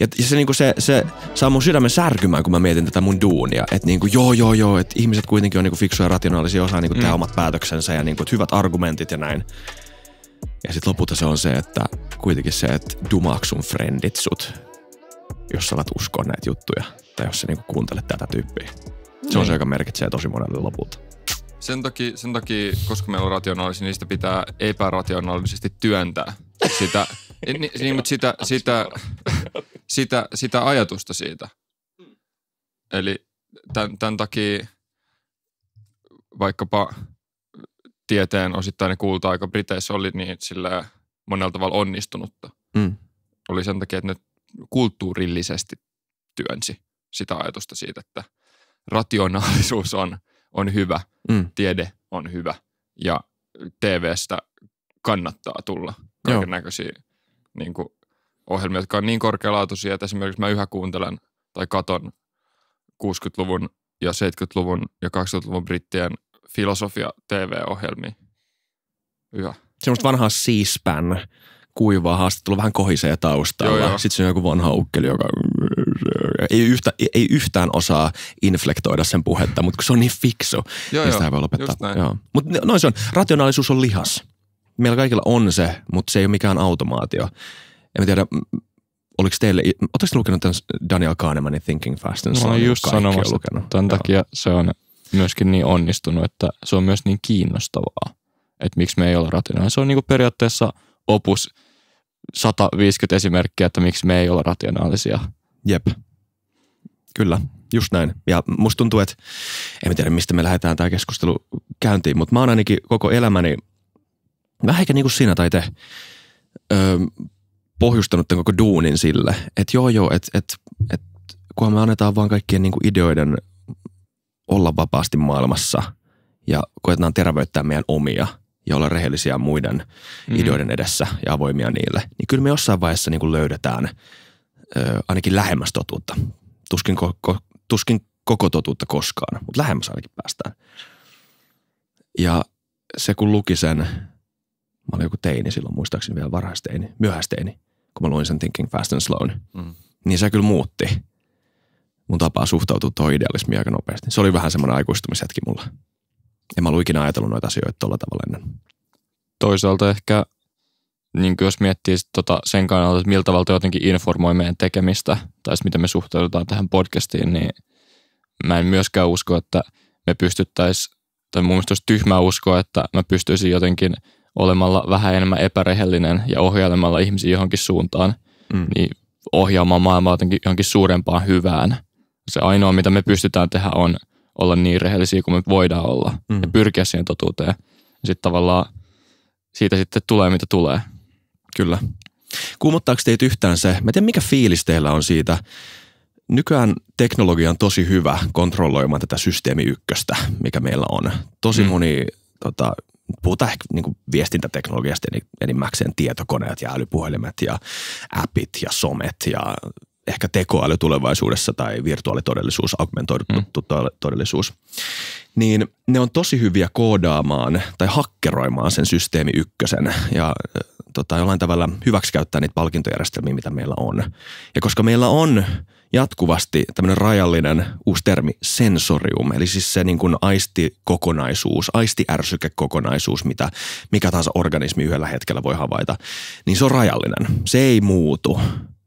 Ja se, niinku se, se saa mun sydämen särkymään, kun mä mietin tätä mun duunia. Että niinku, joo, joo, joo, että ihmiset kuitenkin on niinku fiksuja ja rationaalisia, osaa niinku mm. tehdä omat päätöksensä ja niinku, hyvät argumentit ja näin. Ja sitten lopulta se on se, että kuitenkin se, että dumaaks sun frendit sut, jos sä alat uskoa näitä juttuja. Tai jos sä niinku kuuntelet tätä tyyppiä. Se on se, niin. joka merkitsee tosi monelle lopulta. Sen takia, sen takia, koska meillä on rationaalisia, niin niistä pitää epärationaalisesti työntää sitä niin, niin, mutta sitä, sitä, sitä, sitä ajatusta siitä. Mm. Eli tämän, tämän takia vaikkapa tieteen osittainen kulta-aika Briteissä oli niin sillä monella tavalla onnistunutta. Mm. Oli sen takia, että ne kulttuurillisesti työnsi sitä ajatusta siitä, että rationaalisuus on, on hyvä, mm. tiede on hyvä ja TVstä kannattaa tulla kaiken näköisiä niin kuin, ohjelmia, jotka on niin korkealaatuisia, että esimerkiksi mä yhä kuuntelen tai katon 60-luvun ja 70-luvun ja 20 luvun brittien filosofia-tv-ohjelmia. Yhä. Semmoista vanhaa C-SPAN kuivaa haastattelua, vähän kohisee taustalla. Joo, joo. Sitten se on joku vanha ukkeli, joka ei, yhtä, ei yhtään osaa inflektoida sen puhetta, mutta kun se on niin fiksu, joo, niin joo, sitä ei voi lopettaa. Mutta no, noin se on. Rationaalisuus on lihas meillä kaikilla on se, mutta se ei ole mikään automaatio. En tiedä, oliko teille, oletteko te lukenut tämän Daniel Kahnemanin Thinking Fast and Slow? No, just sanomassa, lukenut. tämän Joo. takia se on myöskin niin onnistunut, että se on myös niin kiinnostavaa, että miksi me ei olla rationaalinen. Se on niin kuin periaatteessa opus 150 esimerkkiä, että miksi me ei olla rationaalisia. Jep. Kyllä, just näin. Ja musta tuntuu, että en tiedä, mistä me lähdetään tämä keskustelu käyntiin, mutta mä oon ainakin koko elämäni vähän ehkä niin kuin sinä tai te, ö, pohjustanut tämän koko duunin sille, että joo joo, että et, et, kunhan me annetaan vaan kaikkien niin kuin ideoiden olla vapaasti maailmassa ja koetaan terveyttää meidän omia ja olla rehellisiä muiden mm ideoiden edessä ja avoimia niille, niin kyllä me jossain vaiheessa niin kuin löydetään ö, ainakin lähemmäs totuutta. Tuskin, ko, ko, tuskin koko totuutta koskaan, mutta lähemmäs ainakin päästään. Ja se kun luki sen Mä olin joku teini silloin, muistaakseni vielä varhaisteini, myöhäisteini, kun mä luin sen Thinking Fast and Slow. Mm. Niin se kyllä muutti mun tapaa suhtautua tuohon idealismiin aika nopeasti. Se oli vähän semmoinen aikuistumishetki mulla. En mä ollut ikinä ajatellut noita asioita tuolla tavalla ennen. Toisaalta ehkä, niin jos miettii tota sen kannalta, että miltä tavalla jotenkin informoi meidän tekemistä, tai miten me suhtaudutaan tähän podcastiin, niin mä en myöskään usko, että me pystyttäisiin, tai mun mielestä olisi tyhmää uskoa, että mä pystyisin jotenkin – olemalla vähän enemmän epärehellinen ja ohjailemalla ihmisiä johonkin suuntaan, mm. niin ohjaamaan maailmaa jotenkin johonkin suurempaan hyvään. Se ainoa, mitä me pystytään tehdä, on olla niin rehellisiä kuin me voidaan olla mm. ja pyrkiä siihen totuuteen. Sitten tavallaan siitä sitten tulee, mitä tulee. Kyllä. Kuumottaako teitä yhtään se, mä tiedän mikä fiilis teillä on siitä, nykyään teknologia on tosi hyvä kontrolloimaan tätä systeemi ykköstä, mikä meillä on. Tosi mm. moni tota, puhutaan ehkä niin kuin viestintäteknologiasta enimmäkseen tietokoneet ja älypuhelimet ja appit ja somet ja ehkä tekoäly tulevaisuudessa tai virtuaalitodellisuus, augmentoitu mm. Tota- todellisuus, niin ne on tosi hyviä koodaamaan tai hakkeroimaan sen systeemi ykkösen ja tota, jollain tavalla hyväksikäyttää niitä palkintojärjestelmiä, mitä meillä on. Ja koska meillä on jatkuvasti tämmöinen rajallinen uusi termi sensorium, eli siis se niin kuin aistikokonaisuus, aistiärsykekokonaisuus, mitä mikä tahansa organismi yhdellä hetkellä voi havaita, niin se on rajallinen. Se ei muutu.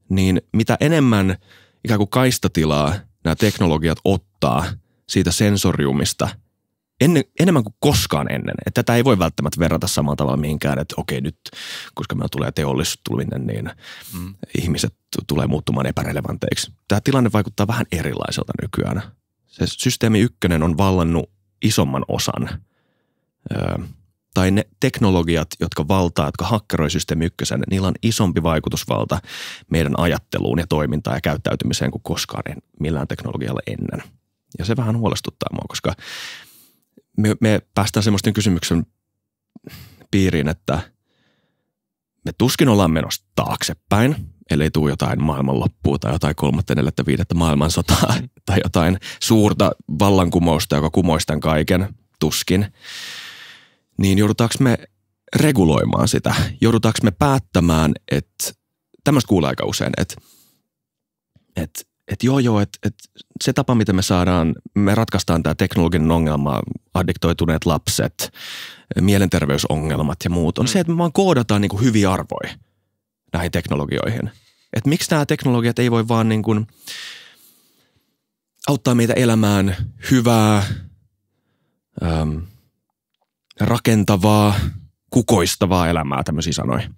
Niin mitä enemmän ikään kuin kaistatilaa nämä teknologiat ottaa siitä sensoriumista – ennen, enemmän kuin koskaan ennen. Että tätä ei voi välttämättä verrata samalla tavalla mihinkään, että okei nyt, koska meillä tulee teollisuus niin mm. ihmiset tulee muuttumaan epärelevanteiksi. Tämä tilanne vaikuttaa vähän erilaiselta nykyään. Se systeemi ykkönen on vallannut isomman osan. Ö, öö, tai ne teknologiat, jotka valtaa, jotka hakkeroi systeemi ykkösen, niillä on isompi vaikutusvalta meidän ajatteluun ja toimintaan ja käyttäytymiseen kuin koskaan en, millään teknologialla ennen. Ja se vähän huolestuttaa mua, koska – me, me päästään semmoisten kysymyksen piiriin, että me tuskin ollaan menossa taaksepäin, ellei tule jotain maailmanloppua tai jotain kolmatta, neljättä, viidettä maailmansotaa mm. tai jotain suurta vallankumousta, joka kumoisi tämän kaiken, tuskin, niin joudutaanko me reguloimaan sitä? Joudutaanko me päättämään, että tämmöistä kuulee aika usein, että, että että joo joo, että et se tapa, miten me saadaan, me ratkaistaan tämä teknologinen ongelma, addiktoituneet lapset, mielenterveysongelmat ja muut, on mm. se, että me vaan koodataan niin kuin hyviä arvoja näihin teknologioihin. Että miksi nämä teknologiat ei voi vaan niin kuin auttaa meitä elämään hyvää, äm, rakentavaa, kukoistavaa elämää, tämmöisiä sanoja.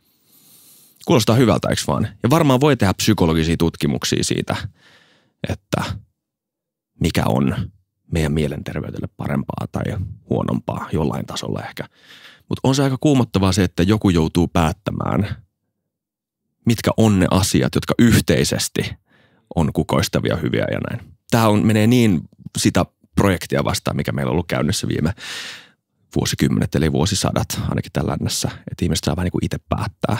Kuulostaa hyvältä, eikö vaan? Ja varmaan voi tehdä psykologisia tutkimuksia siitä – että mikä on meidän mielenterveydelle parempaa tai huonompaa jollain tasolla ehkä. Mutta on se aika kuumottavaa se, että joku joutuu päättämään, mitkä on ne asiat, jotka yhteisesti on kukoistavia, hyviä ja näin. Tämä on, menee niin sitä projektia vastaan, mikä meillä on ollut käynnissä viime vuosikymmenet, eli vuosisadat ainakin tällä lännessä, että ihmiset saa vähän niin kuin itse päättää.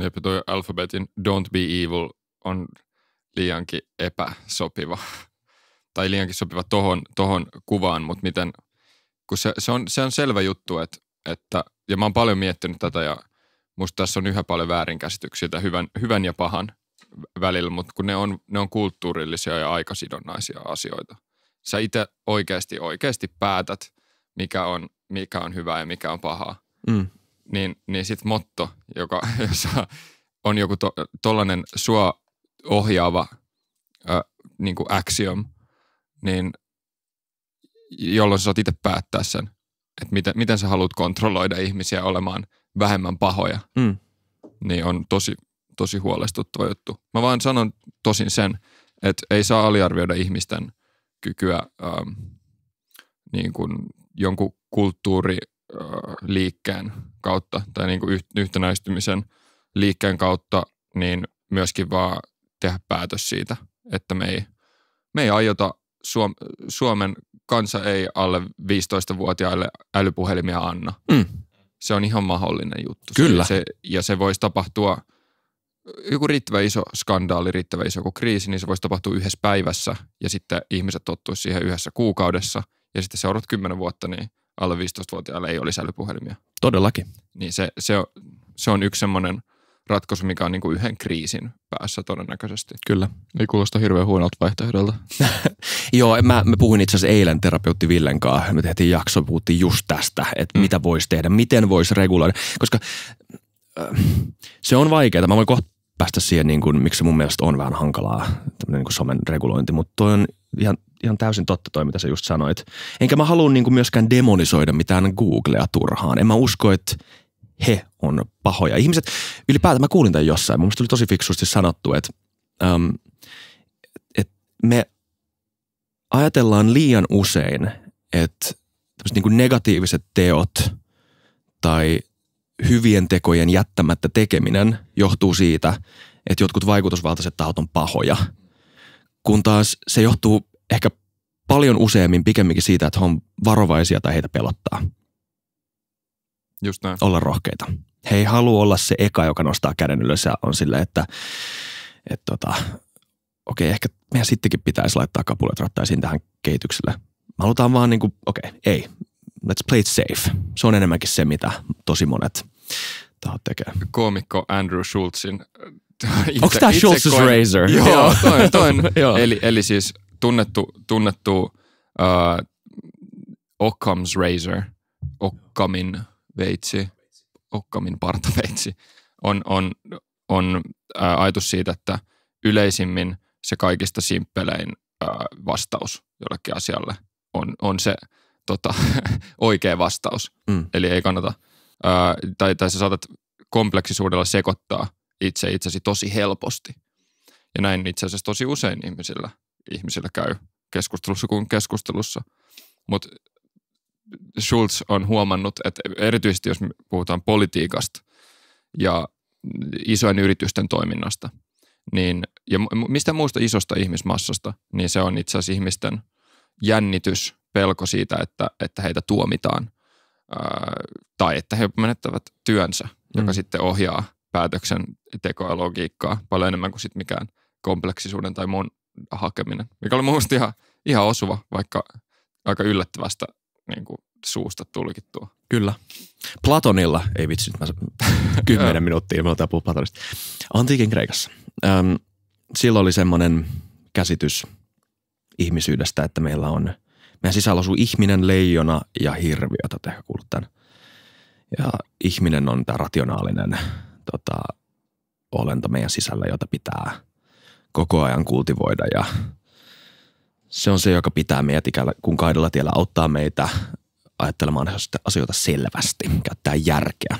Jep, toi alfabetin Don't Be Evil on liiankin epäsopiva tai liiankin sopiva tohon, tohon kuvaan, mutta miten, kun se, se, on, se on selvä juttu, että, että, ja mä oon paljon miettinyt tätä ja musta tässä on yhä paljon väärinkäsityksiä hyvän, hyvän ja pahan välillä, mutta kun ne on, ne on kulttuurillisia ja aikasidonnaisia asioita. Sä itse oikeasti, oikeasti päätät, mikä on, mikä on hyvä ja mikä on pahaa. Mm. Niin, niin sitten motto, joka, jossa on joku to, tollainen sua ohjaava äh, niin kuin axiom, niin jolloin sä saat itse päättää sen, että miten, miten sä haluat kontrolloida ihmisiä olemaan vähemmän pahoja, mm. niin on tosi, tosi huolestuttava juttu. Mä vaan sanon tosin sen, että ei saa aliarvioida ihmisten kykyä ähm, niin kuin jonkun kulttuuriliikkeen äh, kautta tai niin kuin yhtenäistymisen liikkeen kautta, niin myöskin vaan tehdä päätös siitä, että me ei, me ei aiota, Suom, Suomen kansa ei alle 15-vuotiaille älypuhelimia anna. Mm. Se on ihan mahdollinen juttu. Kyllä. Se, ja se voisi tapahtua, joku riittävä iso skandaali, riittävä iso joku kriisi, niin se voisi tapahtua yhdessä päivässä ja sitten ihmiset tottuisi siihen yhdessä kuukaudessa ja sitten seurat kymmenen vuotta, niin alle 15-vuotiaille ei olisi älypuhelimia. Todellakin. Niin se, se, on, se on yksi semmoinen – ratkaisu, mikä on niin kuin yhden kriisin päässä todennäköisesti. Kyllä, ei kuulosta hirveän huonolta vaihtoehdolta. Joo, mä, mä puhuin itse asiassa eilen terapeutti Villen kanssa, me tehtiin jakso, puhuttiin just tästä, että mm. mitä voisi tehdä, miten voisi reguloida, koska äh, se on vaikeaa. Mä voin kohta päästä siihen, niin kuin, miksi se mun mielestä on vähän hankalaa, tämmöinen niin somen regulointi, mutta toi on ihan, ihan täysin totta toi, mitä sä just sanoit. Enkä mä halua niin myöskään demonisoida mitään Googlea turhaan. En mä usko, että he on pahoja. Ihmiset, ylipäätään mä kuulin tämän jossain, mun oli tosi fiksusti sanottu, että, ähm, et me ajatellaan liian usein, että niin kuin negatiiviset teot tai hyvien tekojen jättämättä tekeminen johtuu siitä, että jotkut vaikutusvaltaiset tahot on pahoja, kun taas se johtuu ehkä paljon useammin pikemminkin siitä, että he on varovaisia tai heitä pelottaa. Just näin. Olla rohkeita he ei halua olla se eka, joka nostaa käden ylös ja on silleen, että et tota, okei, ehkä meidän sittenkin pitäisi laittaa kapulat rattaisiin tähän kehitykselle. Me halutaan vaan niin kuin, okei, ei, let's play it safe. Se on enemmänkin se, mitä tosi monet tahot tekee. Koomikko Andrew Schultzin äh, Onko tämä Schultz's koen, Razor? Joo, toin, toin. joo. Eli, eli siis tunnettu, tunnettu uh, Occam's Razor, Occamin veitsi, Okkamin partaveitsi, on, on, on ää, ajatus siitä, että yleisimmin se kaikista simppelein ää, vastaus jollekin asialle on, on se tota, oikea vastaus. Mm. Eli ei kannata, ää, tai, tai sä saatat kompleksisuudella sekoittaa itse itsesi tosi helposti. Ja näin itse asiassa tosi usein ihmisillä, ihmisillä käy keskustelussa kuin keskustelussa. Mutta Schulz on huomannut, että erityisesti jos puhutaan politiikasta ja isojen yritysten toiminnasta, niin, ja mistä muusta isosta ihmismassasta, niin se on itse asiassa ihmisten jännitys, pelko siitä, että, että heitä tuomitaan ää, tai että he menettävät työnsä, joka mm. sitten ohjaa päätöksentekoa ja logiikkaa paljon enemmän kuin sitten mikään kompleksisuuden tai muun hakeminen, mikä oli muusta ihan, ihan osuva, vaikka aika yllättävästä niin kuin suusta tulkittua. Kyllä. Platonilla, ei vitsi, nyt mä kymmenen minuuttia me otetaan puhua Platonista. Antiikin Kreikassa. Öm, silloin oli semmoinen käsitys ihmisyydestä, että meillä on, meidän sisällä asuu ihminen, leijona ja hirviö, jota te kuullut tämän. Ja ihminen on tämä rationaalinen tota, olento meidän sisällä, jota pitää koko ajan kultivoida ja se on se, joka pitää ikään kun kaidella tiellä auttaa meitä ajattelemaan asioita selvästi, käyttää järkeä.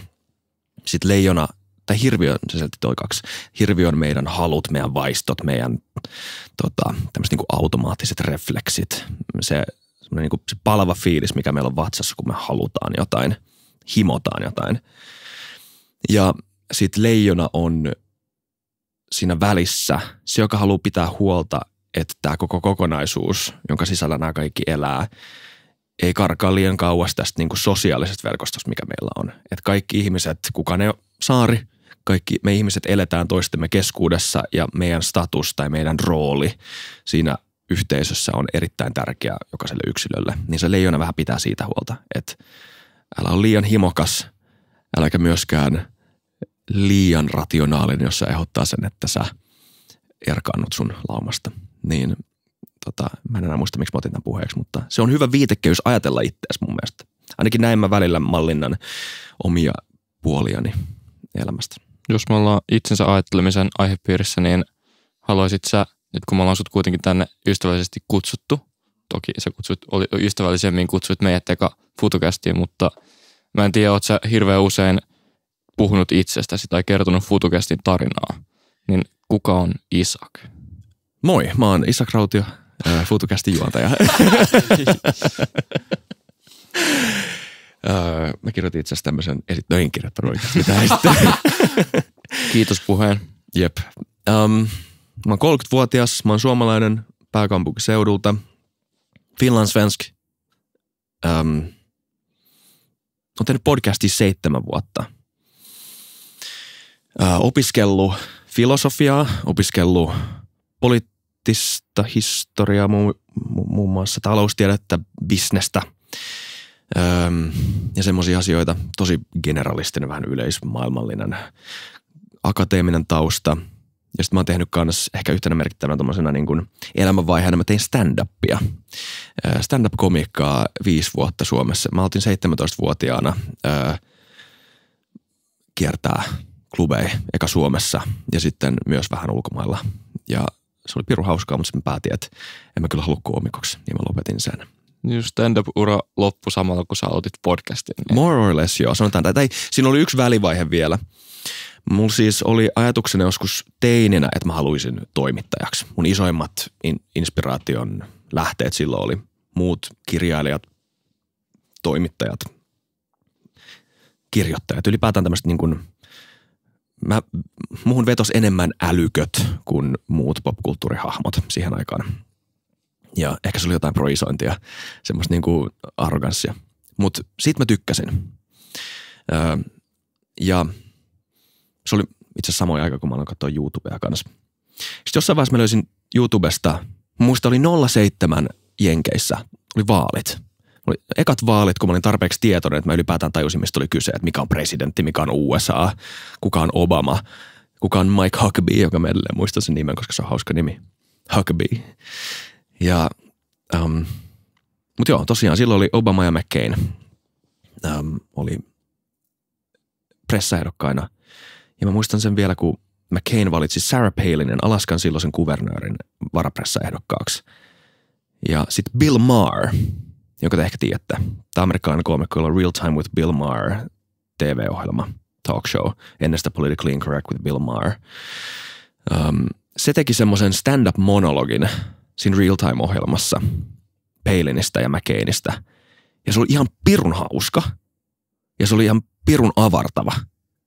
Sitten leijona tai hirviö on, se silti toi kaksi, hirviö on meidän halut, meidän vaistot, meidän tota, tämmöiset niin automaattiset refleksit, se, niin kuin, se palava fiilis, mikä meillä on vatsassa, kun me halutaan jotain, himotaan jotain. Ja sitten leijona on siinä välissä se, joka haluaa pitää huolta että tämä koko kokonaisuus, jonka sisällä nämä kaikki elää, ei karkaa liian kauas tästä niin kuin sosiaalisesta verkostosta, mikä meillä on. Että kaikki ihmiset, kuka ne on saari, kaikki me ihmiset eletään toistemme keskuudessa ja meidän status tai meidän rooli siinä yhteisössä on erittäin tärkeä jokaiselle yksilölle. Niin se leijona vähän pitää siitä huolta, että älä ole liian himokas, äläkä myöskään liian rationaalinen, jos sä ehdottaa sen, että sä erkaannut sun laumasta niin tota, mä en enää muista, miksi mä otin tämän puheeksi, mutta se on hyvä viitekeys ajatella itseäsi mun mielestä. Ainakin näin mä välillä mallinnan omia puoliani elämästä. Jos me ollaan itsensä ajattelemisen aihepiirissä, niin haluaisit sä, nyt kun me ollaan sut kuitenkin tänne ystävällisesti kutsuttu, toki sä kutsut, oli, ystävällisemmin kutsuit meidät eka futukästiin, mutta mä en tiedä, oot sä hirveän usein puhunut itsestäsi tai kertonut futukästin tarinaa, niin kuka on Isak? Moi, mä oon Isak Rautio, äh, FutuCastin juontaja. Äh, mä kirjoitin itse asiassa tämmöisen, esit- no en kirjoittanut oikeasti Kiitos puheen. Jep. Um, mä oon 30-vuotias, mä oon suomalainen pääkaupunkiseudulta, finlandsvensk. Um, ähm, oon tehnyt podcastia seitsemän vuotta. Uh, opiskellut filosofiaa, opiskellut poli- poliittista historiaa, muun, mu- muassa taloustiedettä, bisnestä öö, ja semmoisia asioita. Tosi generalistinen, vähän yleismaailmallinen, akateeminen tausta. Ja sitten mä oon tehnyt kanssa ehkä yhtenä merkittävänä tommosena niin kuin elämänvaiheena, mä tein stand-upia. Stand-up-komiikkaa viisi vuotta Suomessa. Mä oltin 17-vuotiaana öö, kiertää klubeja, eka Suomessa ja sitten myös vähän ulkomailla. Ja se oli piru hauskaa, mutta sitten päätin, että en mä kyllä halua koomikoksi, niin mä lopetin sen niin stand-up-ura loppu samalla, kun sä aloitit podcastin. Niin. More or less, joo. Sanotaan tätä. Ei, siinä oli yksi välivaihe vielä. Mulla siis oli ajatuksena joskus teininä, että mä haluaisin toimittajaksi. Mun isoimmat in- inspiraation lähteet silloin oli muut kirjailijat, toimittajat, kirjoittajat. Ylipäätään tämmöiset niin mä, muhun vetos enemmän älyköt kuin muut popkulttuurihahmot siihen aikaan. Ja ehkä se oli jotain proisointia, semmoista niinku arroganssia. Mutta siitä mä tykkäsin. Öö, ja se oli itse asiassa samoin aika, kun mä aloin katsoa YouTubea kanssa. Sitten jossain vaiheessa mä löysin YouTubesta, muista oli 07 Jenkeissä, oli vaalit oli ekat vaalit, kun mä olin tarpeeksi tietoinen, että mä ylipäätään tajusin, mistä oli kyse, että mikä on presidentti, mikä on USA, kuka on Obama, kuka on Mike Huckabee, joka meille muistaa sen nimen, koska se on hauska nimi. Huckabee. Ja, um, ähm, mutta joo, tosiaan silloin oli Obama ja McCain. Um, oli pressaehdokkaina. Ja mä muistan sen vielä, kun McCain valitsi Sarah Palinin, Alaskan silloisen kuvernöörin varapressaehdokkaaksi. Ja sitten Bill Maher, jonka te ehkä tiedätte. Tämä amerikkalainen koomikko, Real Time with Bill Maher TV-ohjelma, talk show, ennen sitä Politically Incorrect with Bill Maher. Um, se teki semmoisen stand-up-monologin siinä Real Time-ohjelmassa Palinista ja McCainista. Ja se oli ihan pirun hauska. Ja se oli ihan pirun avartava.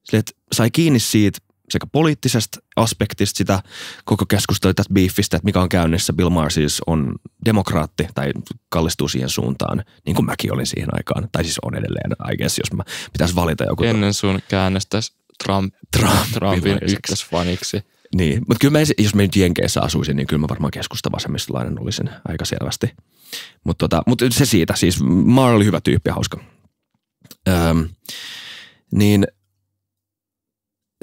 Sille, että sai kiinni siitä sekä poliittisesta aspektista sitä koko keskustelua tästä beefistä, että mikä on käynnissä. Bill Maher siis on demokraatti tai kallistuu siihen suuntaan, niin kuin mäkin olin siihen aikaan. Tai siis on edelleen, I guess, jos mä pitäisi valita joku. Ennen sun käännestäisi Trump, Trump, Trumpin ykkösfaniksi. Niin, mutta kyllä mä, jos mä nyt Jenkeissä asuisin, niin kyllä mä varmaan keskusta vasemmistolainen olisin aika selvästi. Mutta tota, mut se siitä, siis Maher oli hyvä tyyppi ja hauska. Öm, niin –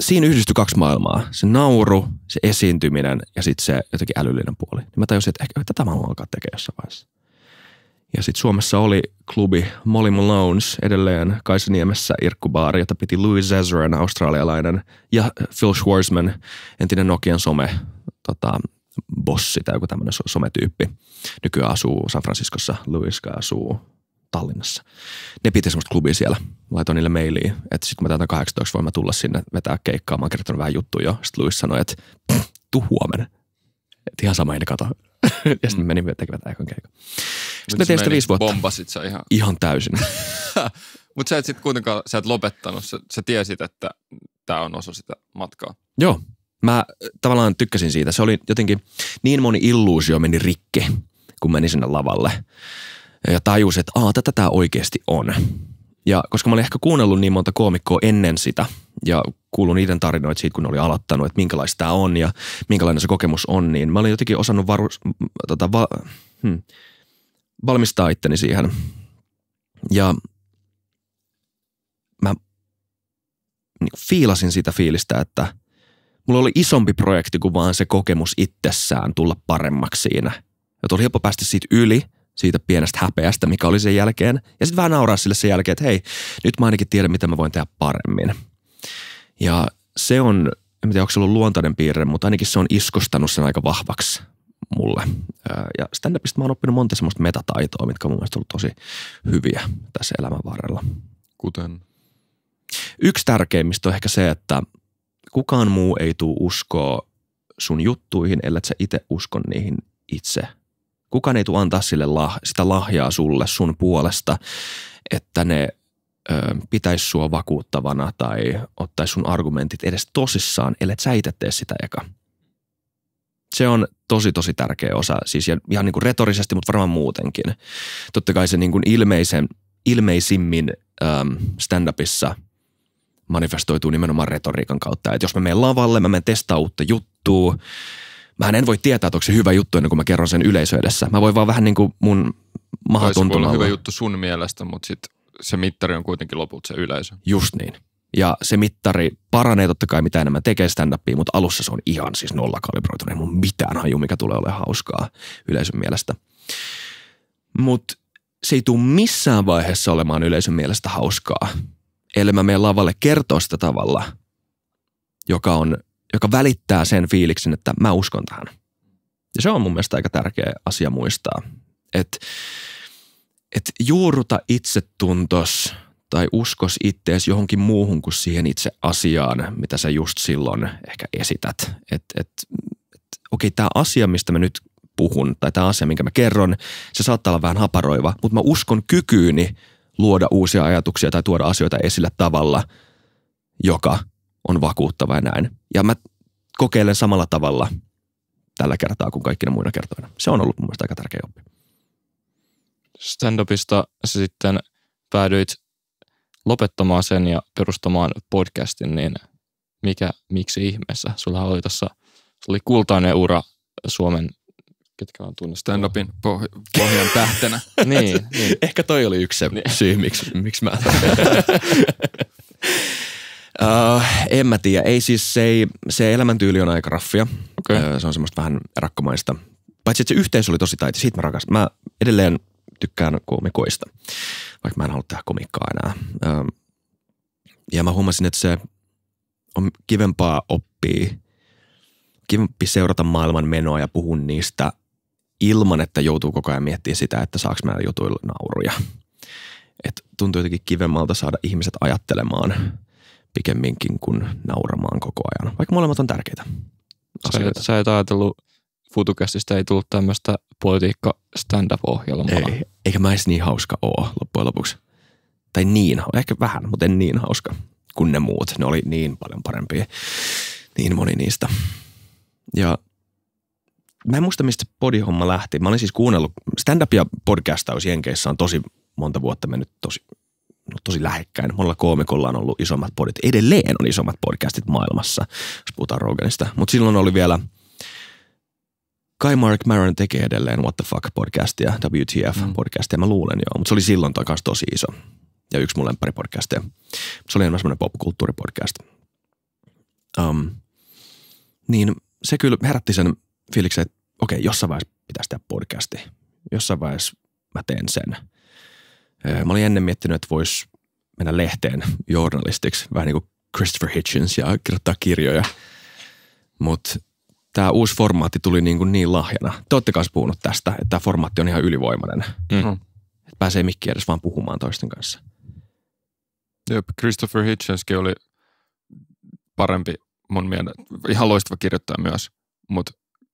siinä yhdistyi kaksi maailmaa. Se nauru, se esiintyminen ja sitten se jotenkin älyllinen puoli. Niin mä tajusin, että ehkä tätä mä haluan alkaa tekemään jossain vaiheessa. Ja sitten Suomessa oli klubi Molly Malones edelleen Kaisaniemessä Irkkubaari, jota piti Louis Ezran, australialainen, ja Phil Schwarzman, entinen Nokian some, tota, bossi tai joku tämmöinen sometyyppi. Nykyään asuu San Franciscossa, Louis asuu Tallinnassa. Ne piti semmoista klubia siellä. Laitoin niille mailiin, että sitten kun mä täytän 18, voin mä tulla sinne vetää keikkaa. Mä oon kertonut vähän juttuja jo. Sitten Luis sanoi, että tuu huomenna. Että ihan sama, ei ne kato. ja sitten mm. me menimme tekemään tämän keikan. Sitten me tein sitä viisi vuotta. Bombasit sä ihan. Ihan täysin. Mutta sä et sitten kuitenkaan, sä et lopettanut. Sä, sä tiesit, että tämä on osa sitä matkaa. Joo. Mä äh, tavallaan tykkäsin siitä. Se oli jotenkin, niin moni illuusio meni rikki, kun menin sinne lavalle ja tajusi, että aah, tätä tämä oikeasti on. Ja koska mä olin ehkä kuunnellut niin monta koomikkoa ennen sitä ja kuullut niiden tarinoita siitä, kun ne oli aloittanut, että minkälaista tämä on ja minkälainen se kokemus on, niin mä olin jotenkin osannut varu- tota, va, hmm, valmistaa itteni siihen. Ja mä niin fiilasin sitä fiilistä, että mulla oli isompi projekti kuin vaan se kokemus itsessään tulla paremmaksi siinä. Ja oli helppo päästä siitä yli – siitä pienestä häpeästä, mikä oli sen jälkeen. Ja sitten vähän nauraa sille sen jälkeen, että hei, nyt mä ainakin tiedän, mitä mä voin tehdä paremmin. Ja se on, en tiedä, onko se ollut luontainen piirre, mutta ainakin se on iskostanut sen aika vahvaksi mulle. Ja stand mä oon oppinut monta semmoista metataitoa, mitkä on mun mielestä ollut tosi hyviä tässä elämän varrella. Kuten? Yksi tärkeimmistä on ehkä se, että kukaan muu ei tule uskoa sun juttuihin, ellei sä itse uskon niihin itse – Kukaan ei tule antaa sille lah, sitä lahjaa sulle sun puolesta, että ne pitäisi sua vakuuttavana tai ottaisi sun argumentit edes tosissaan, ellei sä itse tee sitä eka. Se on tosi, tosi tärkeä osa, siis ihan niin kuin retorisesti, mutta varmaan muutenkin. Totta kai se niin kuin ilmeisen, ilmeisimmin äm, stand-upissa manifestoituu nimenomaan retoriikan kautta. Että jos mä menen lavalle, mä menen testaa uutta juttua, mä en voi tietää, että onko se hyvä juttu ennen kuin mä kerron sen yleisö edessä. Mä voin vaan vähän niin kuin mun mahatuntumalla. Olisi hyvä juttu sun mielestä, mutta sit se mittari on kuitenkin lopulta se yleisö. Just niin. Ja se mittari paranee totta kai mitä enemmän tekee stand mutta alussa se on ihan siis nollakalibroitunut. Ei mun mitään haju, mikä tulee olemaan hauskaa yleisön mielestä. Mutta se ei tule missään vaiheessa olemaan yleisön mielestä hauskaa, ellei mä meidän lavalle kertoa sitä tavalla, joka on joka välittää sen fiiliksen, että mä uskon tähän. Ja se on mun mielestä aika tärkeä asia muistaa, että et juuruta itsetuntos tai uskos ittees johonkin muuhun kuin siihen itse asiaan, mitä sä just silloin ehkä esität. Että et, et, okei, okay, tämä asia, mistä mä nyt puhun, tai tämä asia, minkä mä kerron, se saattaa olla vähän haparoiva, mutta mä uskon kykyyni luoda uusia ajatuksia tai tuoda asioita esille tavalla, joka – on vakuuttava ja näin. Ja mä kokeilen samalla tavalla tällä kertaa kuin kaikkina muina kertoina. Se on ollut mun mielestä aika tärkeä oppi. Stand-upista sä sitten päädyit lopettamaan sen ja perustamaan podcastin, niin mikä, miksi ihmeessä? Sulla oli tässä, oli kultainen ura Suomen ketkä on tunnistettu. Stand-upin poh- pohjan tähtenä. niin, niin. Ehkä toi oli yksi se niin. syy, miksi, miksi mä... Öö, en mä tiedä. Ei siis, se, ei, se elämäntyyli on aika raffia. Okay. Öö, äh, se on semmoista vähän rakkomaista. Paitsi, että se yhteys oli tosi taiti. Siitä mä rakastan. Mä edelleen tykkään komikoista, vaikka mä en halua tehdä komikkaa enää. Öö, ja mä huomasin, että se on kivempaa oppia, kivempi seurata maailman menoa ja puhun niistä ilman, että joutuu koko ajan miettimään sitä, että saaks mä jutuilla nauruja. Et tuntuu jotenkin kivemmalta saada ihmiset ajattelemaan pikemminkin kuin nauramaan koko ajan, vaikka molemmat on tärkeitä asioita. Sä, sä et ajatellut Futukästistä ei tullut tämmöistä politiikka stand up ohjelmaa Ei, eikä mä edes niin hauska oo loppujen lopuksi. Tai niin, ehkä vähän, mutta en niin hauska kuin ne muut. Ne oli niin paljon parempia, niin moni niistä. Ja mä en muista, mistä podihomma lähti. Mä olin siis kuunnellut, stand-up ja podcastaus Jenkeissä on tosi monta vuotta mennyt tosi no, tosi lähekkäin. Monella koomikolla on ollut isommat podit. Edelleen on isommat podcastit maailmassa, jos puhutaan Roganista. Mutta silloin oli vielä, Kai Mark Maron tekee edelleen What the Fuck-podcastia, WTF-podcastia, mm. mä luulen joo. Mutta se oli silloin takas tosi iso. Ja yksi mun lempparipodcastia. Se oli enemmän semmoinen popkulttuuripodcast. Um, niin se kyllä herätti sen fiiliksen, että okei, okay, jossain vaiheessa pitäisi tehdä podcasti. Jossain vaiheessa mä teen sen. Mä olin ennen miettinyt, että voisi mennä lehteen journalistiksi, vähän niin kuin Christopher Hitchens ja kirjoittaa kirjoja. Mutta tämä uusi formaatti tuli niin, kuin niin lahjana. Te olette kanssa puhunut tästä, että tämä formaatti on ihan ylivoimainen. Mm. mm. Että pääsee mikki edes vaan puhumaan toisten kanssa. Jep, Christopher Hitchenskin oli parempi mun mielestä, ihan loistava kirjoittaja myös, mutta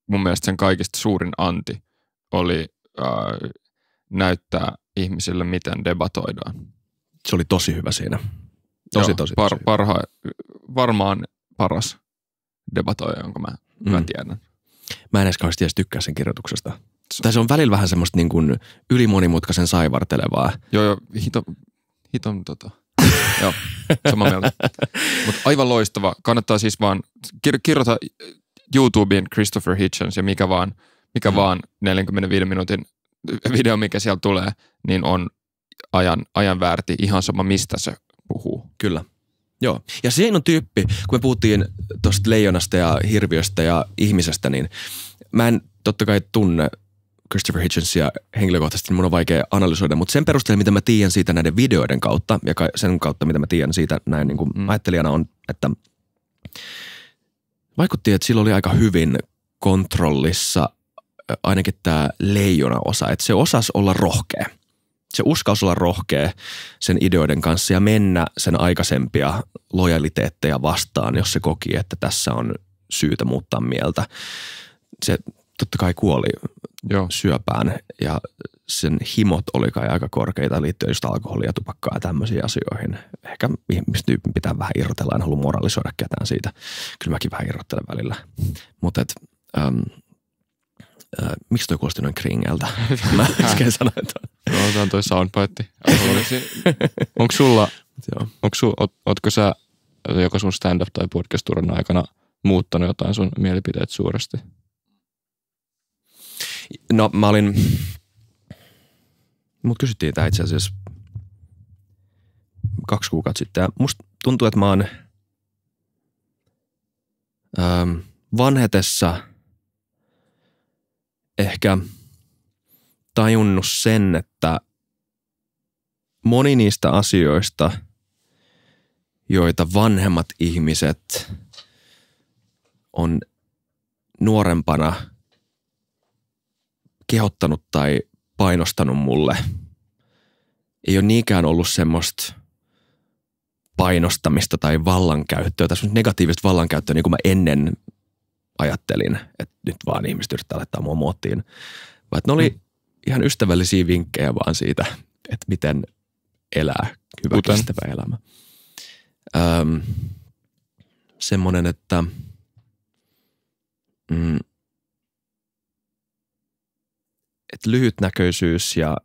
mun mielestä sen kaikista suurin anti oli äh, näyttää ihmisille, miten debatoidaan. Se oli tosi hyvä siinä. Tosi, Joo, tosi, par, tosi parha, Varmaan paras debatoija, jonka mä, mm. mä tiedän. Mä en edes kauheasti edes tykkää sen kirjoituksesta. Tai se on välillä vähän semmoista niin kuin ylimonimutkaisen saivartelevaa. Joo, joo, hito, hiton tota. joo, sama mieltä. Mutta aivan loistava. Kannattaa siis vaan kir- kirjoita YouTubeen Christopher Hitchens ja mikä vaan, mikä mm. vaan 45 minuutin video, mikä siellä tulee, niin on ajan, ajan väärti, ihan sama mistä se puhuu. Kyllä. Joo. Ja siinä on tyyppi, kun me puhuttiin tuosta leijonasta ja hirviöstä ja ihmisestä, niin mä en totta kai tunne Christopher Hitchensia henkilökohtaisesti, niin mun on vaikea analysoida, mutta sen perusteella, mitä mä tiedän siitä näiden videoiden kautta ja sen kautta, mitä mä tiedän siitä näin niin kuin mm. ajattelijana on, että vaikutti, että sillä oli aika hyvin kontrollissa ainakin tämä leijona-osa, että se osas olla rohkea. Se uskaus olla rohkea sen ideoiden kanssa ja mennä sen aikaisempia lojaliteetteja vastaan, jos se koki, että tässä on syytä muuttaa mieltä. Se totta kai kuoli Joo. syöpään ja sen himot oli kai aika korkeita liittyen just alkoholia ja tupakkaa ja tämmöisiin asioihin. Ehkä ihmistyypin pitää vähän irrotella, en halua moralisoida ketään siitä. Kyllä mäkin vähän irrottelen välillä. Mutta ähm, Äh, miksi toi kuulosti noin kringeltä? Mä äsken sanoin, että... Joo, tämä on toi soundbite. Onko sulla, onko su, oot, ootko sä joko sun stand-up tai podcast turan aikana muuttanut jotain sun mielipiteet suuresti? No mä olin, mut kysyttiin tää itse asiassa kaksi kuukautta sitten. Musta tuntuu, että mä oon ähm, vanhetessa – ehkä tajunnut sen, että moni niistä asioista, joita vanhemmat ihmiset on nuorempana kehottanut tai painostanut mulle, ei ole niinkään ollut semmoista painostamista tai vallankäyttöä, tai negatiivista vallankäyttöä, niin kuin mä ennen ajattelin, että nyt vaan ihmiset yrittää laittaa mua muottiin. Vaan ne oli mm. ihan ystävällisiä vinkkejä vaan siitä, että miten elää hyvä Kuten? kestävä elämä. Öm, semmoinen, että mm, et lyhytnäköisyys ja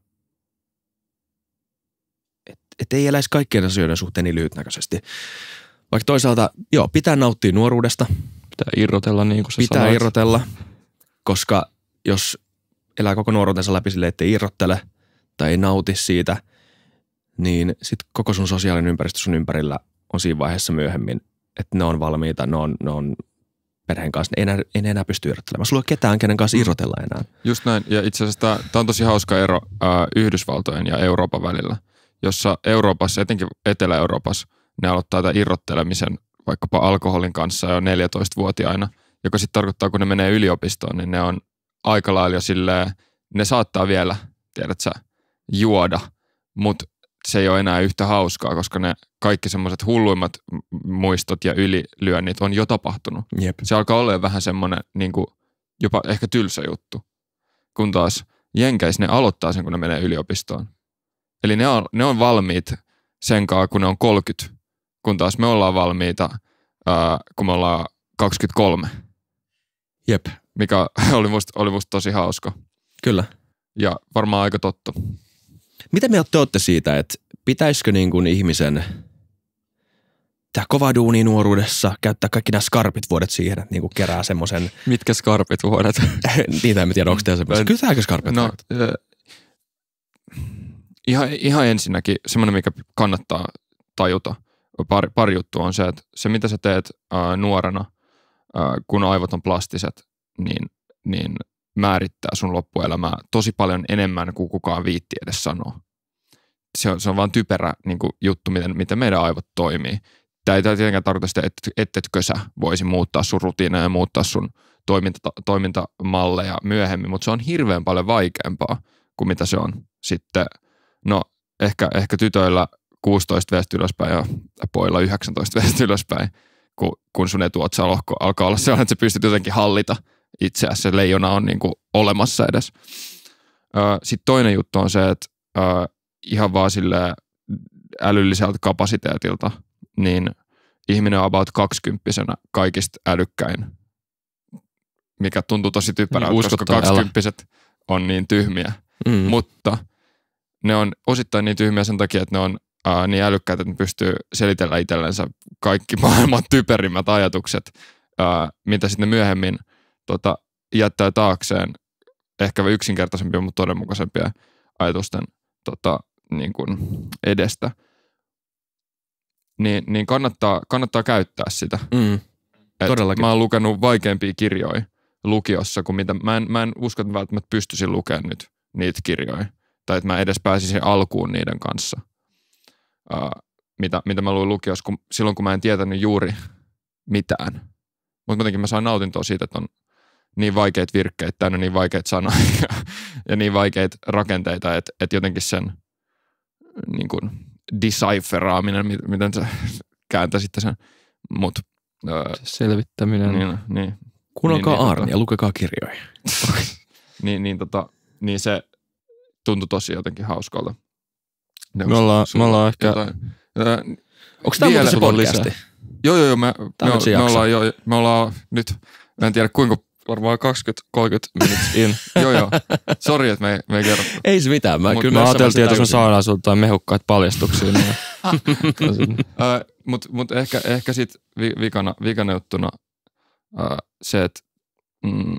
et, et ei eläisi kaikkien asioiden suhteen niin lyhytnäköisesti. Vaikka toisaalta, joo, pitää nauttia nuoruudesta – Pitää irrotella niin kuin sä Pitää sanoit. irrotella, koska jos elää koko nuoruutensa läpi silleen, että irrottele tai ei nauti siitä, niin sitten koko sun sosiaalinen ympäristö sun ympärillä on siinä vaiheessa myöhemmin, että ne on valmiita, ne on, ne on perheen kanssa, ne ei enää, enää pysty irrottelemaan. Sulla ei ole ketään, kenen kanssa mm. irrotella enää. Just näin, ja itse asiassa tämä on tosi hauska ero ää, äh, Yhdysvaltojen ja Euroopan välillä, jossa Euroopassa, etenkin Etelä-Euroopassa, ne aloittaa tämän irrottelemisen vaikkapa alkoholin kanssa jo 14-vuotiaina, joka sitten tarkoittaa, kun ne menee yliopistoon, niin ne on aika lailla silleen, ne saattaa vielä, tiedät sä, juoda, mutta se ei ole enää yhtä hauskaa, koska ne kaikki semmoiset hulluimmat muistot ja ylilyönnit on jo tapahtunut. Jep. Se alkaa olla vähän semmoinen niin kuin, jopa ehkä tylsä juttu, kun taas jenkäis ne aloittaa sen, kun ne menee yliopistoon. Eli ne on, ne on valmiit sen kaa kun ne on 30 kun taas me ollaan valmiita, ää, kun me ollaan 23. Jep. Mikä oli musta, oli musta tosi hauska. Kyllä. Ja varmaan aika totta. Mitä mieltä te olette siitä, että pitäisikö niin kuin ihmisen tehdä kova duuni nuoruudessa, käyttää kaikki nämä skarpit vuodet siihen, että niin kuin kerää semmoisen... Mitkä skarpit vuodet? Niitä en tiedä, onko teillä semmoisia. Kytääkö skarpit no, vuodet? ihan, ihan ensinnäkin semmoinen, mikä kannattaa tajuta, pari, pari juttu on se, että se mitä sä teet ää, äh, nuorena, ää, äh, kun aivot on plastiset, niin, niin määrittää sun loppuelämää tosi paljon enemmän kuin kukaan viitti edes sanoa. Se on, se on vaan typerä niin kuin, juttu, miten, miten meidän aivot toimii. Tämä ei tietenkään tarkoita sitä, että et, etkö sä voisi muuttaa sun rutiineja ja muuttaa sun toiminta, toimintamalleja myöhemmin, mutta se on hirveän paljon vaikeampaa kuin mitä se on sitten, no ehkä, ehkä tytöillä 16 veestä ylöspäin ja poilla 19 veestä ylöspäin, kun, kun sun etuotsalohko alkaa olla sellainen, että sä pystyt jotenkin hallita itseäsi, se leijona on niin kuin olemassa edes. Sitten toinen juttu on se, että ihan vaan sille älylliseltä kapasiteetilta, niin ihminen on about kaksikymppisenä kaikista älykkäin, mikä tuntuu tosi typerältä, niin, koska kaksikymppiset on niin tyhmiä, mm. mutta ne on osittain niin tyhmiä sen takia, että ne on ää, niin älykkäitä, että ne pystyy selitellä itsellensä kaikki maailman typerimmät ajatukset, ää, mitä sitten myöhemmin tota, jättää taakseen ehkä yksinkertaisempia, mutta todenmukaisempia ajatusten tota, niin kuin edestä. Niin, niin kannattaa, kannattaa käyttää sitä. Mm, Et todellakin. Mä oon lukenut vaikeampia kirjoja lukiossa kuin mitä. Mä en, mä en usko, että välttämättä pystyisin lukemaan nyt niitä kirjoja. Tai että mä edes pääsisin alkuun niiden kanssa. Äh, mitä, mitä mä luin lukiossa kun, silloin, kun mä en tietänyt juuri mitään. Mutta jotenkin mä saan nautintoa siitä, että on niin vaikeita virkkeitä, täynnä niin vaikeita sanoja ja, ja niin vaikeita rakenteita, että, että jotenkin sen niin kuin, decipheraaminen, miten sä kääntäisitte sen, mutta Selvittäminen. Niin, niin. Kuunnelkaa niin, niin, tota, ja lukekaa kirjoja. niin, niin, tota, niin se tuntui tosi jotenkin hauskalta. Me ollaan, me ollaan ehkä... Jotain, Onko tämä muuten se podcasti? Joo, joo, joo. Me, me, me, me, ollaan, jo, me ollaan nyt, en tiedä kuinka varmaan 20-30 minuuttia in. joo, joo. Sori, että me, me ei kerro. Ei se mitään. Mä, kyllä mä ajateltiin, että jos me saadaan sulta mehukkaat paljastuksia. niin... Mutta mut ehkä, ehkä sitten vi, vikana, vikana juttuna ää, se, että mm,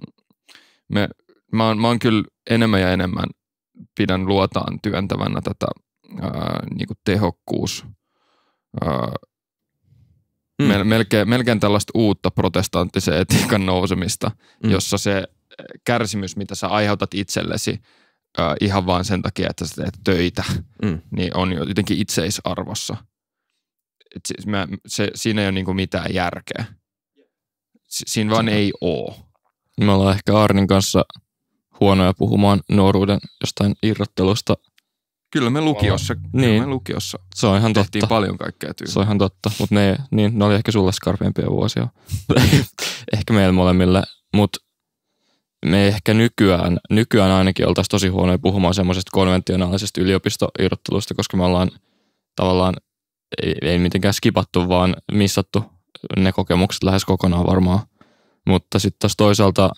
me, mä, oon, mä oon kyllä enemmän ja enemmän pidän luotaan työntävänä tätä ää, niin kuin tehokkuus. Ää, mm. mel- melkein, melkein tällaista uutta protestanttisen etiikan nousemista, mm. jossa se kärsimys, mitä sä aiheutat itsellesi ää, ihan vaan sen takia, että sä teet töitä, mm. niin on jo jotenkin itseisarvossa. Et se, mä, se, siinä ei ole niinku mitään järkeä. Si- siinä vaan ei oo. Me ollaan ehkä Arnin kanssa huonoja puhumaan nuoruuden jostain irrottelusta – Kyllä me lukiossa, oh. kyllä niin. me lukiossa se on ihan tehtiin totta. paljon kaikkea tyyliä. Se on ihan totta, mutta ne, niin, ne oli ehkä sulle skarpeimpia vuosia. ehkä meillä molemmille, mutta me ehkä nykyään, nykyään ainakin oltaisiin tosi huonoja puhumaan semmoisesta konventionaalisesta yliopistoirrottelusta, koska me ollaan tavallaan, ei, ei mitenkään skipattu, vaan missattu ne kokemukset lähes kokonaan varmaan. Mutta sitten taas toisaalta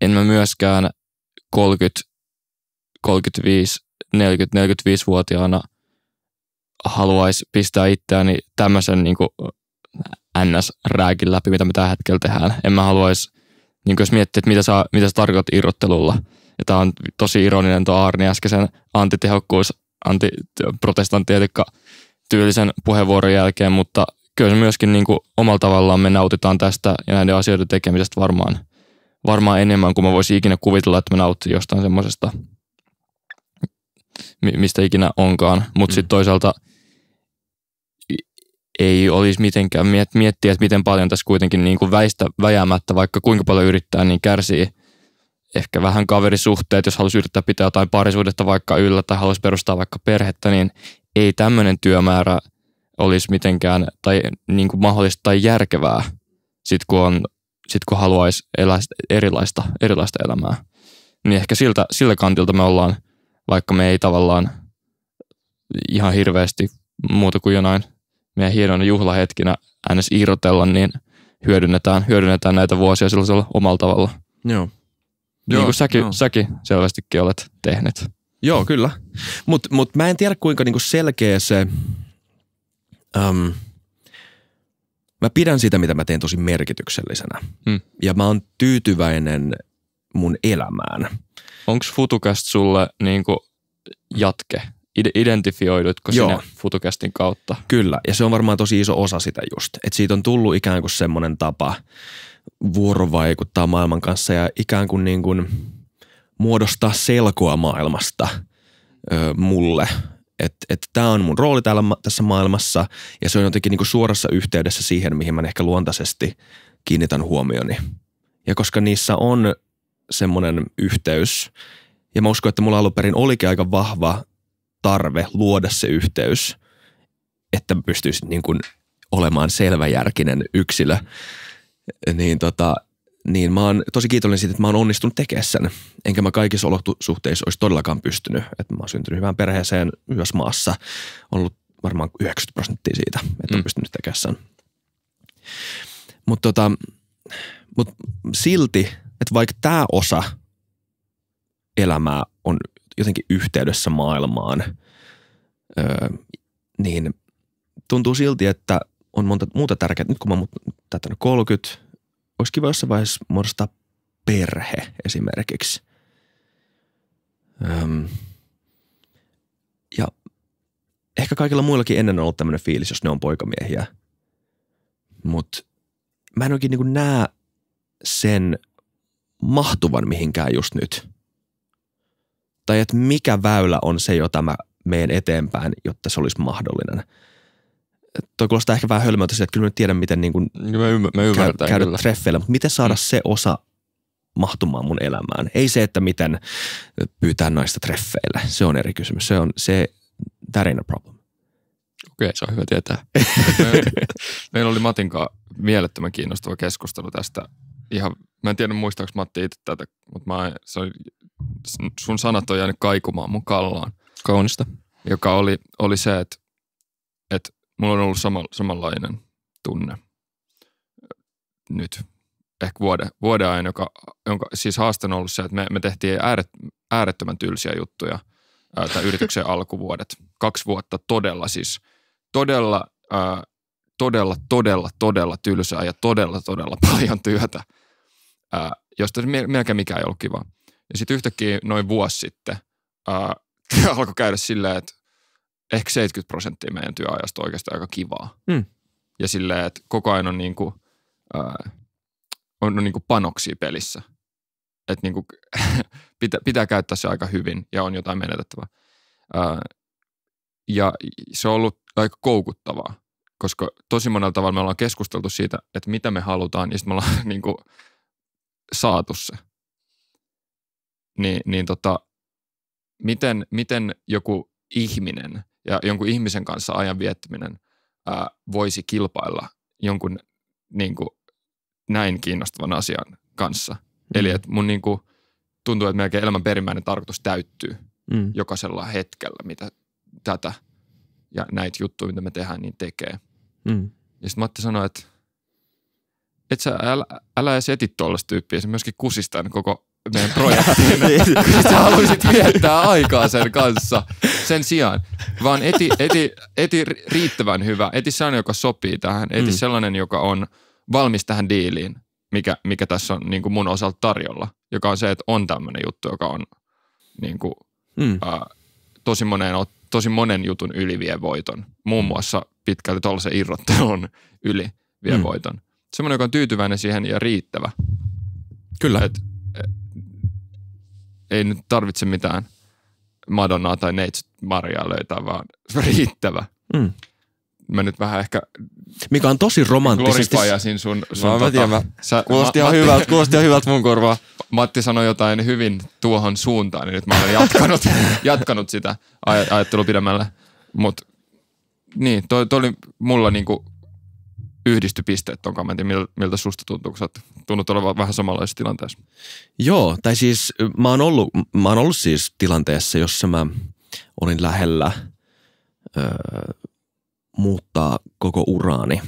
en mä myöskään 30 35, 40, 45-vuotiaana haluaisi pistää itseäni tämmöisen niin NS-rääkin läpi, mitä me tällä hetkellä tehdään. En mä haluaisi, niin jos miettii, että mitä sä, mitä sä tarkoitat irrottelulla. Ja tämä on tosi ironinen tuo Arni äskeisen antitehokkuus, antiprotestanttietikka tyylisen puheenvuoron jälkeen, mutta kyllä se myöskin niin omalla tavallaan me nautitaan tästä ja näiden asioiden tekemisestä varmaan, varmaan enemmän kuin mä voisin ikinä kuvitella, että mä nautin jostain semmoisesta – mistä ikinä onkaan. Mutta mm. sitten toisaalta ei olisi mitenkään miettiä, että miten paljon tässä kuitenkin niin kuin väistä väjäämättä, vaikka kuinka paljon yrittää, niin kärsii ehkä vähän kaverisuhteet, jos haluaisi yrittää pitää jotain parisuudetta vaikka yllä tai haluaisi perustaa vaikka perhettä, niin ei tämmöinen työmäärä olisi mitenkään tai niin kuin mahdollista tai järkevää, sit kun, on, sit kun haluaisi elää erilaista, erilaista elämää. Niin ehkä siltä, sillä kantilta me ollaan – vaikka me ei tavallaan ihan hirveästi muuta kuin jonain meidän hienona juhlahetkinä äänes irrotella, niin hyödynnetään, hyödynnetään näitä vuosia sellaisella omalla tavalla. Joo. Niin joo, kuin säkin, joo. säkin selvästikin olet tehnyt. Joo, kyllä. Mutta mut mä en tiedä kuinka niinku selkeä se... Um, mä pidän sitä, mitä mä teen tosi merkityksellisenä. Hmm. Ja mä oon tyytyväinen mun elämään. Onko Futukast sulle niin jatke? Identifioidutko Joo. sinä Futukastin kautta? Kyllä, ja se on varmaan tosi iso osa sitä just. Että siitä on tullut ikään kuin semmoinen tapa vuorovaikuttaa maailman kanssa ja ikään kuin, niin kuin muodostaa selkoa maailmasta ö, mulle että et, tämä on mun rooli täällä, tässä maailmassa ja se on jotenkin kuin niinku suorassa yhteydessä siihen, mihin mä ehkä luontaisesti kiinnitän huomioni. Ja koska niissä on semmoinen yhteys. Ja mä uskon, että mulla alun perin olikin aika vahva tarve luoda se yhteys, että pystyisin niin kuin olemaan selväjärkinen yksilö. Niin, tota, niin mä oon tosi kiitollinen siitä, että mä oon onnistunut tekemään sen. Enkä mä kaikissa olosuhteissa olisi todellakaan pystynyt. Että mä oon syntynyt hyvään perheeseen, myös maassa. On ollut varmaan 90 prosenttia siitä, että on mm. pystynyt tekemään sen. Mutta tota, mut silti että vaikka tämä osa elämää on jotenkin yhteydessä maailmaan, öö, niin tuntuu silti, että on monta muuta tärkeää. Nyt kun mä oon täyttänyt 30, olisi kiva jossain vaiheessa muodostaa perhe esimerkiksi. Öm, ja ehkä kaikilla muillakin ennen on ollut tämmöinen fiilis, jos ne on poikamiehiä. Mutta mä en oikein niin näe sen – mahtuvan mihinkään just nyt. Tai että mikä väylä on se, jota mä meen eteenpäin, jotta se olisi mahdollinen. Toi kuulostaa ehkä vähän hölmöltä että kyllä mä tiedän, miten niinku niin kuin mä ymmär, mä käy, käydä kyllä. treffeillä, mutta miten saada mm. se osa mahtumaan mun elämään. Ei se, että miten pyytää naista treffeille. Se on eri kysymys. Se on se, that ain't a problem. Okei, se on hyvä tietää. Meillä oli Matinkaan mielettömän kiinnostava keskustelu tästä ihan, mä en tiedä muistaako Matti itse tätä, mutta mä, se oli, sun sanat on jäänyt kaikumaan mun kallaan. Kaunista. Joka oli, oli se, että, että mulla on ollut sama, samanlainen tunne nyt ehkä vuoden, vuoden ajan, joka, jonka siis haaste on ollut se, että me, me tehtiin ääret, äärettömän tylsiä juttuja ää, tämän yrityksen alkuvuodet. Kaksi vuotta todella siis, todella, ää, todella, todella, todella tylsää ja todella, todella paljon työtä ää, josta melkein mikä ei ollut kiva. Ja sitten yhtäkkiä noin vuosi sitten ää, alkoi käydä silleen, että ehkä 70 prosenttia meidän työajasta on oikeastaan aika kivaa. Mm. Ja silleen, että koko ajan on, niinku, ää, on niinku panoksia pelissä. Että niinku, pitää, pitää käyttää se aika hyvin ja on jotain menetettävää. Ää, ja se on ollut aika koukuttavaa, koska tosi monella tavalla me ollaan keskusteltu siitä, että mitä me halutaan, ja sitten me ollaan niin kuin, saatu se. Niin, niin tota, miten, miten joku ihminen ja jonkun ihmisen kanssa ajan viettäminen ää, voisi kilpailla jonkun niin kuin, näin kiinnostavan asian kanssa. Mm. Eli että mun niin kuin, tuntuu, että melkein elämän perimmäinen tarkoitus täyttyy mm. jokaisella hetkellä, mitä tätä ja näitä juttuja, mitä me tehdään, niin tekee. Mm. Ja sitten Matti sanoi, että et sä, älä, älä edes eti tuollaista tyyppiä, se myöskin kusistaa koko meidän projektiin. Niin. sä haluaisit viettää aikaa sen kanssa sen sijaan, vaan eti, eti, eti riittävän hyvä, eti sellainen, joka sopii tähän, eti mm. sellainen, joka on valmis tähän diiliin, mikä, mikä tässä on niin kuin mun osalta tarjolla, joka on se, että on tämmöinen juttu, joka on niin kuin, mm. ää, tosi, monen tosi monen jutun yli vie voiton, muun muassa pitkälti tuollaisen irrottelun yli vie mm. voiton semmoinen, joka on tyytyväinen siihen ja riittävä. Kyllä. Et, e, ei nyt tarvitse mitään Madonnaa tai Neitsyt Mariaa löytää, vaan riittävä. Mm. Mä nyt vähän ehkä... Mikä on tosi romanttisesti... Glorifajasin sun... sun mä, tota, mä tiedän, mä. Sä, kuulosti, ihan hyvältä, kuulosti ihan hyvältä mun korvaa. Matti sanoi jotain hyvin tuohon suuntaan, niin nyt mä olen jatkanut, jatkanut sitä aj- ajattelua pidemmälle. Mutta niin, toi, toi oli mulla niinku yhdistypisteet onkaan. Mä en miltä susta tuntuu, kun sä tunnut olevan vähän samanlaisessa tilanteessa. Joo, tai siis mä oon ollut, mä oon ollut siis tilanteessa, jossa mä olin lähellä öö, muuttaa koko uraani,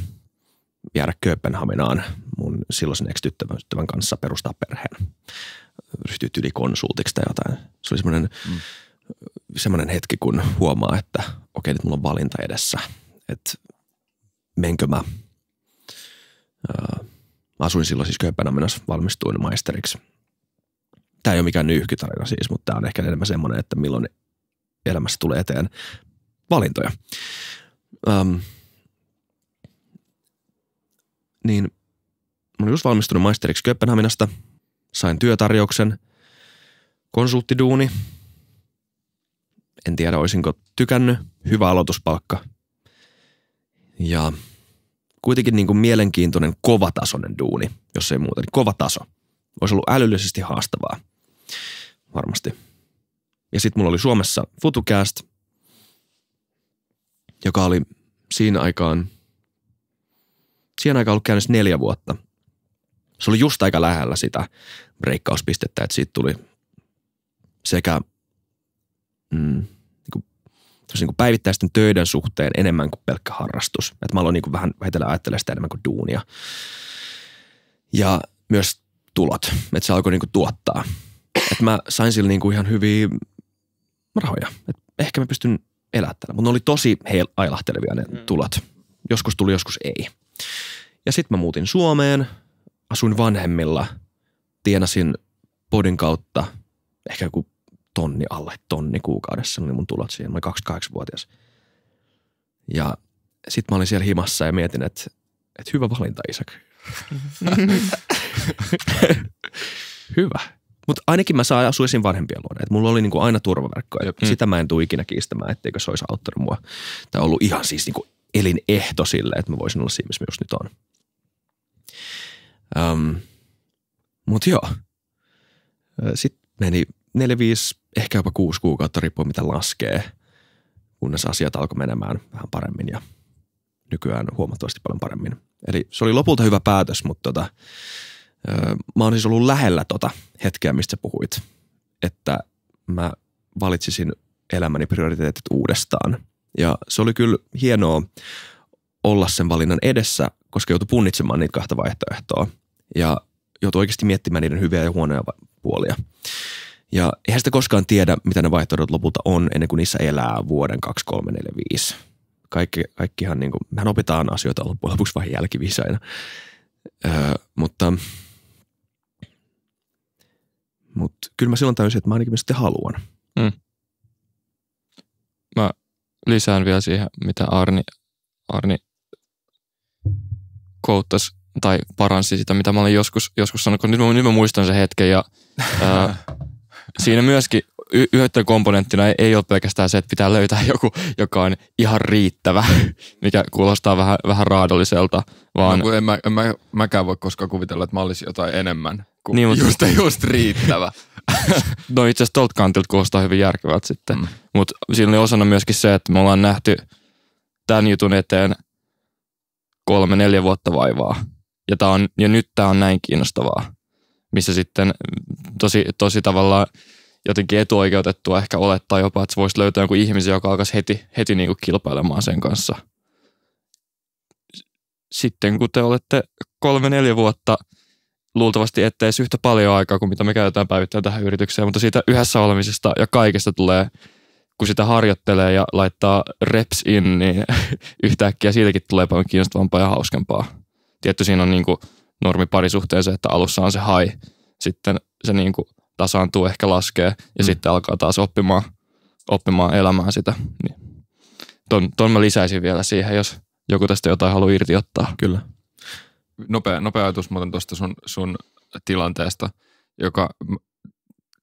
jäädä Kööpenhaminaan mun silloisen ex-tyttävän kanssa perustaa perheen. Ryhtyy ylikonsultiksi tai jotain. Se oli semmoinen mm. semmoinen hetki, kun huomaa, että okei, nyt mulla on valinta edessä, että menkö mä – asuin silloin siis Kööpenhaminassa, valmistuin maisteriksi. Tämä ei ole mikään nyyhkytarina siis, mutta tämä on ehkä enemmän semmoinen, että milloin elämässä tulee eteen valintoja. Öm, niin mä olin just valmistunut maisteriksi Kööpenhaminasta, sain työtarjouksen, konsulttiduuni, en tiedä olisinko tykännyt, hyvä aloituspalkka. Ja kuitenkin niin kuin mielenkiintoinen kovatasoinen duuni, jos ei muuta, niin kova taso. Olisi ollut älyllisesti haastavaa, varmasti. Ja sitten mulla oli Suomessa FutuCast, joka oli siinä aikaan, siinä aikaan ollut käynnissä neljä vuotta. Se oli just aika lähellä sitä breikkauspistettä, että siitä tuli sekä mm, niin kuin päivittäisten töiden suhteen enemmän kuin pelkkä harrastus. Et mä aloin niin kuin vähän vähitellen ajattelee sitä enemmän kuin duunia. Ja myös tulot, että se alkoi niin kuin tuottaa. Et mä sain sillä niin kuin ihan hyviä rahoja. Et ehkä mä pystyn elämään tällä. Mutta ne oli tosi heil- ailahtelevia ne mm. tulot. Joskus tuli, joskus ei. Ja sitten mä muutin Suomeen, asuin vanhemmilla, tienasin podin kautta ehkä joku tonni, alle tonni kuukaudessa. niin mun tulot siihen. Mä olin 28-vuotias. Ja sitten mä olin siellä himassa ja mietin, että, että hyvä valinta Isak. hyvä. Mutta ainakin mä saan asua esim. vanhempien luona. Et mulla oli niinku aina turvaverkko. ja Sitä mä en tule ikinä kiistämään, etteikö se olisi auttanut mua. Tai ollut ihan siis niinku elinehto sille, että mä voisin olla siinä, missä nyt on. Um, Mutta joo. Sitten meni neljä, viisi ehkä jopa kuusi kuukautta, riippuu mitä laskee, kunnes asiat alkoi menemään vähän paremmin ja nykyään huomattavasti paljon paremmin. Eli se oli lopulta hyvä päätös, mutta tota, öö, mä oon siis ollut lähellä tota hetkeä, mistä puhuit, että mä valitsisin elämäni prioriteetit uudestaan. Ja se oli kyllä hienoa olla sen valinnan edessä, koska joutui punnitsemaan niitä kahta vaihtoehtoa ja joutui oikeasti miettimään niiden hyviä ja huonoja puolia. Ja eihän sitä koskaan tiedä, mitä ne vaihtoehdot lopulta on, ennen kuin niissä elää vuoden 2, 3, 4, 5. Kaikki, kaikkihan niin kuin, mehän opitaan asioita loppujen lopuksi vähän jälkivisaina. Öö, mutta, mutta kyllä mä silloin täysin, että mä ainakin sitten haluan. Mm. Mä lisään vielä siihen, mitä Arni, Arni kouttasi tai paransi sitä, mitä mä olin joskus, joskus sanonut, kun nyt mä, nyt mä muistan sen hetken ja Öö, siinä myöskin y- yhtenä komponenttina ei, ei ole pelkästään se, että pitää löytää joku, joka on ihan riittävä, mikä kuulostaa vähän, vähän raadolliselta. Vaan... No, en mä, en mä, mäkään voi koskaan kuvitella, että mä olisin jotain enemmän kuin niin, mutta... just riittävä. no itse asiassa tuolta kantilta kuulostaa hyvin järkevältä sitten. Mm. Mutta siinä oli osana myöskin se, että me ollaan nähty tämän jutun eteen kolme, neljä vuotta vaivaa. Ja, tää on, ja nyt tämä on näin kiinnostavaa, missä sitten tosi, tosi tavallaan jotenkin etuoikeutettua ehkä olettaa jopa, että voisi löytää joku ihmisen, joka alkaisi heti, heti niin kuin kilpailemaan sen kanssa. Sitten kun te olette kolme-neljä vuotta luultavasti ettei edes yhtä paljon aikaa kuin mitä me käytetään päivittäin tähän yritykseen, mutta siitä yhdessä olemisesta ja kaikesta tulee, kun sitä harjoittelee ja laittaa reps in, niin yhtäkkiä siitäkin tulee paljon kiinnostavampaa ja hauskempaa. Tietty siinä on niin kuin normi parisuhteen että alussa on se hai, sitten se niin kuin tasaantuu, ehkä laskee ja mm. sitten alkaa taas oppimaan, oppimaan elämään sitä. Niin. Ton, ton mä lisäisin vielä siihen, jos joku tästä jotain haluaa irti ottaa. Kyllä. Nopea, nopea ajatus muuten tuosta sun, sun tilanteesta, joka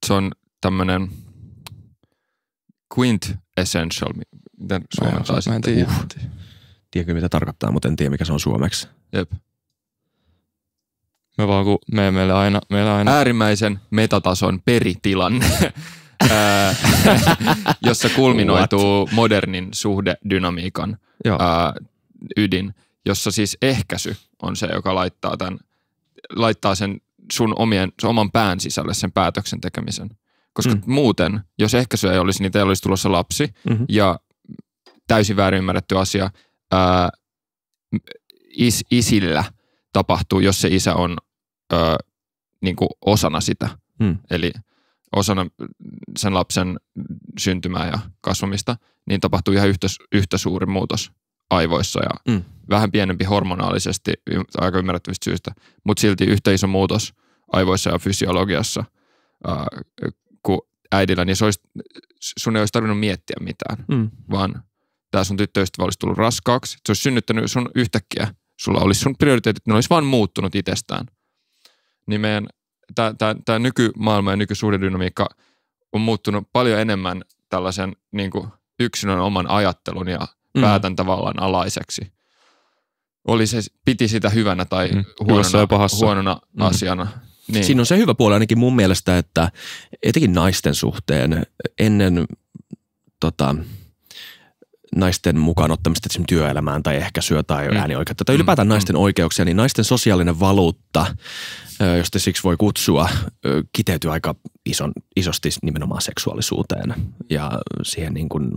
se on tämmöinen quint essential, miten suomeksi Mä en tiedä. Uh. Tiedäkö mitä tarkoittaa, mutta en tiedä mikä se on suomeksi. Jep. Me vaan kun me, meillä aina, meillä aina... Äärimmäisen metatason peritilanne. jossa kulminoituu What? modernin suhdedynamiikan ää, ydin, jossa siis ehkäisy on se, joka laittaa, tämän, laittaa sen sun omien, sun oman pään sisälle sen päätöksen tekemisen. Koska mm. muuten, jos ehkäisy ei olisi, niin teillä olisi tulossa lapsi mm-hmm. ja täysin väärin ymmärretty asia ää, is, isillä tapahtuu, jos se isä on ö, niin kuin osana sitä. Hmm. Eli osana sen lapsen syntymää ja kasvamista, niin tapahtuu ihan yhtä, yhtä suuri muutos aivoissa ja mm. vähän pienempi hormonaalisesti aika ymmärrettävistä syistä, mutta silti yhtä iso muutos aivoissa ja fysiologiassa äh, kuin äidillä, niin se olisi, sun ei olisi tarvinnut miettiä mitään, mm. vaan tämä sun tyttöystävä olisi tullut raskaaksi, se olisi synnyttänyt sun yhtäkkiä, sulla olisi sun prioriteetit, ne olisi vaan muuttunut itsestään – niin meidän tämä nykymaailma ja nykysuhdedynamiikka on muuttunut paljon enemmän tällaisen niin kuin yksilön oman ajattelun ja mm. päätän tavallaan alaiseksi. Oli se, piti sitä hyvänä tai mm. huonona, huonona mm. asiana. Niin. Siinä on se hyvä puoli ainakin mun mielestä, että etenkin naisten suhteen ennen tota, naisten mukaan ottamista esimerkiksi työelämään tai syö tai mm. äänioikeutta tai ylipäätään mm. naisten mm. oikeuksia, niin naisten sosiaalinen valuutta, jos te siksi voi kutsua, kiteytyy aika ison, isosti nimenomaan seksuaalisuuteen ja siihen niin kuin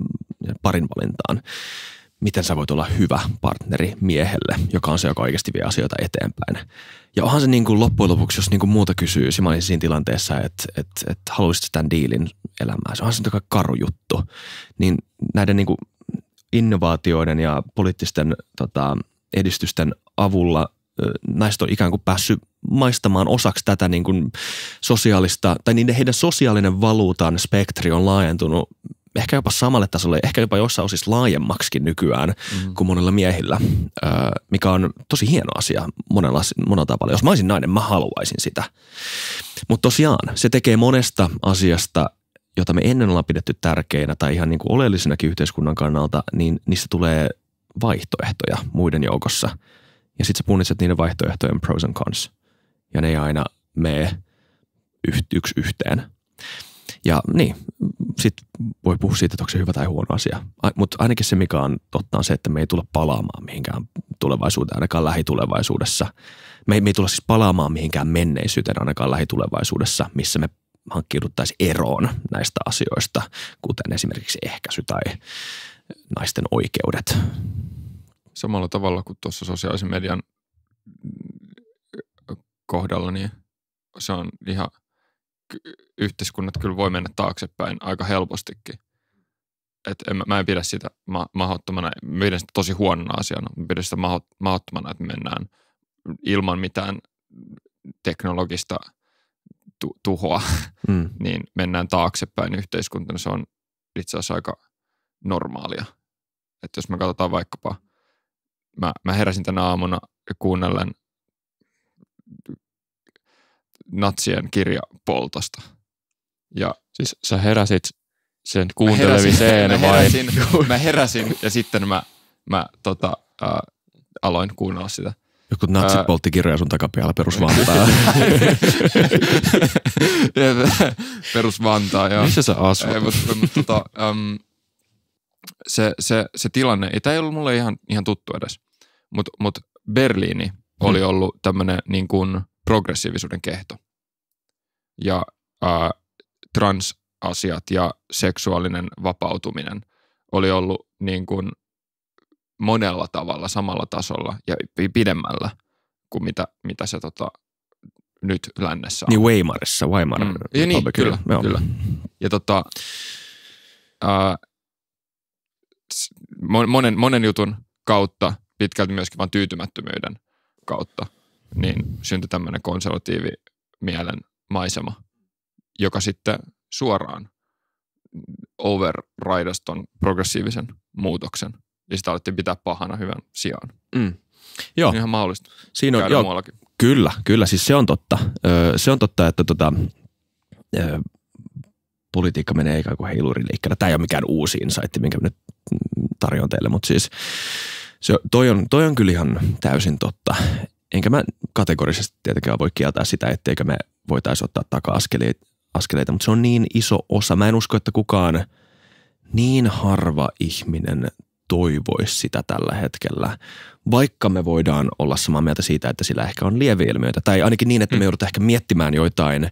parin valintaan. Miten sä voit olla hyvä partneri miehelle, joka on se, joka oikeasti vie asioita eteenpäin. Ja onhan se niin kuin loppujen lopuksi, jos niin kuin muuta kysyy, mä olin siinä tilanteessa, että, että, että haluaisit tämän diilin elämään. Se onhan se aika karu juttu. Niin näiden niin kuin innovaatioiden ja poliittisten tota, edistysten avulla naiset on ikään kuin päässyt maistamaan osaksi tätä niin kuin sosiaalista, tai niiden heidän sosiaalinen valuutan spektri on laajentunut ehkä jopa samalle tasolle, ehkä jopa jossain osissa laajemmaksikin nykyään mm. kuin monilla miehillä, mikä on tosi hieno asia monella, monella tavalla. Jos mä olisin nainen, mä haluaisin sitä. Mutta tosiaan, se tekee monesta asiasta jota me ennen ollaan pidetty tärkeinä tai ihan niin kuin oleellisinakin yhteiskunnan kannalta, niin niistä tulee vaihtoehtoja muiden joukossa. Ja sitten sä punnitset niiden vaihtoehtojen pros and cons. Ja ne ei aina mene yksi yhteen. Ja niin, sitten voi puhua siitä, että onko se hyvä tai huono asia. Mutta ainakin se, mikä on totta, on se, että me ei tule palaamaan mihinkään tulevaisuuteen, ainakaan lähitulevaisuudessa. Me ei, me ei tule siis palaamaan mihinkään menneisyyteen ainakaan lähitulevaisuudessa, missä me hankkiuduttaisiin eroon näistä asioista, kuten esimerkiksi ehkäisy tai naisten oikeudet. Samalla tavalla kuin tuossa sosiaalisen median kohdalla, niin se on ihan, yhteiskunnat kyllä voi mennä taaksepäin aika helpostikin. Et en, mä en pidä sitä ma- mahdottomana, mä pidän sitä tosi huonona asiana, mä pidän sitä mahdottomana, että mennään ilman mitään teknologista – tu- tuhoa, mm. niin mennään taaksepäin yhteiskuntana. Se on itse asiassa aika normaalia. Että jos me katsotaan vaikkapa, mä, mä heräsin tänä aamuna kuunnellen natsien kirjapoltosta. Ja siis sä heräsit sen kuuntelemiseen mä heräsin, vai? Mä heräsin, mä heräsin ja sitten mä, mä tota, äh, aloin kuunnella sitä. Jotkut natsit Ää... poltti kirjoja sun Vantaa. perus Vantaa, joo. Missä sä asut? Ei, mutta, mutta tota, se, se, se tilanne, ei, tämä ei ollut mulle ihan, ihan tuttu edes, mutta mut Berliini hmm. oli ollut tämmöinen niin kuin progressiivisuuden kehto. Ja äh, transasiat ja seksuaalinen vapautuminen oli ollut niin kuin monella tavalla samalla tasolla ja pidemmällä kuin mitä, mitä se tota, nyt lännessä niin on. Niin Weimarissa, Weimar. Mm. Ja niin, kyllä, joo. kyllä. Ja tota, ää, monen, monen jutun kautta, pitkälti myöskin vain tyytymättömyyden kautta, niin syntyi tämmöinen konservatiivi mielen maisema, joka sitten suoraan overraidaston progressiivisen muutoksen ja niin sitä alettiin pitää pahana hyvän sijaan. Mm. Joo. On niin ihan mahdollista Siinä on, joo, Kyllä, kyllä. Siis se on totta. Öö, se on totta, että tota, öö, politiikka menee ikään kuin heiluriliikkeellä. Tämä ei ole mikään uusi insight, minkä nyt tarjoan teille, mutta siis se, toi, on, toi on kyllä ihan täysin totta. Enkä mä kategorisesti tietenkään voi kieltää sitä, etteikö me voitaisiin ottaa taka-askeleita, askeleita, mutta se on niin iso osa. Mä en usko, että kukaan niin harva ihminen toivoisi sitä tällä hetkellä, vaikka me voidaan olla samaa mieltä siitä, että sillä ehkä on lieveilmiöitä. Tai ainakin niin, että me mm. joudutaan ehkä miettimään joitain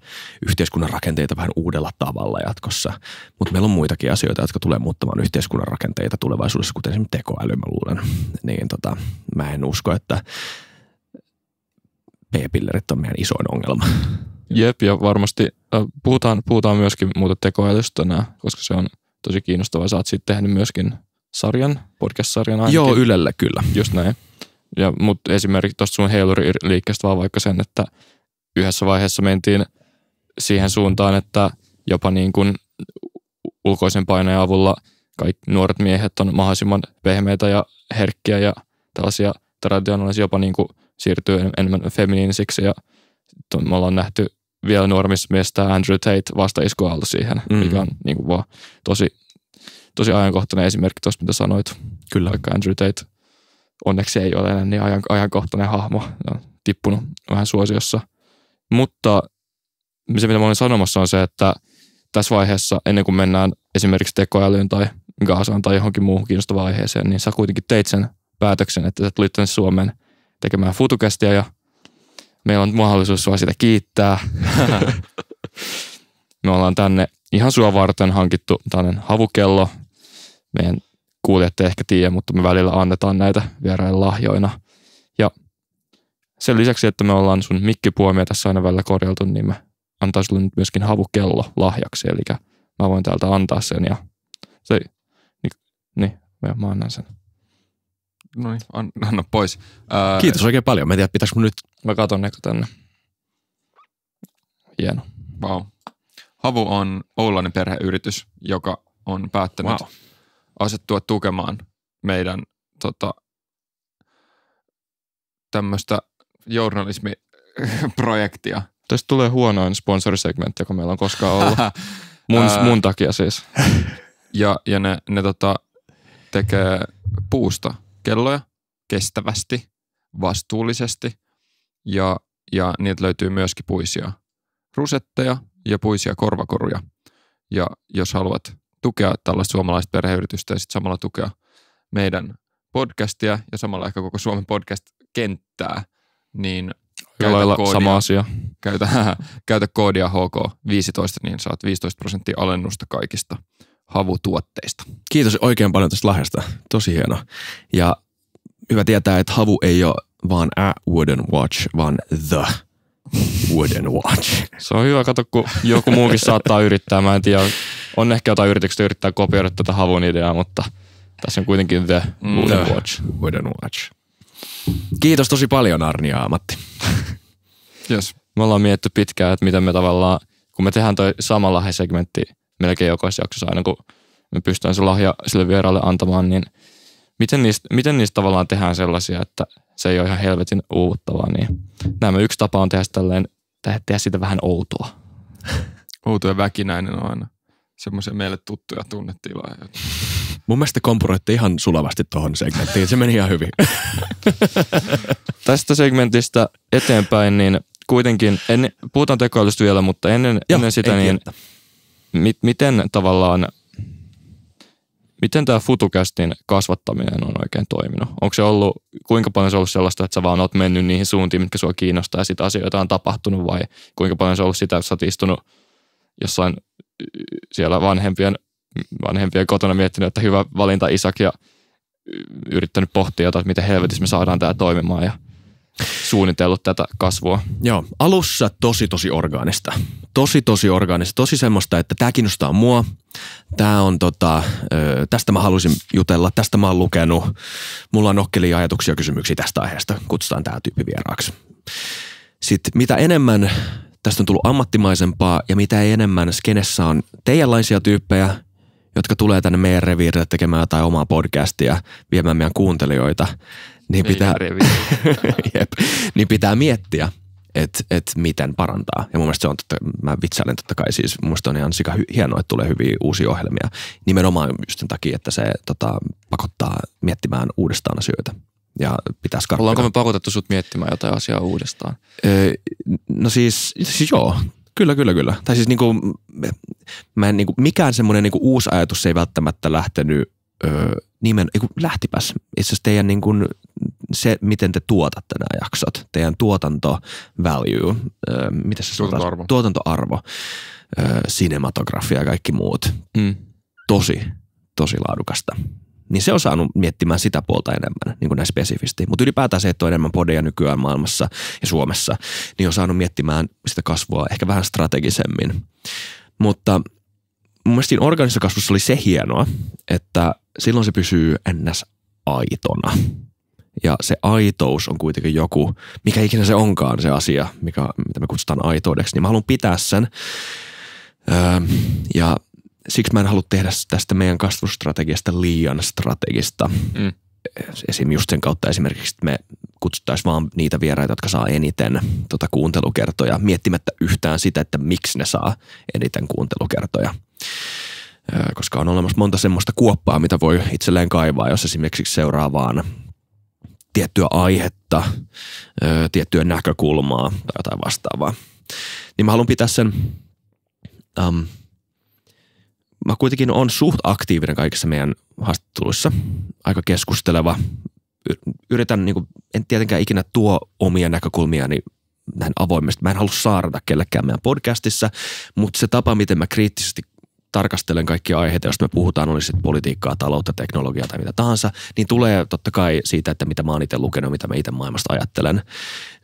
yhteiskunnan rakenteita vähän uudella tavalla jatkossa. Mutta meillä on muitakin asioita, jotka tulee muuttamaan yhteiskunnan rakenteita tulevaisuudessa, kuten esimerkiksi tekoäly, mä luulen. Niin tota, mä en usko, että P-pillerit on meidän isoin ongelma. Jep, ja varmasti puhutaan, puhutaan myöskin muuta tekoälystä tänään, koska se on tosi kiinnostavaa. Sä oot sitten tehnyt myöskin sarjan, podcast-sarjan ainakin. Joo, Ylelle kyllä. Just näin. Ja, mutta esimerkiksi tuosta sun Heiluri-liikkeestä vaan vaikka sen, että yhdessä vaiheessa mentiin siihen suuntaan, että jopa niin kuin ulkoisen paineen avulla kaikki nuoret miehet on mahdollisimman pehmeitä ja herkkiä ja tällaisia traditionaalisia jopa niin kuin siirtyy enemmän feminiinisiksi ja me ollaan nähty vielä nuoremmissa miestä Andrew Tate vasta iskuaalto siihen, mm-hmm. mikä mm. on niin kuin vaan tosi tosi ajankohtainen esimerkki tuossa, mitä sanoit. Kyllä. Vaikka Andrew Tate onneksi ei ole enää niin ajan, ajankohtainen hahmo. On tippunut vähän suosiossa. Mutta se, mitä mä olin sanomassa, on se, että tässä vaiheessa, ennen kuin mennään esimerkiksi tekoälyyn tai Gaasaan tai johonkin muuhun kiinnostavaan aiheeseen, niin sä kuitenkin teit sen päätöksen, että sä tulit tänne Suomeen tekemään futukestia ja meillä on mahdollisuus sua sitä kiittää. Me ollaan tänne ihan sua varten hankittu tällainen havukello, meidän kuulijat ehkä tiedä, mutta me välillä annetaan näitä vieraille lahjoina. Ja sen lisäksi, että me ollaan sun mikkipuomia tässä aina välillä korjeltu, niin me antaa sulle nyt myöskin havukello lahjaksi, eli mä voin täältä antaa sen ja se, niin, niin mä annan sen. No niin, anna pois. Ää, Kiitos oikein paljon. Mä en tiedä, pitäisikö mun nyt... Mä katon neko tänne. Hieno. Wow. Havu on oulainen perheyritys, joka on päättänyt wow asettua tukemaan meidän tota, tämmöistä journalismiprojektia. Tästä tulee huonoin sponsorisegmentti, joka meillä on koskaan ollut. Äh. Mun, mun takia siis. ja ja ne, ne tota, tekee puusta kelloja kestävästi, vastuullisesti ja, ja niitä löytyy myöskin puisia rusetteja ja puisia korvakoruja. Ja jos haluat tukea tällaista suomalaista perheyritystä ja sitten samalla tukea meidän podcastia ja samalla ehkä koko Suomen podcast-kenttää, niin Käytä koodia, sama asia. Käytä, käytä koodia HK15, niin saat 15 prosenttia alennusta kaikista havutuotteista. Kiitos oikein paljon tästä lahjasta. Tosi hieno. Ja hyvä tietää, että havu ei ole vaan a wooden watch, vaan the wooden watch. Se on hyvä, katso, kun joku muukin saattaa yrittää. Mä en tiedä, on ehkä jotain yritystä yrittää kopioida tätä havun ideaa, mutta tässä on kuitenkin The mm. Wooden the Watch. Wooden Watch. Kiitos tosi paljon Arnia ja Matti. yes. Me ollaan mietitty pitkään, että miten me tavallaan, kun me tehdään toi sama lahjasegmentti melkein jokaisessa jaksossa aina, kun me pystytään se lahja sille vieraalle antamaan, niin miten niistä, miten niistä tavallaan tehdään sellaisia, että se ei ole ihan helvetin uuvuttavaa. Niin nämä yksi tapa on tehdä, tälleen, tehdä, tehdä siitä vähän outoa. Outo ja väkinäinen on aina semmoisia meille tuttuja tunnetiloja. Mun mielestä kompuroitte ihan sulavasti tuohon segmenttiin. Se meni ihan hyvin. Tästä segmentistä eteenpäin, niin kuitenkin, en, puhutaan tekoälystä vielä, mutta ennen, Joo, ennen sitä, niin mit, miten tavallaan, miten tämä FutuCastin kasvattaminen on oikein toiminut? Onko se ollut, kuinka paljon se on ollut sellaista, että sä vaan oot mennyt niihin suuntiin, mitkä sua kiinnostaa ja sitä asioita on tapahtunut vai kuinka paljon se on ollut sitä, että sä oot istunut jossain siellä vanhempien, vanhempien kotona miettinyt, että hyvä valinta Isak ja yrittänyt pohtia että miten helvetissä me saadaan tämä toimimaan ja suunnitellut tätä kasvua. Joo, alussa tosi tosi orgaanista. Tosi tosi orgaanista, tosi semmoista, että tämä kiinnostaa mua. Tää on tota, tästä mä halusin jutella, tästä mä oon lukenut. Mulla on nokkeli ajatuksia kysymyksiä tästä aiheesta. Kutsutaan tämä tyyppi vieraaksi. Sitten mitä enemmän tästä on tullut ammattimaisempaa ja mitä enemmän skenessä on teidänlaisia tyyppejä, jotka tulee tänne meidän reviirille tekemään jotain omaa podcastia, viemään meidän kuuntelijoita, niin pitää, jep, niin pitää miettiä, että et miten parantaa. Ja mun mielestä se on, totta, mä vitsailen totta kai siis, musta on ihan sika hienoa, että tulee hyviä uusia ohjelmia. Nimenomaan just sen takia, että se tota, pakottaa miettimään uudestaan asioita ja pitäisi karppina. Ollaanko me pakotettu sut miettimään jotain asiaa uudestaan? Öö, no siis, siis joo, Kyllä, kyllä, kyllä. Tai siis niinku, mä en, niinku, mikään semmoinen niinku uusi ajatus ei välttämättä lähtenyt öö, nimen, eiku, lähtipäs. Itse asiassa teidän niinku, se, miten te tuotatte nämä jaksot, teidän tuotanto value, öö, mitä se tuotantoarvo, tuotantoarvo öö, sinematografia ja kaikki muut. Mm. Tosi, tosi laadukasta niin se on saanut miettimään sitä puolta enemmän, niin kuin näin spesifisti. Mutta ylipäätään se, että on enemmän podeja nykyään maailmassa ja Suomessa, niin on saanut miettimään sitä kasvua ehkä vähän strategisemmin. Mutta mun mielestä siinä organisessa kasvussa oli se hienoa, että silloin se pysyy ennäs aitona. Ja se aitous on kuitenkin joku, mikä ikinä se onkaan se asia, mikä, mitä me kutsutaan aitoudeksi, niin mä haluan pitää sen. Öö, ja siksi mä en halua tehdä tästä meidän kasvustrategiasta liian strategista. Mm. Esim. just sen kautta esimerkiksi me kutsuttaisiin vaan niitä vieraita, jotka saa eniten tota kuuntelukertoja, miettimättä yhtään sitä, että miksi ne saa eniten kuuntelukertoja koska on olemassa monta semmoista kuoppaa, mitä voi itselleen kaivaa, jos esimerkiksi vaan tiettyä aihetta, tiettyä näkökulmaa tai jotain vastaavaa. Niin mä haluan pitää sen um, mä kuitenkin on suht aktiivinen kaikissa meidän haastatteluissa, aika keskusteleva. Yritän, niin kuin, en tietenkään ikinä tuo omia näkökulmiani näin avoimesti. Mä en halua saarata kellekään meidän podcastissa, mutta se tapa, miten mä kriittisesti tarkastelen kaikkia aiheita, jos me puhutaan, oli sitten politiikkaa, taloutta, teknologiaa tai mitä tahansa, niin tulee totta kai siitä, että mitä mä oon itse lukenut, mitä mä itse maailmasta ajattelen.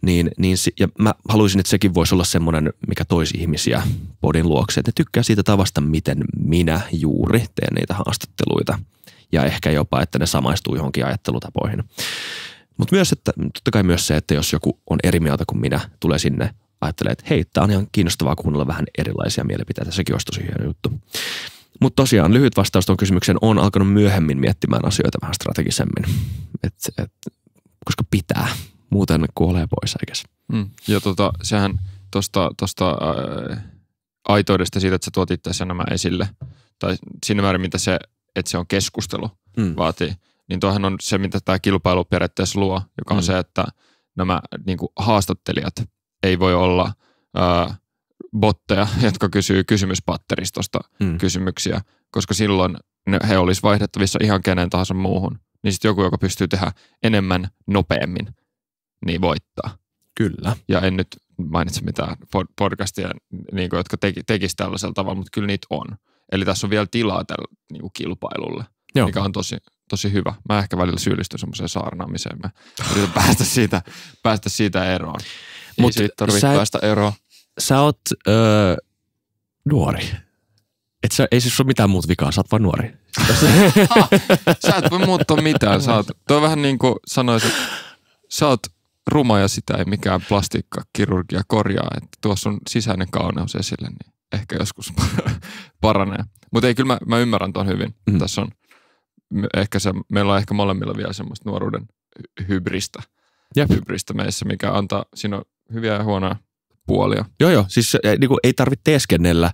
Niin, niin, ja mä haluaisin, että sekin voisi olla semmoinen, mikä toisi ihmisiä podin luokse, että ne tykkää siitä tavasta, miten minä juuri teen niitä haastatteluita. Ja ehkä jopa, että ne samaistuu johonkin ajattelutapoihin. Mutta myös, että totta kai myös se, että jos joku on eri mieltä kuin minä, tulee sinne ajattelee, että hei, tämä on ihan kiinnostavaa kuunnella vähän erilaisia mielipiteitä. Sekin olisi tosi hieno juttu. Mutta tosiaan lyhyt vastaus tuon kysymykseen on alkanut myöhemmin miettimään asioita vähän strategisemmin, et, et, koska pitää, muuten kuolee pois aikas. Mm. Ja tota, sehän tuosta tosta, äh, aitoudesta siitä, että sä tuotit tässä nämä esille, tai siinä määrin, mitä se, että se on keskustelu mm. vaatii, niin tuohan on se, mitä tämä kilpailu periaatteessa luo, joka on mm. se, että nämä niin kuin, haastattelijat – ei voi olla ää, botteja, jotka kysyy kysymyspatteristosta mm. kysymyksiä, koska silloin ne, he olisi vaihdettavissa ihan kenen tahansa muuhun. Niin sitten joku, joka pystyy tehdä enemmän nopeammin, niin voittaa. Kyllä. Ja en nyt mainitse mitään podcastia, niin kuin, jotka teki, tekisi tällaisella tavalla, mutta kyllä niitä on. Eli tässä on vielä tilaa tälle niin kuin kilpailulle, Joo. mikä on tosi, tosi hyvä. Mä ehkä välillä syyllistyn semmoiseen saarnaamiseen. Mä yritän päästä siitä, päästä siitä eroon. Mut siitä tarvitse päästä eroon. Sä oot öö, nuori. Et sä, ei siis ole mitään muut vikaa, sä oot vaan nuori. sä et voi muuttaa mitään. Sä oot, toi vähän niin kuin sanoisin, sä oot ruma ja sitä ei mikään plastiikkakirurgia korjaa. Että tuossa on sisäinen kauneus esille, niin ehkä joskus paranee. Mutta ei, kyllä mä, mä ymmärrän tuon hyvin. Mm. Tässä on ehkä se, meillä on ehkä molemmilla vielä semmoista nuoruuden hybristä. Jep. Hybristä meissä, mikä antaa, siinä on hyviä ja huonoja puolia. Joo, joo. Siis eh, niin kuin, ei tarvitse teeskennellä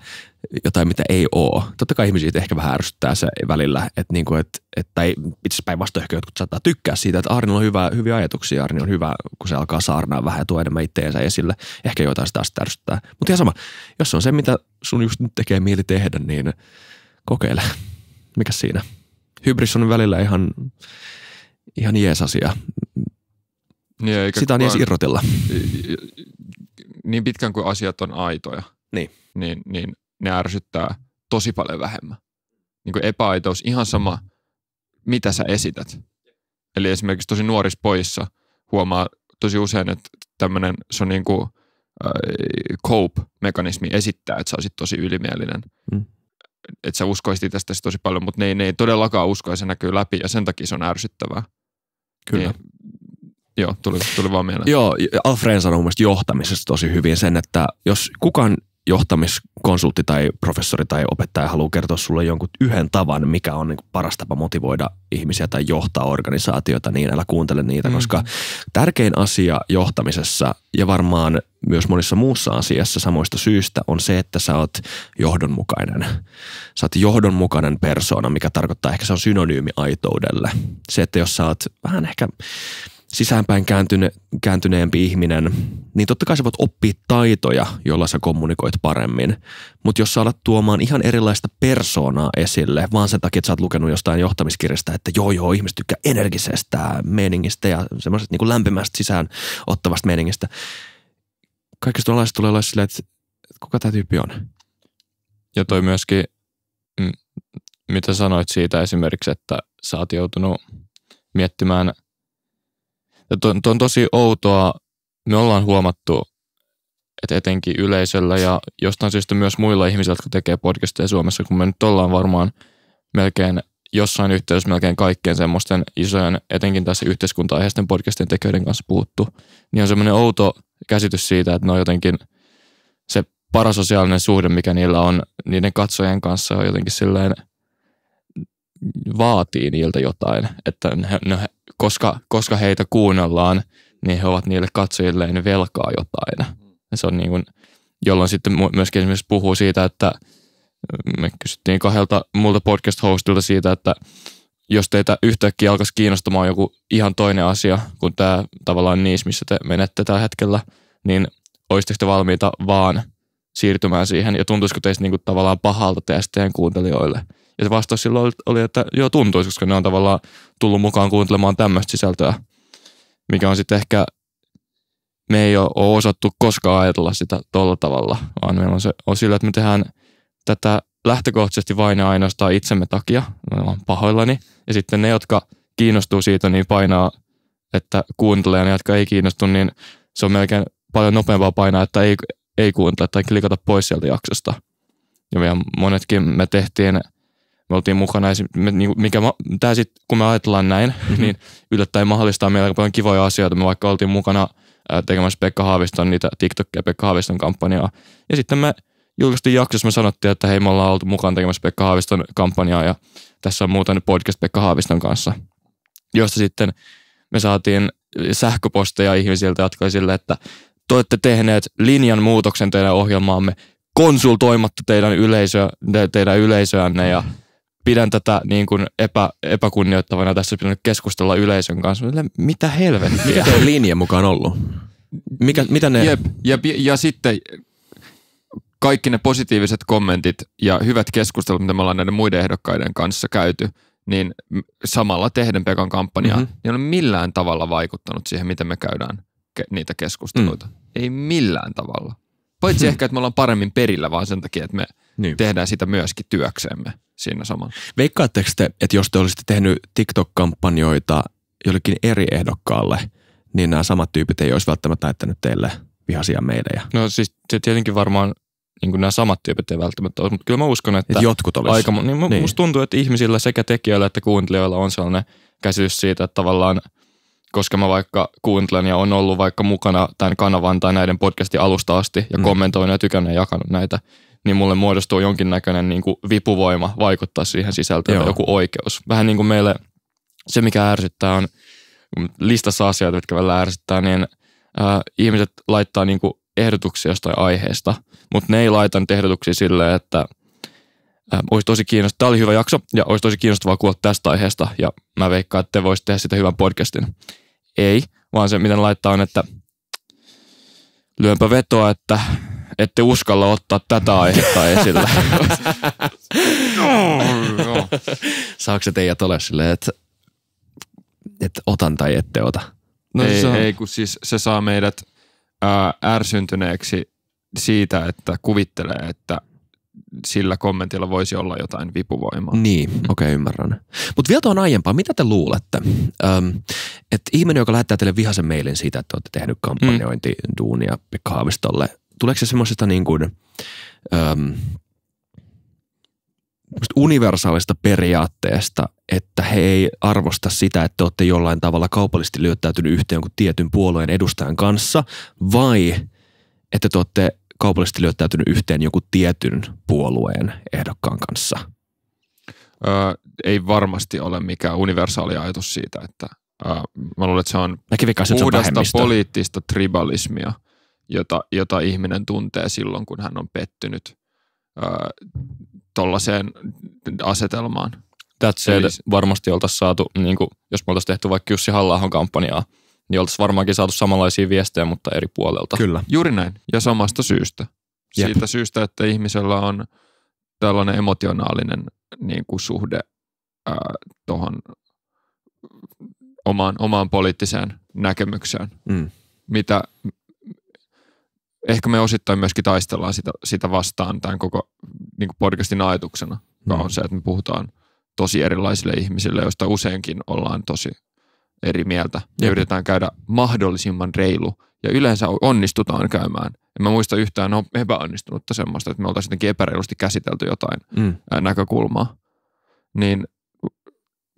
jotain, mitä ei ole. Totta kai ihmisiä ehkä vähän ärsyttää se välillä, että, niin kuin, että, että tai itse asiassa päinvastoin ehkä jotkut saattaa tykkää siitä, että Arnilla on hyvä, hyviä ajatuksia. Arni on hyvä, kun se alkaa saarnaa vähän ja tuo enemmän itteensä esille. Ehkä jotain sitä sitä ärsyttää. Mutta ihan sama, jos se on se, mitä sun just nyt tekee mieli tehdä, niin kokeile. Mikä siinä? Hybris on välillä ihan, ihan jees asia. Niin, eikä Sitä on edes irrotella. Niin pitkään kuin asiat on aitoja, niin, niin, niin ne ärsyttää tosi paljon vähemmän. Niin kuin epäaitous, ihan sama, mitä sä esität. Eli esimerkiksi tosi nuoris poissa huomaa tosi usein, että tämmöinen, se on niin kuin äh, cope-mekanismi esittää, että sä olisit tosi ylimielinen. Mm. Että sä uskoisit tästä tosi paljon, mutta ne ei, ne ei todellakaan usko ja se näkyy läpi ja sen takia se on ärsyttävää. Kyllä. Niin, Joo, tuli, tuli vaan mieleen. Joo, Alfred sanoi mun mielestä johtamisesta tosi hyvin sen, että jos kukaan johtamiskonsultti tai professori tai opettaja haluaa kertoa sulle jonkun yhden tavan, mikä on niin paras tapa motivoida ihmisiä tai johtaa organisaatiota, niin älä kuuntele niitä, mm. koska tärkein asia johtamisessa ja varmaan myös monissa muussa asiassa samoista syistä on se, että sä oot johdonmukainen. Sä oot johdonmukainen persona, mikä tarkoittaa ehkä se on synonyymi aitoudelle. Se, että jos sä oot vähän ehkä sisäänpäin kääntyne, kääntyneempi ihminen, niin totta kai sä voit oppia taitoja, joilla sä kommunikoit paremmin. Mutta jos sä alat tuomaan ihan erilaista persoonaa esille, vaan sen takia, että sä oot lukenut jostain johtamiskirjasta, että joo joo, ihmiset tykkää energisestä meiningistä ja semmoisesta niin lämpimästä sisään ottavasta meiningistä. Kaikista tuollaisista tulee olla silleen, että kuka tämä tyyppi on? Ja toi myöskin, mm, mitä sanoit siitä esimerkiksi, että sä oot joutunut miettimään – ja to, to on tosi outoa. Me ollaan huomattu, että etenkin yleisöllä ja jostain syystä myös muilla ihmisillä, jotka tekee podcasteja Suomessa, kun me nyt ollaan varmaan melkein jossain yhteydessä melkein kaikkien semmoisten isojen, etenkin tässä yhteiskunta-aiheisten podcastien tekijöiden kanssa puhuttu, niin on semmoinen outo käsitys siitä, että ne on jotenkin se parasosiaalinen suhde, mikä niillä on niiden katsojien kanssa on jotenkin silleen vaatii niiltä jotain, että ne, ne koska, koska heitä kuunnellaan, niin he ovat niille katsojilleen velkaa jotain. Ja se on niin kuin, jolloin sitten myöskin esimerkiksi puhuu siitä, että me kysyttiin kahdelta muulta podcast-hostilta siitä, että jos teitä yhtäkkiä alkaisi kiinnostamaan joku ihan toinen asia kuin tämä tavallaan niissä, missä te menette tällä hetkellä, niin olisitteko te valmiita vaan siirtymään siihen ja tuntuisiko teistä niin kuin tavallaan pahalta teidän kuuntelijoille – ja se vastaus silloin oli, että joo tuntuisi, koska ne on tavallaan tullut mukaan kuuntelemaan tämmöistä sisältöä, mikä on sitten ehkä, me ei ole osattu koskaan ajatella sitä tuolla tavalla, vaan meillä on se on sillä, että me tehdään tätä lähtökohtaisesti vain ja ainoastaan itsemme takia, ollaan pahoillani, ja sitten ne, jotka kiinnostuu siitä, niin painaa, että kuuntelee, ja ne, jotka ei kiinnostu, niin se on melkein paljon nopeampaa painaa, että ei, ei kuuntele tai klikata pois sieltä jaksosta. Ja meidän monetkin me tehtiin me oltiin mukana. me, niin, mikä, tämä sit, kun me ajatellaan näin, mm-hmm. niin yllättäen mahdollistaa meillä aika paljon kivoja asioita. Me vaikka oltiin mukana ää, äh, tekemässä Pekka Haaviston niitä TikTokia, Pekka Haaviston kampanjaa. Ja sitten me julkaistiin jaksossa, me sanottiin, että hei, me ollaan oltu mukana tekemässä Pekka Haaviston kampanjaa ja tässä on muuten podcast Pekka Haaviston kanssa, josta sitten me saatiin sähköposteja ihmisiltä, jotka sille, että te olette tehneet linjan muutoksen teidän ohjelmaamme konsultoimatta teidän, yleisö, teidän yleisöänne ja mm pidän tätä niin kuin epä, epäkunnioittavana. Tässä pitänyt keskustella yleisön kanssa. Mitä helvettiä? Mikä teidän linja mukaan ollut? Mikä, mitä ne... Jep, ja, ja, ja sitten kaikki ne positiiviset kommentit ja hyvät keskustelut, mitä me ollaan näiden muiden ehdokkaiden kanssa käyty, niin samalla tehden Pekan kampanjaa, mm-hmm. niin on millään tavalla vaikuttanut siihen, miten me käydään ke- niitä keskusteluita. Mm. Ei millään tavalla. Paitsi hmm. ehkä, että me ollaan paremmin perillä vaan sen takia, että me niin. tehdään sitä myöskin työksemme siinä samalla. Veikkaatteko te, että jos te olisitte tehnyt TikTok-kampanjoita jollekin eri ehdokkaalle, niin nämä samat tyypit ei olisi välttämättä lähettänyt teille vihaisia meilejä? No siis tietenkin varmaan niin kuin nämä samat tyypit ei välttämättä ole, mutta kyllä mä uskon, että Et jotkut olisi. Aika, niin, niin. Musta tuntuu, että ihmisillä sekä tekijöillä että kuuntelijoilla on sellainen käsitys siitä, että tavallaan koska mä vaikka kuuntelen ja on ollut vaikka mukana tämän kanavan tai näiden podcastin alusta asti ja mm. kommentoin ja tykännyt ja jakanut näitä, niin mulle muodostuu jonkinnäköinen niin kuin vipuvoima vaikuttaa siihen sisältöön Joo. joku oikeus. Vähän niin kuin meille se, mikä ärsyttää on listassa asioita, jotka välillä ärsyttää, niin äh, ihmiset laittaa niin kuin ehdotuksia jostain aiheesta, mutta ne ei laita nyt ehdotuksia silleen, että äh, olisi tosi kiinnostavaa, tämä oli hyvä jakso ja olisi tosi kiinnostavaa kuulla tästä aiheesta ja mä veikkaan, että te voisitte tehdä sitä hyvän podcastin. Ei, vaan se, miten laittaa on, että lyönpä vetoa, että ette uskalla ottaa tätä aihetta esille. Saako se teijät ole silleen, että, et otan tai ette ota? No siis ei, se on... ei, kun siis se saa meidät ää, ärsyntyneeksi siitä, että kuvittelee, että sillä kommentilla voisi olla jotain vipuvoimaa. Niin, okei, okay, ymmärrän. Mutta vielä tuohon aiempaa, mitä te luulette? Öm, että ihminen, joka lähettää teille vihaisen mailin siitä, että olette tehnyt kampanjointiduunia Pekka Haavistolle, tuleeko se semmoisesta niin kuin, äm, universaalista periaatteesta, että he ei arvosta sitä, että te olette jollain tavalla kaupallisesti lyöttäytynyt yhteen jonkun tietyn puolueen edustajan kanssa, vai että te olette kaupallisesti lyöttäytynyt yhteen joku tietyn puolueen ehdokkaan kanssa? Öö, ei varmasti ole mikään universaali ajatus siitä, että öö, mä luulen, että se on se on vähemmistö. poliittista tribalismia – jota, jota ihminen tuntee silloin, kun hän on pettynyt tuollaiseen asetelmaan. That's Eli... it. Varmasti oltaisiin saatu, niin kuin, jos me oltaisiin tehty vaikka Jussi halla kampanjaa, niin oltaisiin varmaankin saatu samanlaisia viestejä, mutta eri puolelta. Kyllä. Juuri näin. Ja samasta syystä. Jep. Siitä syystä, että ihmisellä on tällainen emotionaalinen niin kuin suhde äh, tuohon omaan, omaan poliittiseen näkemykseen. Mm. Mitä ehkä me osittain myöskin taistellaan sitä, sitä vastaan tämän koko niin kuin podcastin ajatuksena, mm. on se, että me puhutaan tosi erilaisille ihmisille, joista useinkin ollaan tosi eri mieltä ja Jep. yritetään käydä mahdollisimman reilu ja yleensä onnistutaan käymään. En mä muista yhtään no, epäonnistunutta semmoista, että me oltaisiin jotenkin epäreilusti käsitelty jotain mm. näkökulmaa. Niin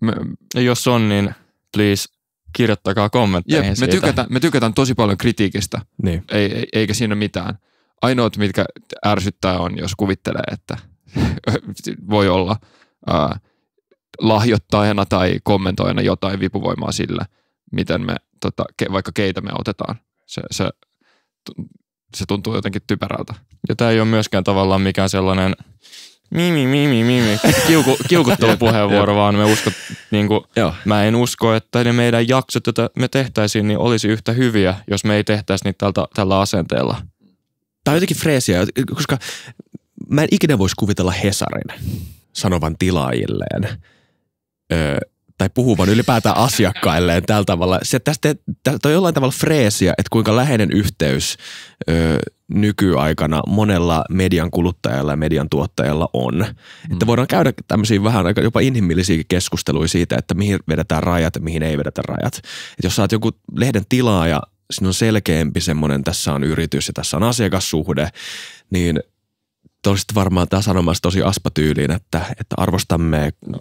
me, ja jos on, niin please kirjoittakaa kommentteja. Jep, me, tykätään, me tykätään tosi paljon kritiikistä, niin. ei, ei, eikä siinä mitään. Ainoat, mitkä ärsyttää on, jos kuvittelee, että voi olla ää, lahjoittajana tai kommentoijana jotain vipuvoimaa sillä, miten me, tota, ke, vaikka keitä me otetaan. Se, se, se tuntuu jotenkin typerältä. Ja tämä ei ole myöskään tavallaan mikään sellainen – mimi, mimi, mimi, Kiuku, puheenvuoro, vaan me usko, niin kuin, mä en usko, että ne meidän jaksot, joita me tehtäisiin, niin olisi yhtä hyviä, jos me ei tehtäisi niitä tältä, tällä asenteella. Tämä on jotenkin freesiä, koska mä en ikinä voisi kuvitella Hesarin sanovan tilaajilleen, öö, tai puhuvan ylipäätään asiakkailleen tällä tavalla. Se, tästä, tästä on jollain tavalla freesiä, että kuinka läheinen yhteys ö, nykyaikana monella median kuluttajalla ja median tuottajalla on. Mm. Että voidaan käydä tämmöisiä vähän aika jopa inhimillisiä keskusteluja siitä, että mihin vedetään rajat ja mihin ei vedetä rajat. Että jos sä oot joku lehden tilaaja, siinä on selkeämpi semmoinen, tässä on yritys ja tässä on asiakassuhde, niin – te varmaan tämä sanomassa tosi aspatyyliin, että, että arvostamme no,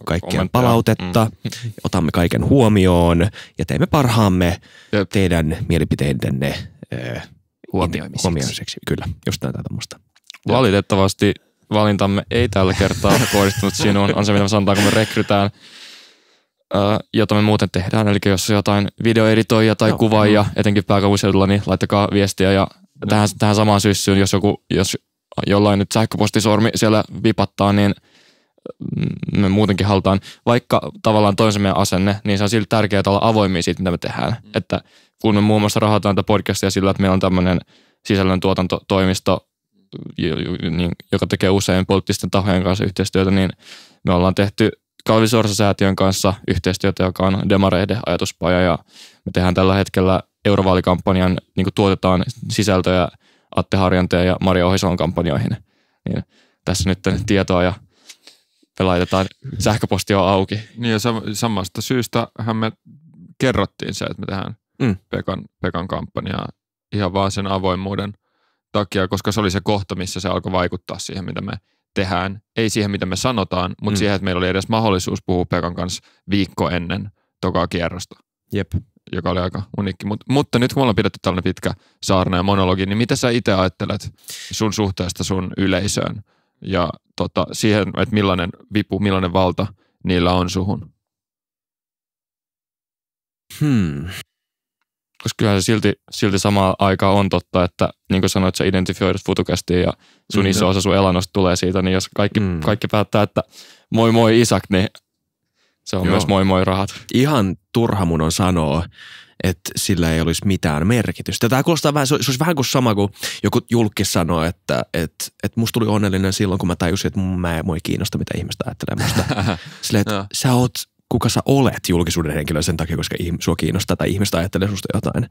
palautetta, mm. otamme kaiken huomioon ja teemme parhaamme Jep. teidän mielipiteidenne eh, huomioimiseksi. huomioimiseksi. Kyllä, just näitä tämmöistä. Valitettavasti valintamme ei tällä kertaa kohdistunut sinuun, on se mitä me sanotaan, kun me rekrytään, jota me muuten tehdään. Eli jos on jotain videoeditoijia tai no, kuvaajia, no. etenkin pääkaupunkiseudulla, niin laittakaa viestiä ja no. tähän, tähän samaan syssyyn, jos joku, jos jollain nyt sähköpostisormi siellä vipattaa, niin mm, me muutenkin halutaan, vaikka tavallaan toisen meidän asenne, niin se on silti tärkeää olla avoimia siitä, mitä me tehdään. Mm. Että kun me muun muassa rahoitetaan tätä podcastia sillä, että meillä on tämmöinen sisällöntuotantotoimisto, niin, joka tekee usein poliittisten tahojen kanssa yhteistyötä, niin me ollaan tehty Kalvi säätiön kanssa yhteistyötä, joka on Demareiden ajatuspaja ja me tehdään tällä hetkellä eurovaalikampanjan, niin kuin tuotetaan sisältöjä – Atte Harjanteen ja Maria Ohisalon kampanjoihin. Niin tässä nyt tietoa ja me laitetaan sähköpostia on auki. Niin ja sam- samasta syystä me kerrottiin se, että me tehdään mm. Pekan, Pekan kampanjaa ihan vaan sen avoimuuden takia, koska se oli se kohta, missä se alkoi vaikuttaa siihen, mitä me tehdään. Ei siihen, mitä me sanotaan, mutta mm. siihen, että meillä oli edes mahdollisuus puhua Pekan kanssa viikko ennen tokaa kierrosta. Jep joka oli aika unikki. Mut, mutta nyt kun me ollaan pidetty tällainen pitkä saarna ja monologi, niin mitä sä itse ajattelet sun suhteesta sun yleisöön ja tota, siihen, että millainen vipu, millainen valta niillä on suhun? Hmm. Koska kyllähän se silti, silti samaa aikaa on totta, että niin kuin sanoit, sä identifioidut futukästiin ja sun mm. iso osa sun elannosta tulee siitä, niin jos kaikki, hmm. kaikki päättää, että moi moi Isak, niin se on Joo. myös moi moi rahat. Ihan turha mun on sanoa, että sillä ei olisi mitään merkitystä. Tämä kuulostaa vähän, se olisi vähän kuin sama kuin joku julkki sanoi, että, että, että musta tuli onnellinen silloin, kun mä tajusin, että mä, mua ei kiinnosta, mitä ihmistä ajattelee musta. Silleen, että no. sä oot, kuka sä olet julkisuuden henkilö sen takia, koska ihm, sua kiinnostaa tai ihmistä ajattelee susta jotain.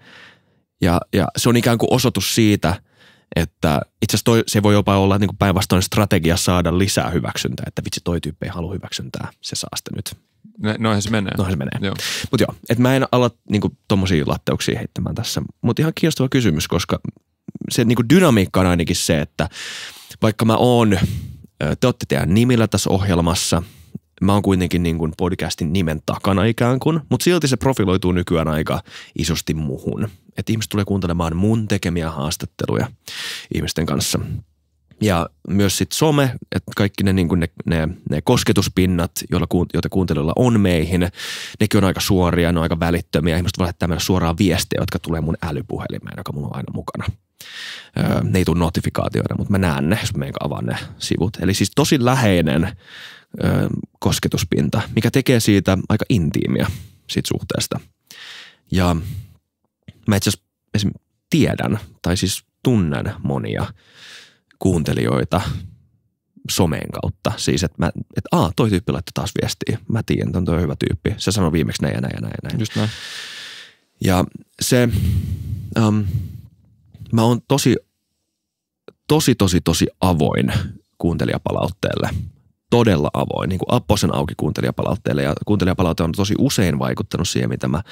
Ja, ja se on ikään kuin osoitus siitä, että itse asiassa se voi jopa olla niin päinvastoin strategia saada lisää hyväksyntää, että vitsi toi tyyppi ei halua hyväksyntää, se saa sitä nyt. Noinhan se menee. Noinhan se menee. Joo. Mut joo, et mä en ala niinku tommosia latteuksia heittämään tässä. mut ihan kiinnostava kysymys, koska se niinku dynamiikka on ainakin se, että vaikka mä oon, te ootte teidän nimillä tässä ohjelmassa, mä oon kuitenkin niinku podcastin nimen takana ikään kuin, mutta silti se profiloituu nykyään aika isosti muhun. Että ihmiset tulee kuuntelemaan mun tekemiä haastatteluja ihmisten kanssa – ja myös sitten some, että kaikki ne, niin ne, ne, ne kosketuspinnat, joilla, joita kuuntelijoilla on meihin, nekin on aika suoria, ne on aika välittömiä. Ihmiset voi lähettää meille suoraan viestejä, jotka tulee mun älypuhelimeen, joka mulla on aina mukana. Öö, ne ei tule notifikaatioina, mutta mä näen ne, jos mä menen avaan ne sivut. Eli siis tosi läheinen öö, kosketuspinta, mikä tekee siitä aika intiimiä siitä suhteesta. Ja mä itse asiassa tiedän, tai siis tunnen monia – kuuntelijoita someen kautta. Siis, että mä, et, aa, toi tyyppi laittoi taas viestiä. Mä tiedän, on toi hyvä tyyppi. Se sanoi viimeksi näin ja näin ja näin. näin. Just näin. Ja se, um, mä oon tosi, tosi, tosi, tosi avoin kuuntelijapalautteelle. Todella avoin, niin kuin apposen auki kuuntelijapalautteelle. Ja kuuntelijapalaute on tosi usein vaikuttanut siihen, mitä mä,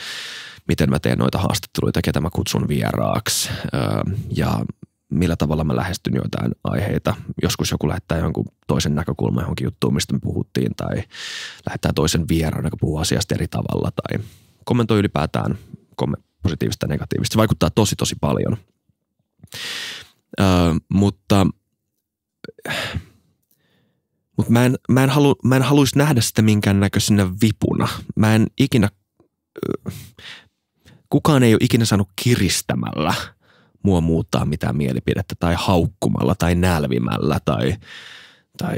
miten mä teen noita haastatteluita, ketä mä kutsun vieraaksi. Öö, ja millä tavalla mä lähestyn joitain aiheita. Joskus joku lähettää jonkun toisen näkökulman johonkin juttuun, mistä me puhuttiin, tai lähettää toisen vieraan, joka puhuu asiasta eri tavalla, tai kommentoi ylipäätään positiivista ja negatiivista. Se vaikuttaa tosi, tosi paljon. Öö, mutta mutta mä en, mä en, halu, mä en haluaisi nähdä sitä minkäännäköisenä vipuna. Mä en ikinä, kukaan ei ole ikinä saanut kiristämällä – mua muuttaa mitään mielipidettä tai haukkumalla tai nälvimällä tai, tai,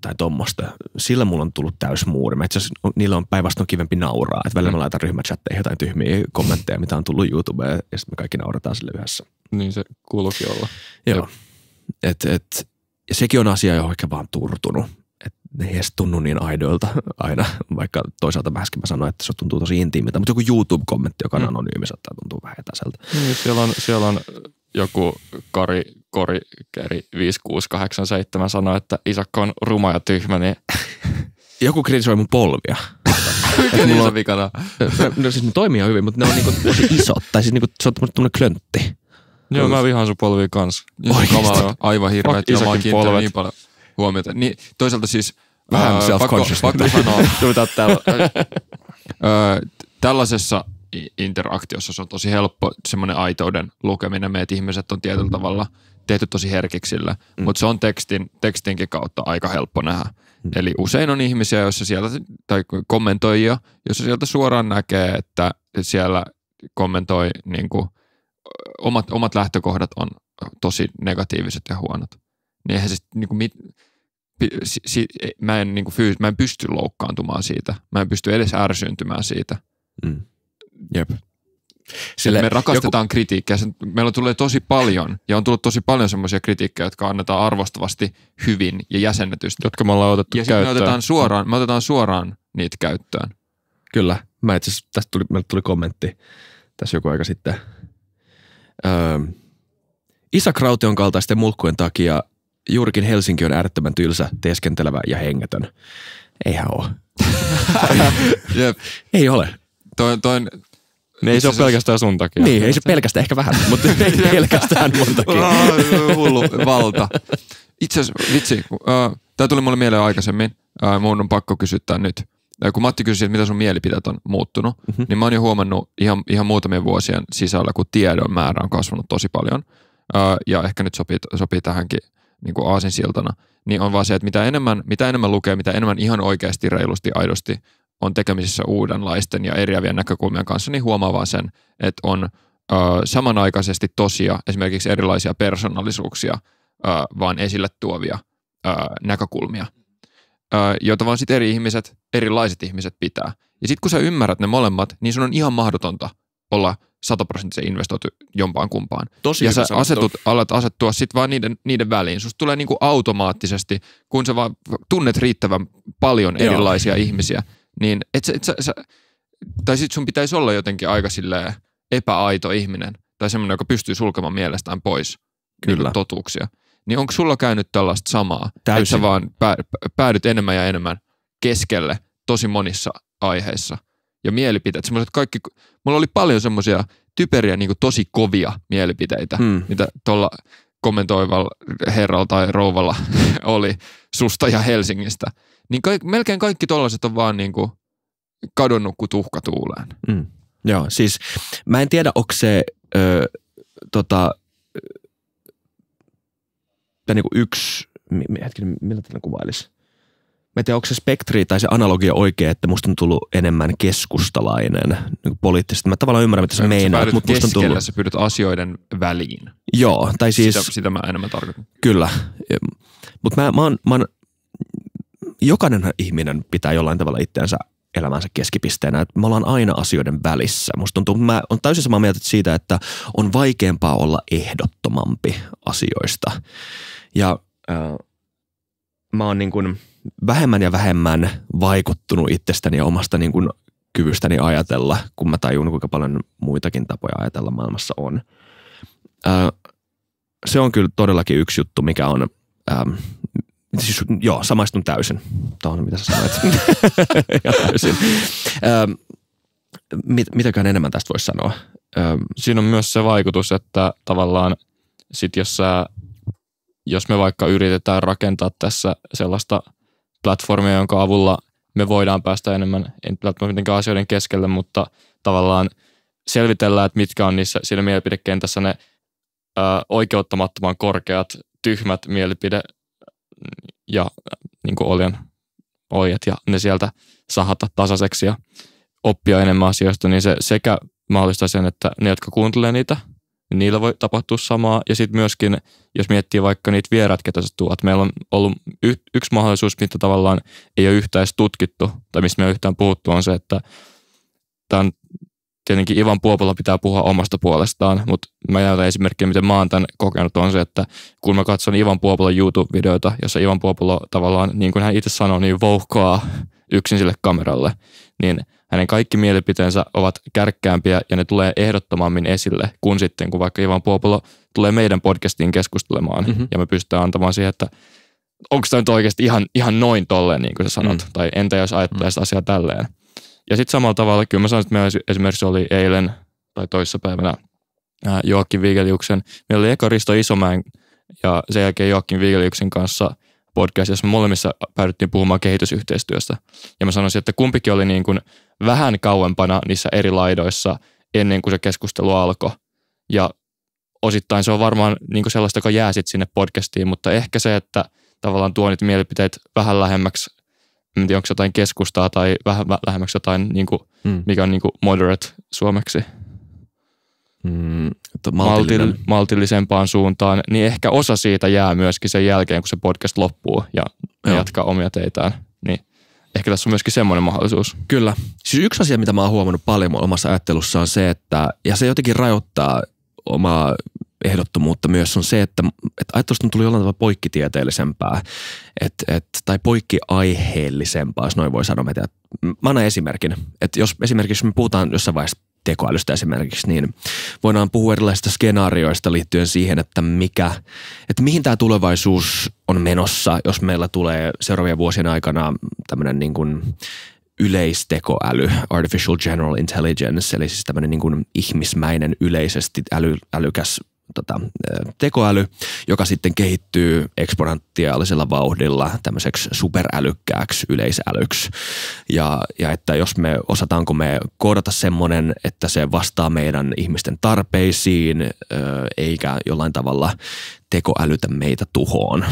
tai tuommoista. Sillä mulla on tullut täys muuri. Mä itse niillä on päinvastoin kivempi nauraa. Että välillä mm. mä laitan ryhmächatteihin jotain tyhmiä kommentteja, mitä on tullut YouTubeen ja sitten me kaikki naurataan sille yhdessä. Niin se kuuluukin olla. Joo. Et, et, ja sekin on asia, johon ehkä vaan turtunut ei edes tunnu niin aidoilta aina, vaikka toisaalta vähäskin mä sanoin, että se tuntuu tosi intiimiltä, mutta joku YouTube-kommentti, joka on mm. anonyymi, saattaa tuntua vähän etäiseltä. Niin, siellä on, siellä on joku Kari Kori Keri 5687 sanoi, että Isakka on ruma ja tyhmä, niin... Joku kritisoi mun polvia. Mikä niin on vikana? No siis ne toimii hyvin, mutta ne on niinku tosi isot. Tai siis niinku, se on tämmöinen klöntti. Joo, mä vihaan sun polvia kans. Niin Oikeastaan. Aivan hirveet isäkin polvet. niin paljon huomiota. Niin, toisaalta siis... Vähän öö, pakko, pakko sanoa. tällaisessa interaktiossa se on tosi helppo semmoinen aitouden lukeminen. Meidät ihmiset on tietyllä tavalla tehty tosi herkiksillä, mm. mutta se on tekstin, tekstinkin kautta aika helppo nähdä. Mm. Eli usein on ihmisiä, joissa sieltä, tai kommentoijia, joissa sieltä suoraan näkee, että siellä kommentoi niin kuin, omat, omat lähtökohdat on tosi negatiiviset ja huonot niin eihän se niin kuin mit, si, si, mä, en, niin kuin fyys, mä en pysty loukkaantumaan siitä. Mä en pysty edes ärsyntymään siitä. Mm. Jep. Sille, me rakastetaan joku... kritiikkiä. Sen, meillä tulee tosi paljon, ja on tullut tosi paljon semmoisia kritiikkejä, jotka annetaan arvostavasti hyvin ja jäsennetysti. Jotka me ollaan otettu ja käyttöön. Ja me otetaan, suoraan, me otetaan suoraan niitä käyttöön. Kyllä. Mä itse tästä tuli, meiltä tuli kommentti tässä joku aika sitten. Öö, Isak Raution kaltaisten mulkkujen takia juurikin Helsinki on äärettömän tylsä, teeskentelevä ja hengetön. Eihän ole. Jep. Ei ole. Toi, toi, Ne niin, ei se, ole pelkästään sun takia. Niin, ei se pelkästään, ehkä vähän, mutta ei pelkästään mun takia. Hullu valta. Itse asiassa, vitsi, uh, tämä tuli mulle mieleen aikaisemmin, uh, mun on pakko kysyttää nyt. kun Matti kysyi, että mitä sun mielipiteet on muuttunut, mm-hmm. niin mä oon jo huomannut ihan, ihan muutamien vuosien sisällä, kun tiedon määrä on kasvanut tosi paljon. Uh, ja ehkä nyt sopii, sopii tähänkin niin kuin aasinsiltana, niin on vaan se, että mitä enemmän, mitä enemmän lukee, mitä enemmän ihan oikeasti, reilusti, aidosti on tekemisissä uudenlaisten ja eriävien näkökulmien kanssa, niin huomaa vaan sen, että on ö, samanaikaisesti tosia, esimerkiksi erilaisia persoonallisuuksia, ö, vaan esille tuovia ö, näkökulmia, ö, joita vaan sitten eri ihmiset, erilaiset ihmiset pitää. Ja sitten kun sä ymmärrät ne molemmat, niin sun on ihan mahdotonta olla – sataprosenttisen investoitu jompaan kumpaan. Tosi ja sä asetut, alat asettua sitten vaan niiden, niiden väliin. Susta tulee niinku automaattisesti, kun sä vaan tunnet riittävän paljon Joo. erilaisia ihmisiä, niin et sä, et sä, sä, tai sit sun pitäisi olla jotenkin aika epäaito ihminen tai semmoinen, joka pystyy sulkemaan mielestään pois Kyllä. Niin totuuksia. Niin onko sulla käynyt tällaista samaa, Täysin. että sä vaan päädyt enemmän ja enemmän keskelle tosi monissa aiheissa – ja mielipiteet. Semmoiset kaikki, mulla oli paljon semmoisia typeriä niin tosi kovia mielipiteitä, hmm. mitä tuolla kommentoivalla herralla tai rouvalla oli susta ja Helsingistä. Niin kaik, melkein kaikki tollaiset on vaan niin kuin kadonnut kuin tuhka tuuleen. Hmm. Joo, siis mä en tiedä, onko se ö, tota, ö, niin kuin yksi, hetkinen, millä tällä kuvailisi? Mä en tiedä, onko se spektri tai se analogia oikea, että musta on tullut enemmän keskustalainen niin poliittisesti. Mä tavallaan ymmärrän, mitä sä meinaat, mutta musta on tullut... sä pyydät asioiden väliin. Joo, tai siis... Sitä, sitä mä enemmän tarkoitan. Kyllä. Mutta mä, mä, oon, mä oon... Jokainen ihminen pitää jollain tavalla itseänsä elämänsä keskipisteenä. Et me ollaan aina asioiden välissä. Musta tuntuu, mä on täysin samaa mieltä siitä, että on vaikeampaa olla ehdottomampi asioista. Ja äh, mä oon niin kuin – vähemmän ja vähemmän vaikuttunut itsestäni ja omasta niin kuin kyvystäni ajatella, kun mä tajun, kuinka paljon muitakin tapoja ajatella maailmassa on. Ö, se on kyllä todellakin yksi juttu, mikä on, äm, siis, joo, samaistun täysin tuohon, mitä sä sanoit. ja täysin. Öö, mit, mitäkään enemmän tästä voisi sanoa? Öö, Siinä on myös se vaikutus, että tavallaan sit jos sä, jos me vaikka yritetään rakentaa tässä sellaista – platformia, jonka avulla me voidaan päästä enemmän, en välttämättä asioiden keskelle, mutta tavallaan selvitellään, että mitkä on niissä siinä mielipidekentässä ne ö, oikeuttamattoman korkeat, tyhmät mielipide mm, ja mm, niin kuin olien oijat ja ne sieltä sahata tasaiseksi ja oppia enemmän asioista, niin se sekä mahdollistaa sen, että ne, jotka kuuntelee niitä – niin niillä voi tapahtua samaa. Ja sitten myöskin, jos miettii vaikka niitä vieraat, ketä sä tuot, meillä on ollut y- yksi mahdollisuus, mitä tavallaan ei ole yhtään edes tutkittu, tai mistä me ei ole yhtään puhuttu, on se, että tämän, tietenkin Ivan Puopola pitää puhua omasta puolestaan, mutta mä näytän esimerkkiä, miten mä oon tämän kokenut, on se, että kun mä katson Ivan Puopolan YouTube-videoita, jossa Ivan Puopola tavallaan, niin kuin hän itse sanoi, niin vouhkaa yksin sille kameralle, niin – hänen kaikki mielipiteensä ovat kärkkäämpiä ja ne tulee ehdottomammin esille kuin sitten, kun vaikka Ivan Puopolo tulee meidän podcastiin keskustelemaan mm-hmm. ja me pystytään antamaan siihen, että onko tämä nyt oikeasti ihan, ihan noin tolleen, niin kuin sä sanot, mm. tai entä jos ajattelee mm. asiaa tälleen. Ja sitten samalla tavalla, kyllä mä sanoin, että meillä esimerkiksi oli eilen tai toissapäivänä Joakim Viigeliuksen, meillä oli eka Risto Isomäen ja sen jälkeen Joakim Viigeliuksen kanssa podcast, jossa molemmissa päädyttiin puhumaan kehitysyhteistyöstä. Ja mä sanoisin, että kumpikin oli niin kuin vähän kauempana niissä eri laidoissa ennen kuin se keskustelu alkoi. Ja osittain se on varmaan niin kuin sellaista, joka jää sitten sinne podcastiin, mutta ehkä se, että tavallaan tuo nyt mielipiteet vähän lähemmäksi, en tiedä onko jotain keskustaa tai vähän lähemmäksi jotain, niin kuin, mm. mikä on niin kuin moderate suomeksi mm, maltillisempaan suuntaan, niin ehkä osa siitä jää myöskin sen jälkeen, kun se podcast loppuu ja Joo. jatkaa omia teitään. Niin ehkä tässä on myöskin semmoinen mahdollisuus. Kyllä. Siis yksi asia, mitä mä oon huomannut paljon omassa ajattelussa on se, että, ja se jotenkin rajoittaa omaa ehdottomuutta myös on se, että, että ajattelusta on tullut jollain tavalla poikkitieteellisempää et, et, tai poikkiaiheellisempaa, jos noin voi sanoa. Mä, mä annan esimerkin. Et jos esimerkiksi me puhutaan jossain vaiheessa tekoälystä esimerkiksi, niin voidaan puhua erilaisista skenaarioista liittyen siihen, että, mikä, että mihin tämä tulevaisuus on menossa, jos meillä tulee seuraavien vuosien aikana tämmöinen niin kuin yleistekoäly, artificial general intelligence, eli siis tämmöinen niin kuin ihmismäinen yleisesti äly, älykäs tota, tekoäly, joka sitten kehittyy eksponentiaalisella vauhdilla tämmöiseksi superälykkääksi yleisälyksi. Ja, ja että jos me osataanko me koodata semmoinen, että se vastaa meidän ihmisten tarpeisiin, eikä jollain tavalla tekoälytä meitä tuhoon.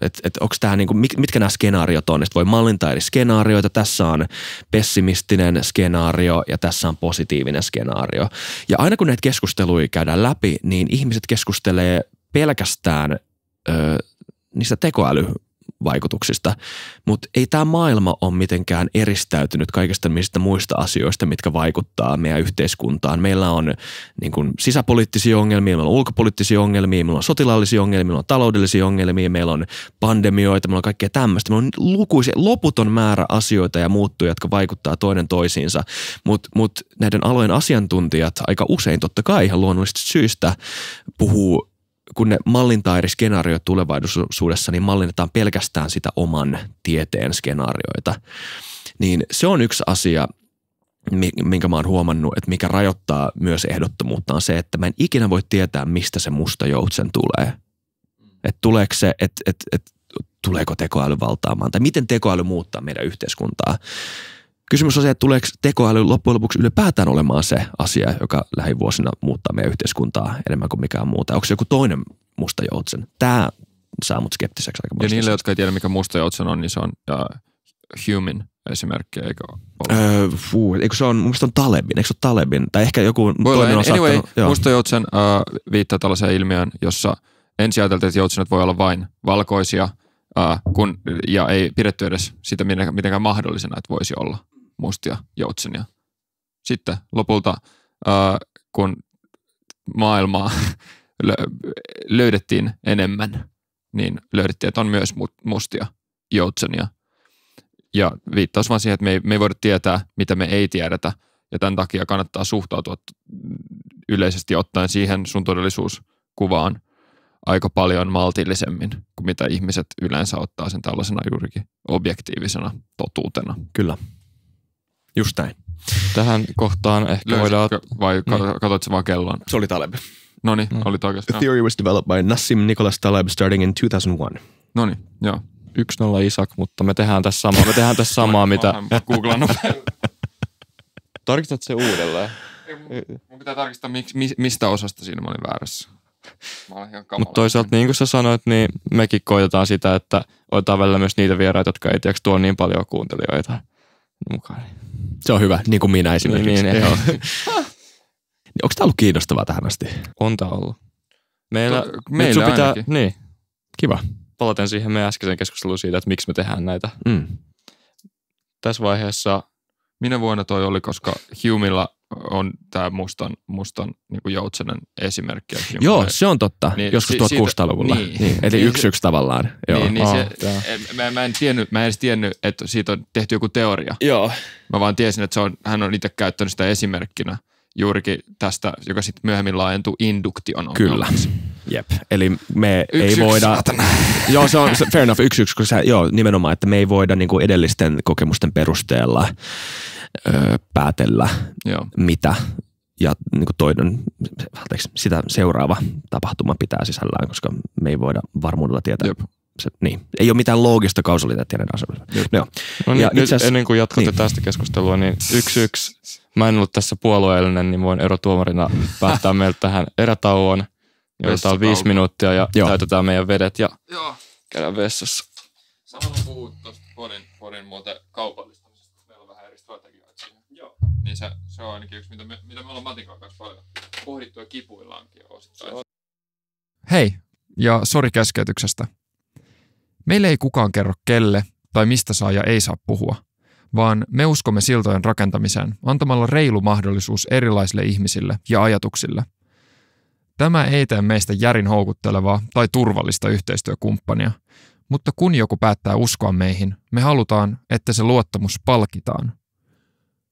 Et, et onks tää niinku, mit, mitkä nämä skenaariot on? Sitten voi mallintaa eri skenaarioita. Tässä on pessimistinen skenaario ja tässä on positiivinen skenaario. Ja aina kun näitä keskusteluja käydään läpi, niin ihmiset keskustelee pelkästään ö, niistä tekoäly vaikutuksista. Mutta ei tämä maailma ole mitenkään eristäytynyt kaikista niistä muista asioista, mitkä vaikuttaa meidän yhteiskuntaan. Meillä on niin kun, sisäpoliittisia ongelmia, meillä on ulkopoliittisia ongelmia, meillä on sotilaallisia ongelmia, meillä on taloudellisia ongelmia, meillä on pandemioita, meillä on kaikkea tämmöistä. Meillä on lukuisia, loputon määrä asioita ja muuttuja, jotka vaikuttaa toinen toisiinsa. Mutta mut näiden alojen asiantuntijat aika usein totta kai ihan luonnollisesti syistä puhuu kun ne mallintaa eri skenaarioita tulevaisuudessa, niin mallinnetaan pelkästään sitä oman tieteen skenaarioita. Niin se on yksi asia, minkä mä oon huomannut, että mikä rajoittaa myös ehdottomuutta on se, että mä en ikinä voi tietää, mistä se musta joutsen tulee. Että tuleeko se, että et, et, tuleeko tekoäly valtaamaan tai miten tekoäly muuttaa meidän yhteiskuntaa. Kysymys on se, että tuleeko tekoäly loppujen lopuksi ylipäätään olemaan se asia, joka lähivuosina muuttaa meidän yhteiskuntaa enemmän kuin mikään muuta. Onko se joku toinen musta joutsen? Tämä saa mut skeptiseksi aika Ja niille, jotka ei tiedä, mikä musta joutsen on, niin se on uh, human esimerkki, eikö ole? Öö, fuu, eikö se on, mun mielestä on Talebin, eikö se ole Talebin? Tai ehkä joku Voi toinen olla, on anyway, saattanut, musta joutsen uh, viittaa tällaiseen ilmiöön, jossa ensi ajateltiin, että joutsenet voi olla vain valkoisia, uh, kun, ja ei pidetty edes sitä mitenkään mahdollisena, että voisi olla mustia joutsenia. Sitten lopulta, äh, kun maailmaa löydettiin enemmän, niin löydettiin, että on myös mustia joutsenia. Ja viittaus vaan siihen, että me ei, me ei voida tietää, mitä me ei tiedetä, ja tämän takia kannattaa suhtautua yleisesti ottaen siihen sun todellisuuskuvaan aika paljon maltillisemmin kuin mitä ihmiset yleensä ottaa sen tällaisena juurikin objektiivisena totuutena. Kyllä. Just näin. Tähän kohtaan ehkä Löysitkö, voidaan... Vai ka- niin. katsoitko vaan kelloa? Se oli Taleb. No niin, mm. oli oikeastaan. The theory was developed by Nassim Nicholas Taleb starting in 2001. No niin, joo. Yksi nolla Isak, mutta me tehdään tässä samaa, me tehdään tässä samaa, mitä... googlannut. Tarkistat se uudelleen. Mun pitää tarkistaa, miksi, mistä osasta siinä mä olin väärässä. Mutta toisaalta niin kuin sä sanoit, niin mekin koitetaan sitä, että otetaan välillä myös niitä vieraita, jotka ei tiedäks tuo niin paljon kuuntelijoita mukaan. Se on hyvä, niin kuin minä niin, esimerkiksi. Niin, niin, joo. Onko tämä ollut kiinnostavaa tähän asti? On tämä ollut. Meillä, to, meillä pitää, ainakin. Niin. Kiva. Palaten siihen meidän äskeisen keskusteluun siitä, että miksi me tehdään näitä. Mm. Tässä vaiheessa, minä vuonna toi oli, koska Hiumilla on tämä mustan, mustan niin joutsenen esimerkki. Joo, se on totta, niin, joskus si- 1600-luvulla. Niin, niin, eli niin, yksi yksi tavallaan. Joo. Niin, niin oh, se, en, mä, mä, en tiennyt, mä en edes tiennyt, että siitä on tehty joku teoria. Joo. Mä vaan tiesin, että se on, hän on itse käyttänyt sitä esimerkkinä – juurikin tästä, joka sitten myöhemmin laajentuu induktion Kyllä. Jep, eli me yksi, ei voida... Satana. Joo, se on fair enough, yksi, yksi, koska joo, nimenomaan, että me ei voida niin kuin edellisten kokemusten perusteella ö, päätellä, joo. mitä ja niin kuin toinen, sitä seuraava tapahtuma pitää sisällään, koska me ei voida varmuudella tietää, Jep se, niin. Ei ole mitään loogista kausaliteettia näiden asioiden. No, no niin, ja nyt asiassa, ennen kuin jatkatte niin. tästä keskustelua, niin yksi yksi. Mä en ollut tässä puolueellinen, niin voin erotuomarina päättää meiltä tähän erätauon. Otetaan viisi minuuttia ja Joo. täytetään meidän vedet ja Joo. käydään vessassa. Samalla puhut tuosta podin, podin muuten kaupallistamisesta. Meillä on vähän eri strategioita siinä. Joo. Niin se, se on ainakin yksi, mitä me, mitä me ollaan Matikan kanssa paljon pohdittu ja kipuillaankin osittain. Hei, ja sori keskeytyksestä. Meille ei kukaan kerro kelle tai mistä saa ja ei saa puhua, vaan me uskomme siltojen rakentamiseen antamalla reilu mahdollisuus erilaisille ihmisille ja ajatuksille. Tämä ei tee meistä järin houkuttelevaa tai turvallista yhteistyökumppania, mutta kun joku päättää uskoa meihin, me halutaan, että se luottamus palkitaan.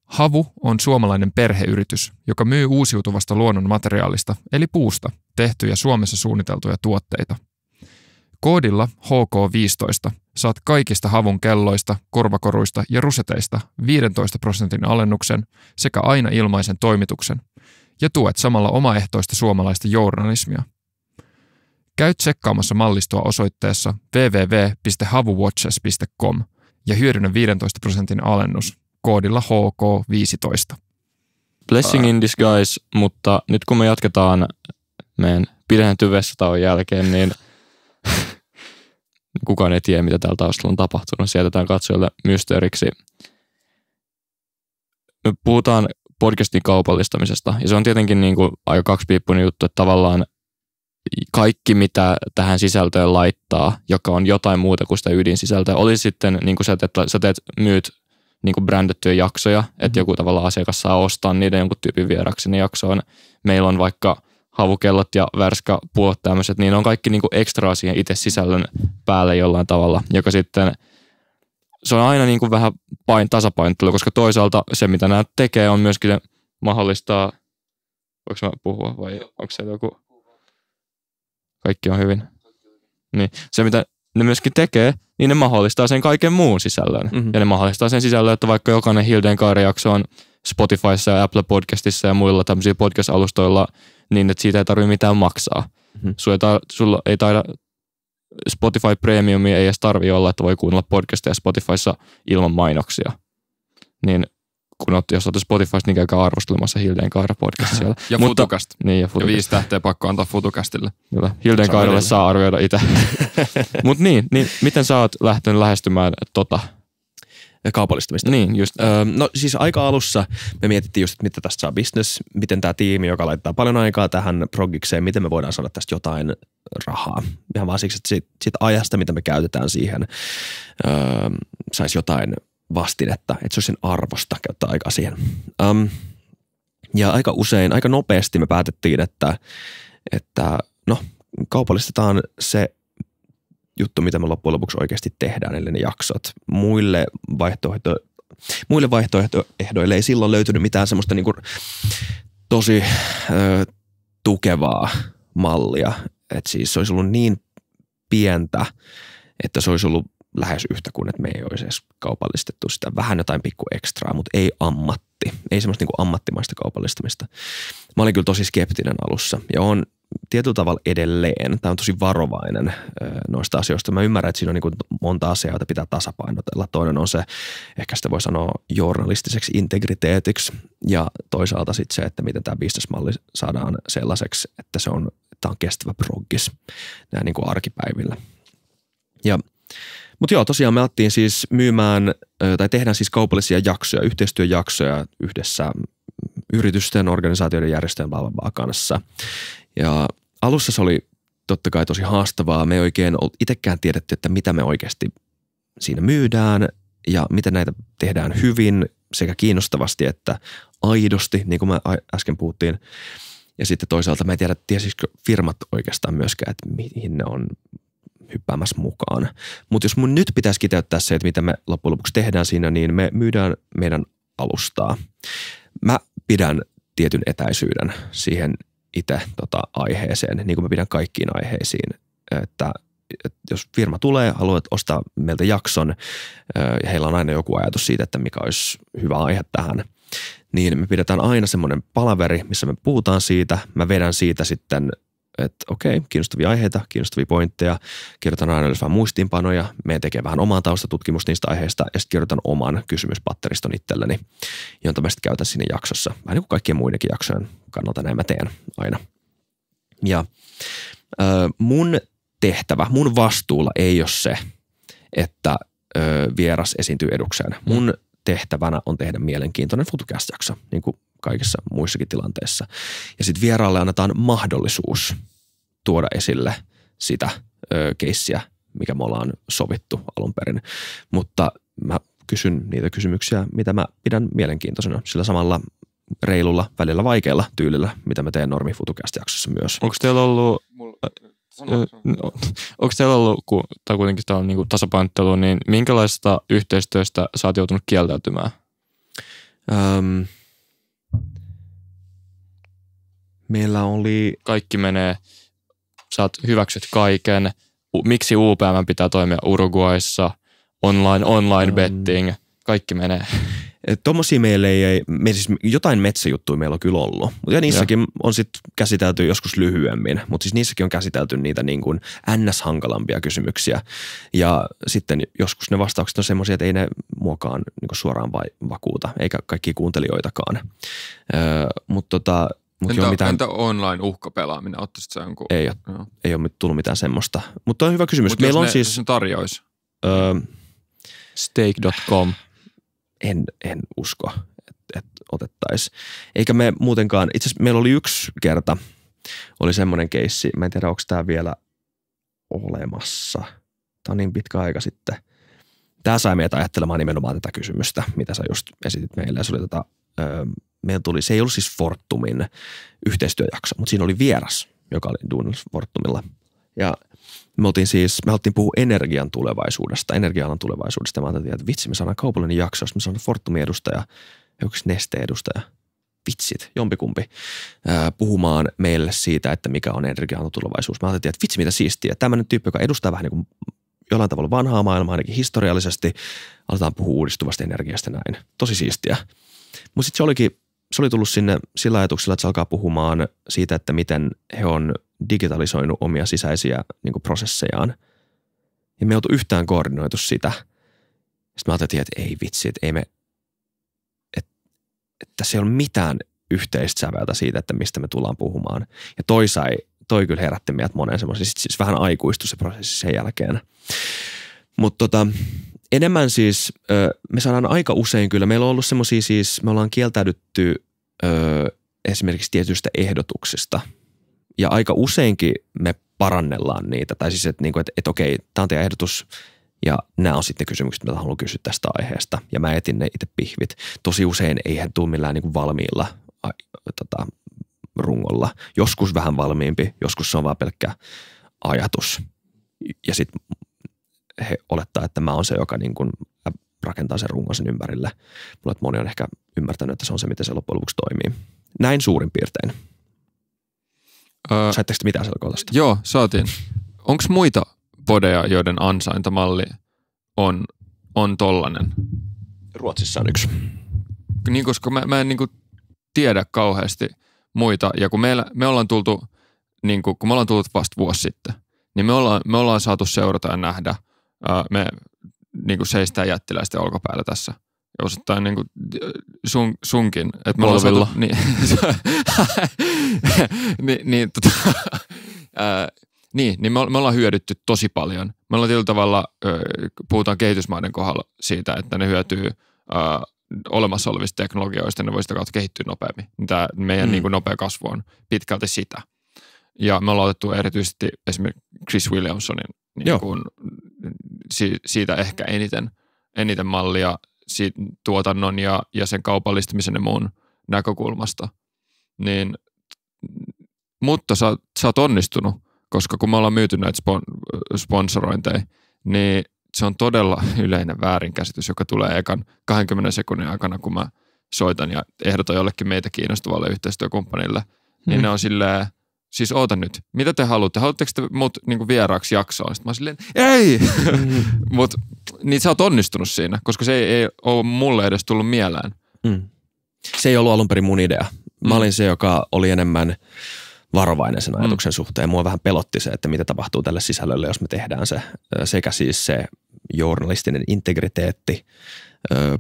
Havu on suomalainen perheyritys, joka myy uusiutuvasta luonnonmateriaalista, eli puusta, tehtyjä Suomessa suunniteltuja tuotteita – Koodilla HK15 saat kaikista havun kelloista, korvakoruista ja ruseteista 15 prosentin alennuksen sekä aina ilmaisen toimituksen ja tuet samalla omaehtoista suomalaista journalismia. Käy tsekkaamassa mallistoa osoitteessa www.havuwatches.com ja hyödynnä 15 prosentin alennus koodilla HK15. Blessing in disguise, mutta nyt kun me jatketaan meidän pidennetyn vessatauon jälkeen, niin – kukaan ei tiedä, mitä täällä taustalla on tapahtunut. Sieltä tämä katsojalle mysteeriksi. Me puhutaan podcastin kaupallistamisesta. Ja se on tietenkin niin kuin aika kaksipiippunen juttu, että tavallaan kaikki, mitä tähän sisältöön laittaa, joka on jotain muuta kuin sitä ydinsisältöä, oli sitten, niin kuin sä teet, sä teet myyt niin kuin brändettyjä jaksoja, että mm-hmm. joku tavallaan asiakas saa ostaa niiden jonkun tyypin vieraksi niin jaksoon. Meillä on vaikka – havukellot ja puot tämmöiset, niin ne on kaikki niin ekstraa siihen itse sisällön päälle jollain tavalla, joka sitten se on aina niin kuin vähän pain, tasapainottelu, koska toisaalta se, mitä nämä tekee, on myöskin se mahdollistaa, voinko mä puhua vai onko se joku, kaikki on hyvin. Niin, se mitä ne myöskin tekee, niin ne mahdollistaa sen kaiken muun sisällön. Mm-hmm. Ja ne mahdollistaa sen sisällön, että vaikka jokainen hildenkaari jakso on Spotifyssa ja Apple Podcastissa ja muilla tämmöisillä podcast-alustoilla niin, että siitä ei tarvitse mitään maksaa. Mm-hmm. Sulla, ei ta- sulla ei taida Spotify Premiumi ei edes tarvi olla, että voi kuunnella podcasteja Spotifyssa ilman mainoksia. Niin kun otti, jos olette Spotifysta, niin käykää arvostelemassa Hilden Kaira podcast siellä. ja Mutta, futukast. Niin, ja, futukast. ja viisi tähteä pakko antaa futukastille. Kyllä, Hilden Kairalle saa arvioida itse. Mutta niin, niin, miten sä oot lähtenyt lähestymään tota ja kaupallistamista. Niin, just. Öö, no siis aika alussa me mietittiin just, että mitä tästä saa business, miten tämä tiimi, joka laittaa paljon aikaa tähän progikseen, miten me voidaan saada tästä jotain rahaa. Ihan vaan siksi, että siitä, siitä ajasta, mitä me käytetään siihen, öö, saisi jotain vastinetta, että se olisi sen arvosta käyttää aikaa siihen. Um, ja aika usein, aika nopeasti me päätettiin, että, että no, kaupallistetaan se juttu, mitä me loppujen lopuksi oikeasti tehdään, eli ne jaksot. Muille vaihtoehto, muille vaihtoehdoille ei silloin löytynyt mitään semmoista niin kuin tosi ö, tukevaa mallia. Et siis se olisi ollut niin pientä, että se olisi ollut lähes yhtä kuin, että me ei olisi edes kaupallistettu sitä. Vähän jotain pikku ekstraa, mutta ei ammatti. Ei semmoista niin kuin ammattimaista kaupallistamista. Mä olin kyllä tosi skeptinen alussa ja on tietyllä tavalla edelleen. Tämä on tosi varovainen noista asioista. Mä ymmärrän, että siinä on niin monta asiaa, joita pitää tasapainotella. Toinen on se, ehkä sitä voi sanoa journalistiseksi integriteetiksi ja toisaalta sitten se, että miten tämä bisnesmalli saadaan sellaiseksi, että se on, tämä on kestävä proggis näin niin arkipäivillä. Ja mutta joo, tosiaan me alettiin siis myymään, tai tehdään siis kaupallisia jaksoja, yhteistyöjaksoja yhdessä yritysten, organisaatioiden, järjestöjen, bla, kanssa. Ja alussa se oli totta kai tosi haastavaa. Me ei oikein itsekään tiedetty, että mitä me oikeasti siinä myydään ja miten näitä tehdään hyvin sekä kiinnostavasti että aidosti, niin kuin me äsken puhuttiin. Ja sitten toisaalta mä en tiedä, tiesisikö firmat oikeastaan myöskään, että mihin ne on hyppäämässä mukaan. Mutta jos mun nyt pitäisi kiteyttää se, että mitä me loppujen lopuksi tehdään siinä, niin me myydään meidän alustaa. Mä pidän tietyn etäisyyden siihen itse tota, aiheeseen, niin kuin mä pidän kaikkiin aiheisiin. Että, että jos firma tulee, haluat ostaa meiltä jakson, ja heillä on aina joku ajatus siitä, että mikä olisi hyvä aihe tähän, niin me pidetään aina semmoinen palaveri, missä me puhutaan siitä. Mä vedän siitä sitten että okei, kiinnostavia aiheita, kiinnostavia pointteja, kirjoitan aina vähän muistiinpanoja, me tekee vähän omaa taustatutkimusta niistä aiheista ja sitten kirjoitan oman kysymyspatteriston itselleni, jonka mä sitten käytän siinä jaksossa, vähän niin kuin kaikkien muidenkin jaksojen kannalta näin mä teen aina. Ja ö, mun tehtävä, mun vastuulla ei ole se, että ö, vieras esiintyy edukseen. Mun tehtävänä on tehdä mielenkiintoinen futukäsjakso, niin kuin kaikissa muissakin tilanteissa. Ja sitten vieraalle annetaan mahdollisuus tuoda esille sitä ö, keissiä, mikä me ollaan sovittu alun perin. Mutta mä kysyn niitä kysymyksiä, mitä mä pidän mielenkiintoisena. Sillä samalla reilulla, välillä vaikealla tyylillä, mitä mä teen normi jaksossa myös. Onko teillä ollut... Mulla... No, onko teillä ollut, kun tämä kuitenkin tämä on niin tasapainottelu, niin minkälaista yhteistyöstä sä oot joutunut kieltäytymään? Öm, meillä oli... Kaikki menee, sä oot hyväksyt kaiken. miksi UPM pitää toimia Uruguayssa? Online, online betting, kaikki menee. Tuommoisia meillä ei, ei me siis jotain metsäjuttuja meillä on kyllä ollut, mutta niissäkin ja. on sitten käsitelty joskus lyhyemmin, mutta siis niissäkin on käsitelty niitä niin kuin ns-hankalampia kysymyksiä. Ja sitten joskus ne vastaukset on semmoisia, että ei ne muokaan niin suoraan vai, vakuuta, eikä kaikki kuuntelijoitakaan. Öö, mutta tota, Mut entä, mitään... entä online uhkapelaaminen? Ottaisit se jonkun... Ei, ole, no. ei ole tullut mitään semmoista. Mutta on hyvä kysymys. Mut Meillä on ne, siis... ne tarjoisi. Öö, Stake.com en, en usko, että et otettaisiin. Eikä me muutenkaan, itse asiassa meillä oli yksi kerta, oli semmoinen keissi, mä en tiedä onko tämä vielä olemassa. Tämä on niin pitkä aika sitten. Tämä sai meitä ajattelemaan nimenomaan tätä kysymystä, mitä sä just esitit meille. Se oli tota, öö, meillä tuli, se ei ollut siis Fortumin yhteistyöjakso, mutta siinä oli vieras, joka oli duunissa Fortumilla. Ja – me oltiin siis, me haluttiin puhua energian tulevaisuudesta, energia tulevaisuudesta. Mä ajattelin, että vitsi, me saadaan kaupallinen jakso, jos me saadaan Fortumin edustaja, joku neste edustaja, vitsit, jompikumpi, ää, puhumaan meille siitä, että mikä on energian tulevaisuus. Mä ajattelin, että vitsi, mitä siistiä. Tämmöinen tyyppi, joka edustaa vähän niin kuin jollain tavalla vanhaa maailmaa, ainakin historiallisesti, aletaan puhua uudistuvasta energiasta näin. Tosi siistiä. Mutta sitten se olikin se oli tullut sinne sillä ajatuksella, että se alkaa puhumaan siitä, että miten he on digitalisoinut omia sisäisiä niin kuin prosessejaan. Ja me ei oltu yhtään koordinoitu sitä. Sitten mä ajattelin, että ei vitsi, että ei me, että, että se ei ole mitään yhteistä säveltä siitä, että mistä me tullaan puhumaan. Ja toi sai, toi kyllä herätti meidät monen semmoisen, siis vähän aikuistui se prosessi sen jälkeen. Mutta tota, enemmän siis me saadaan aika usein kyllä, meillä on ollut semmoisia siis, me ollaan kieltäydytty esimerkiksi tietyistä ehdotuksista ja aika useinkin me parannellaan niitä. Tai siis, että, niin kuin, että, että okei, tämä on teidän ehdotus ja nämä on sitten ne kysymykset, mitä haluan kysyä tästä aiheesta. Ja mä etin ne itse pihvit. Tosi usein eihän tule millään niin kuin valmiilla ai, tota, rungolla. Joskus vähän valmiimpi, joskus se on vaan pelkkä ajatus. Ja sitten he olettaa, että mä oon se, joka niin kuin äh, rakentaa sen rungon sen ympärille. Mutta moni on ehkä ymmärtänyt, että se on se, miten se loppujen lopuksi toimii. Näin suurin piirtein. Öö, Saitteko te mitään selkoa tästä? Joo, saatiin. Onko muita podeja, joiden ansaintamalli on, on tollanen? Ruotsissa on yksi. Niin, koska mä, mä en niin kuin tiedä kauheasti muita. Ja kun meillä, me ollaan tultu, niin kuin, kun me ollaan tullut vasta vuosi sitten, niin me ollaan, me ollaan saatu seurata ja nähdä – me niin kuin seistään jättiläisten olkapäällä tässä. Ja osittain niin kuin sun, sunkin. Että me Polvilla. Saatu, niin, niin, niin, tota, ää, niin, niin me, me ollaan hyödytty tosi paljon. Me ollaan tietyllä tavalla, puhutaan kehitysmaiden kohdalla siitä, että ne hyötyy ää, olemassa olevista teknologioista, ne voi sitä kautta kehittyä nopeammin. Tämä meidän mm. niin kuin nopea kasvu on pitkälti sitä. Ja me ollaan otettu erityisesti esimerkiksi Chris Williamsonin niin kuin, siitä ehkä mm. eniten, eniten mallia tuotannon ja, ja sen kaupallistamisen ja muun näkökulmasta. Niin, mutta sä, sä oot onnistunut, koska kun me ollaan myyty näitä spon, sponsorointeja, niin se on todella yleinen väärinkäsitys, joka tulee ekan 20 sekunnin aikana, kun mä soitan ja ehdotan jollekin meitä kiinnostavalle yhteistyökumppanille, niin mm. ne on silleen – siis oota nyt, mitä te haluatte? Haluatteko te mut niin vieraaksi jaksoon? Sitten mä silleen, ei! Mm. Mut niin sä oot onnistunut siinä, koska se ei, ei ole mulle edes tullut mieleen. Mm. Se ei ollut alun perin mun idea. Mä mm. olin se, joka oli enemmän varovainen sen mm. ajatuksen mm. suhteen. Mua vähän pelotti se, että mitä tapahtuu tälle sisällölle, jos me tehdään se. Sekä siis se journalistinen integriteetti –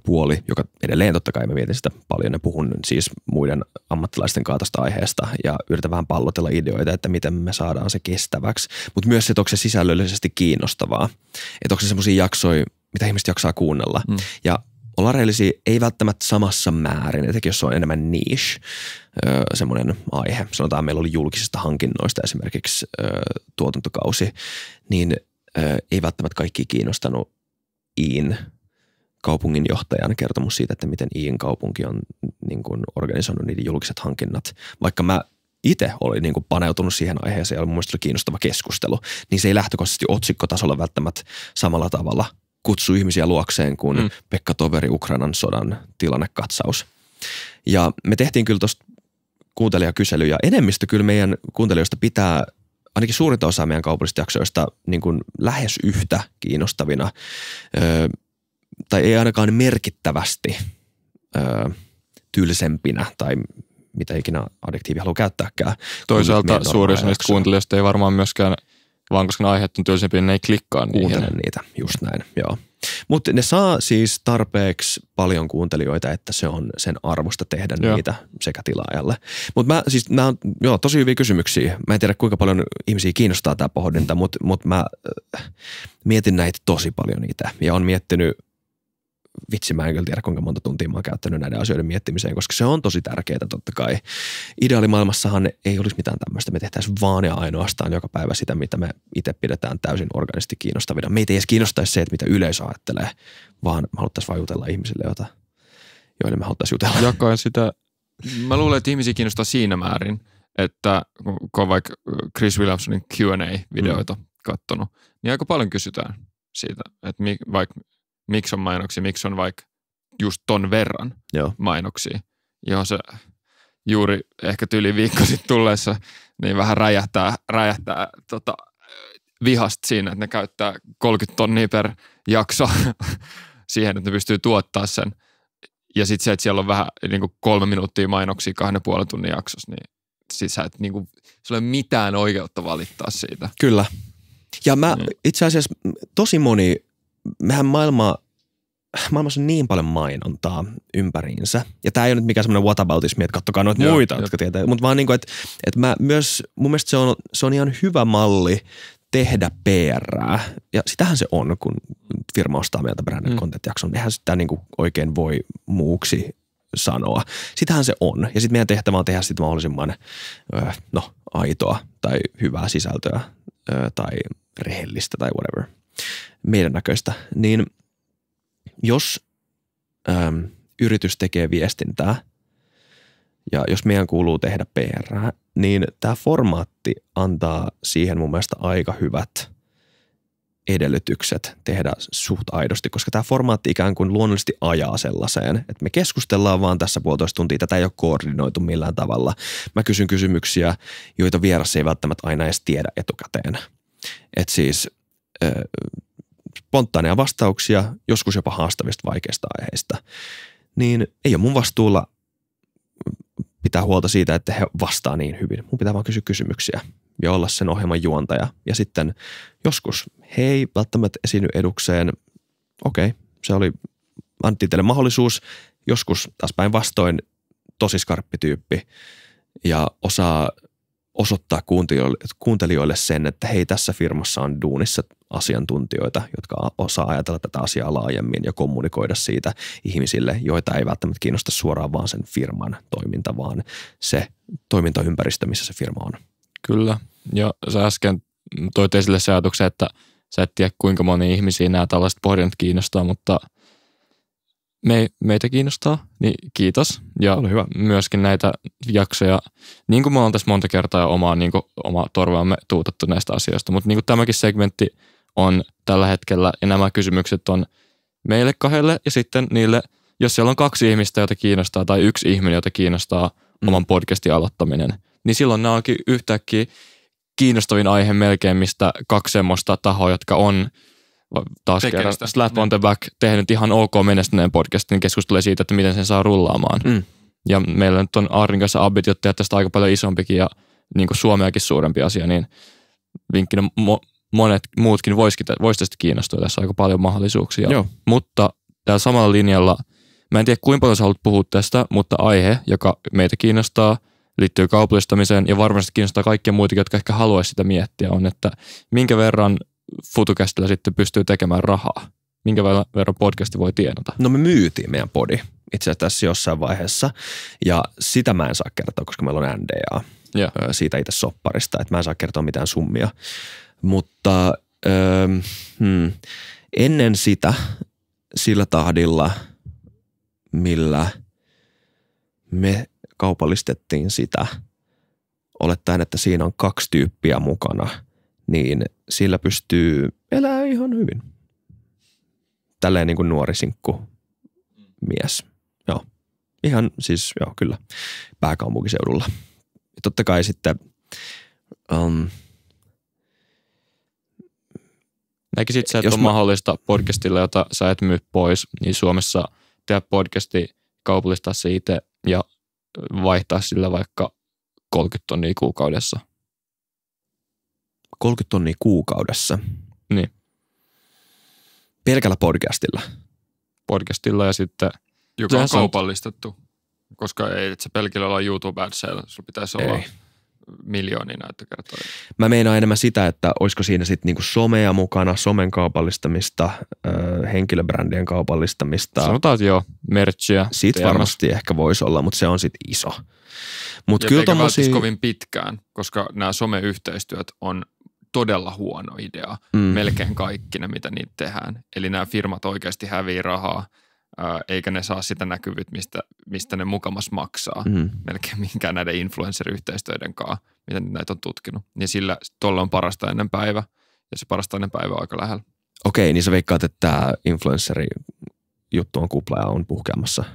puoli, joka edelleen totta kai mä mietin sitä paljon ja puhun siis muiden ammattilaisten kaatosta aiheesta ja yritän vähän pallotella ideoita, että miten me saadaan se kestäväksi, mutta myös, että onko se sisällöllisesti kiinnostavaa, että onko se semmoisia jaksoja, mitä ihmiset jaksaa kuunnella mm. ja ollaan rehellisiä, ei välttämättä samassa määrin, etenkin jos se on enemmän niche semmoinen aihe. Sanotaan, meillä oli julkisista hankinnoista esimerkiksi tuotantokausi, niin ei välttämättä kaikki kiinnostanut Iin kaupunginjohtajan kertomus siitä, että miten Iin kaupunki on niin kuin organisoinut niiden julkiset hankinnat. Vaikka mä itse olin niin kuin paneutunut siihen aiheeseen ja oli mun mielestä kiinnostava keskustelu, niin se ei lähtökohtaisesti otsikkotasolla välttämättä samalla tavalla kutsu ihmisiä luokseen kuin mm. Pekka Toveri Ukrainan sodan tilannekatsaus. Ja me tehtiin kyllä tuosta kuuntelijakyselyjä. Enemmistö kyllä meidän kuuntelijoista pitää ainakin suurinta osaa meidän kaupallisista jaksoista niin kuin lähes yhtä kiinnostavina. Öö, tai ei ainakaan merkittävästi ö, tylsempinä tai mitä ikinä adjektiivi haluaa käyttääkään. Toisaalta suuri osa niistä kuuntelijoista ei varmaan myöskään, vaan koska ne aiheet on tylsempiä, niin ne ei klikkaa niihin. niitä, just näin, joo. Mutta ne saa siis tarpeeksi paljon kuuntelijoita, että se on sen arvosta tehdä joo. niitä sekä tilaajalle. Mutta mä siis, nämä on joo, tosi hyviä kysymyksiä. Mä en tiedä kuinka paljon ihmisiä kiinnostaa tämä pohdinta, mutta mut mä äh, mietin näitä tosi paljon niitä. Ja on miettinyt vitsi, mä en kyllä tiedä kuinka monta tuntia mä oon käyttänyt näiden asioiden miettimiseen, koska se on tosi tärkeää totta kai. Ideaalimaailmassahan ei olisi mitään tämmöistä. Me tehtäisiin vaan ja ainoastaan joka päivä sitä, mitä me itse pidetään täysin organisesti kiinnostavina. Meitä ei edes kiinnostaisi se, että mitä yleisö ajattelee, vaan me haluttaisiin vaan jutella ihmisille jotain, joille me haluttaisiin jutella. Jakaa sitä. Mä luulen, että ihmisiä kiinnostaa siinä määrin, että kun on vaikka Chris Williamsonin Q&A-videoita mm. kattonut, niin aika paljon kysytään siitä, että mi, vaikka miksi on mainoksia, miksi on vaikka just ton verran Joo. mainoksia, johon se juuri ehkä tyyli viikko sitten tulleessa, niin vähän räjähtää, räjähtää tota, vihast siinä, että ne käyttää 30 tonnia per jakso siihen, että ne pystyy tuottaa sen. Ja sitten se, että siellä on vähän niin kuin kolme minuuttia mainoksia kahden ja puolen tunnin jaksossa, niin siis sä et niin kuin, ei ole mitään oikeutta valittaa siitä. Kyllä. Ja mä mm. itse asiassa tosi moni mehän maailma maailmassa on niin paljon mainontaa ympäriinsä. Ja tämä ei ole nyt mikään semmoinen whataboutismi, että kattokaa noita joo, muita, jotka tietää. Mutta vaan niin kuin, että, että mä myös, mun mielestä se on, se on ihan hyvä malli tehdä PR. Ja sitähän se on, kun firma ostaa meiltä brändin mm. content-jakson. Eihän sitä niin kuin oikein voi muuksi sanoa. Sitähän se on. Ja sitten meidän tehtävä on tehdä sitä mahdollisimman öö, no, aitoa tai hyvää sisältöä öö, tai rehellistä tai whatever meidän näköistä, niin jos äm, yritys tekee viestintää ja jos meidän kuuluu tehdä PR, niin tämä formaatti antaa siihen mun mielestä aika hyvät edellytykset tehdä suht aidosti, koska tämä formaatti ikään kuin luonnollisesti ajaa sellaiseen, että me keskustellaan vaan tässä puolitoista tuntia, tätä ei ole koordinoitu millään tavalla. Mä kysyn kysymyksiä, joita vieras ei välttämättä aina edes tiedä etukäteen. että siis spontaaneja vastauksia, joskus jopa haastavista vaikeista aiheista, niin ei ole mun vastuulla pitää huolta siitä, että he vastaa niin hyvin. Mun pitää vaan kysyä kysymyksiä ja olla sen ohjelman juontaja. Ja sitten joskus he ei välttämättä esiinny edukseen. Okei, okay, se oli, annettiin teille mahdollisuus. Joskus taas päin vastoin tosi skarppi tyyppi ja osaa osoittaa kuuntelijoille, kuuntelijoille sen, että hei, tässä firmassa on duunissa asiantuntijoita, jotka osaa ajatella tätä asiaa laajemmin ja kommunikoida siitä ihmisille, joita ei välttämättä kiinnosta suoraan vaan sen firman toiminta, vaan se toimintaympäristö, missä se firma on. Kyllä, ja sä äsken toit esille se ajatuksen, että sä et tiedä kuinka moni ihmisiä nämä tällaiset pohdinnat kiinnostaa, mutta – me, meitä kiinnostaa, niin kiitos. Ja Ole hyvä. myöskin näitä jaksoja, niin kuin me ollaan tässä monta kertaa omaa, niin kuin, omaa torvaamme tuutettu näistä asioista, mutta niin kuin tämäkin segmentti on tällä hetkellä, ja nämä kysymykset on meille kahdelle ja sitten niille, jos siellä on kaksi ihmistä, jota kiinnostaa, tai yksi ihminen, jota kiinnostaa mm. oman podcastin aloittaminen, niin silloin nämä onkin yhtäkkiä kiinnostavin aihe melkein, mistä kaksi semmoista tahoa, jotka on – taas Tekee kerran sitä. Slap on niin. the Back tehnyt ihan ok menestyneen podcastin, niin keskustelee siitä, että miten sen saa rullaamaan. Mm. Ja meillä nyt on Aarin kanssa abit, jotta tästä aika paljon isompikin ja niin kuin Suomeakin suurempi asia, niin vinkkinä mo- monet muutkin voisikin, vois tästä kiinnostua. Tässä on aika paljon mahdollisuuksia. Joo. Mutta täällä samalla linjalla, mä en tiedä kuinka paljon sä haluat puhua tästä, mutta aihe, joka meitä kiinnostaa, liittyy kaupallistamiseen ja varmasti kiinnostaa kaikkia muitakin, jotka ehkä haluaisi sitä miettiä, on, että minkä verran Futukästillä sitten pystyy tekemään rahaa? Minkä verran podcasti voi tienata? No me myytiin meidän podi itse asiassa tässä jossain vaiheessa ja sitä mä en saa kertoa, koska meillä on NDA ja. siitä itse sopparista, että mä en saa kertoa mitään summia. Mutta öö, hmm, ennen sitä sillä tahdilla, millä me kaupallistettiin sitä, olettaen, että siinä on kaksi tyyppiä mukana – niin sillä pystyy elämään ihan hyvin. Tälleen niin kuin nuori sinkku mies. Joo. Ihan siis, joo kyllä, pääkaupunkiseudulla. Ja totta kai sitten um, Näkisit sä, että jos on mä... mahdollista podcastilla, jota sä et myy pois, niin Suomessa tehdä podcasti, kaupallistaa se itse ja vaihtaa sillä vaikka 30 tonnia kuukaudessa? 30 tonnia kuukaudessa. Niin. Pelkällä podcastilla. Podcastilla ja sitten... Joka on kaupallistettu, on... koska ei se pelkillä olla YouTube adseilla. Sulla pitäisi ei. olla miljoonia näyttökertoja. Mä meinaan enemmän sitä, että olisiko siinä sitten niinku somea mukana, somen kaupallistamista, ö, henkilöbrändien kaupallistamista. Sanotaan, että joo, merchia. Siitä varmasti ehkä voisi olla, mutta se on sitten iso. Mut ja kyllä tommosia... kovin pitkään, koska nämä someyhteistyöt on todella huono idea, mm. melkein kaikki ne, mitä niitä tehdään. Eli nämä firmat oikeasti hävii rahaa, eikä ne saa sitä näkyvyyttä, mistä, mistä ne mukamas maksaa, mm. melkein minkään näiden influencer-yhteistyöiden kanssa, miten näitä on tutkinut. Niin sillä tuolla on parasta ennen päivä, ja se parasta ennen päivä on aika lähellä. Okei, niin sä veikkaat, että tämä influenceri juttu on kupla ja on puhkeamassa –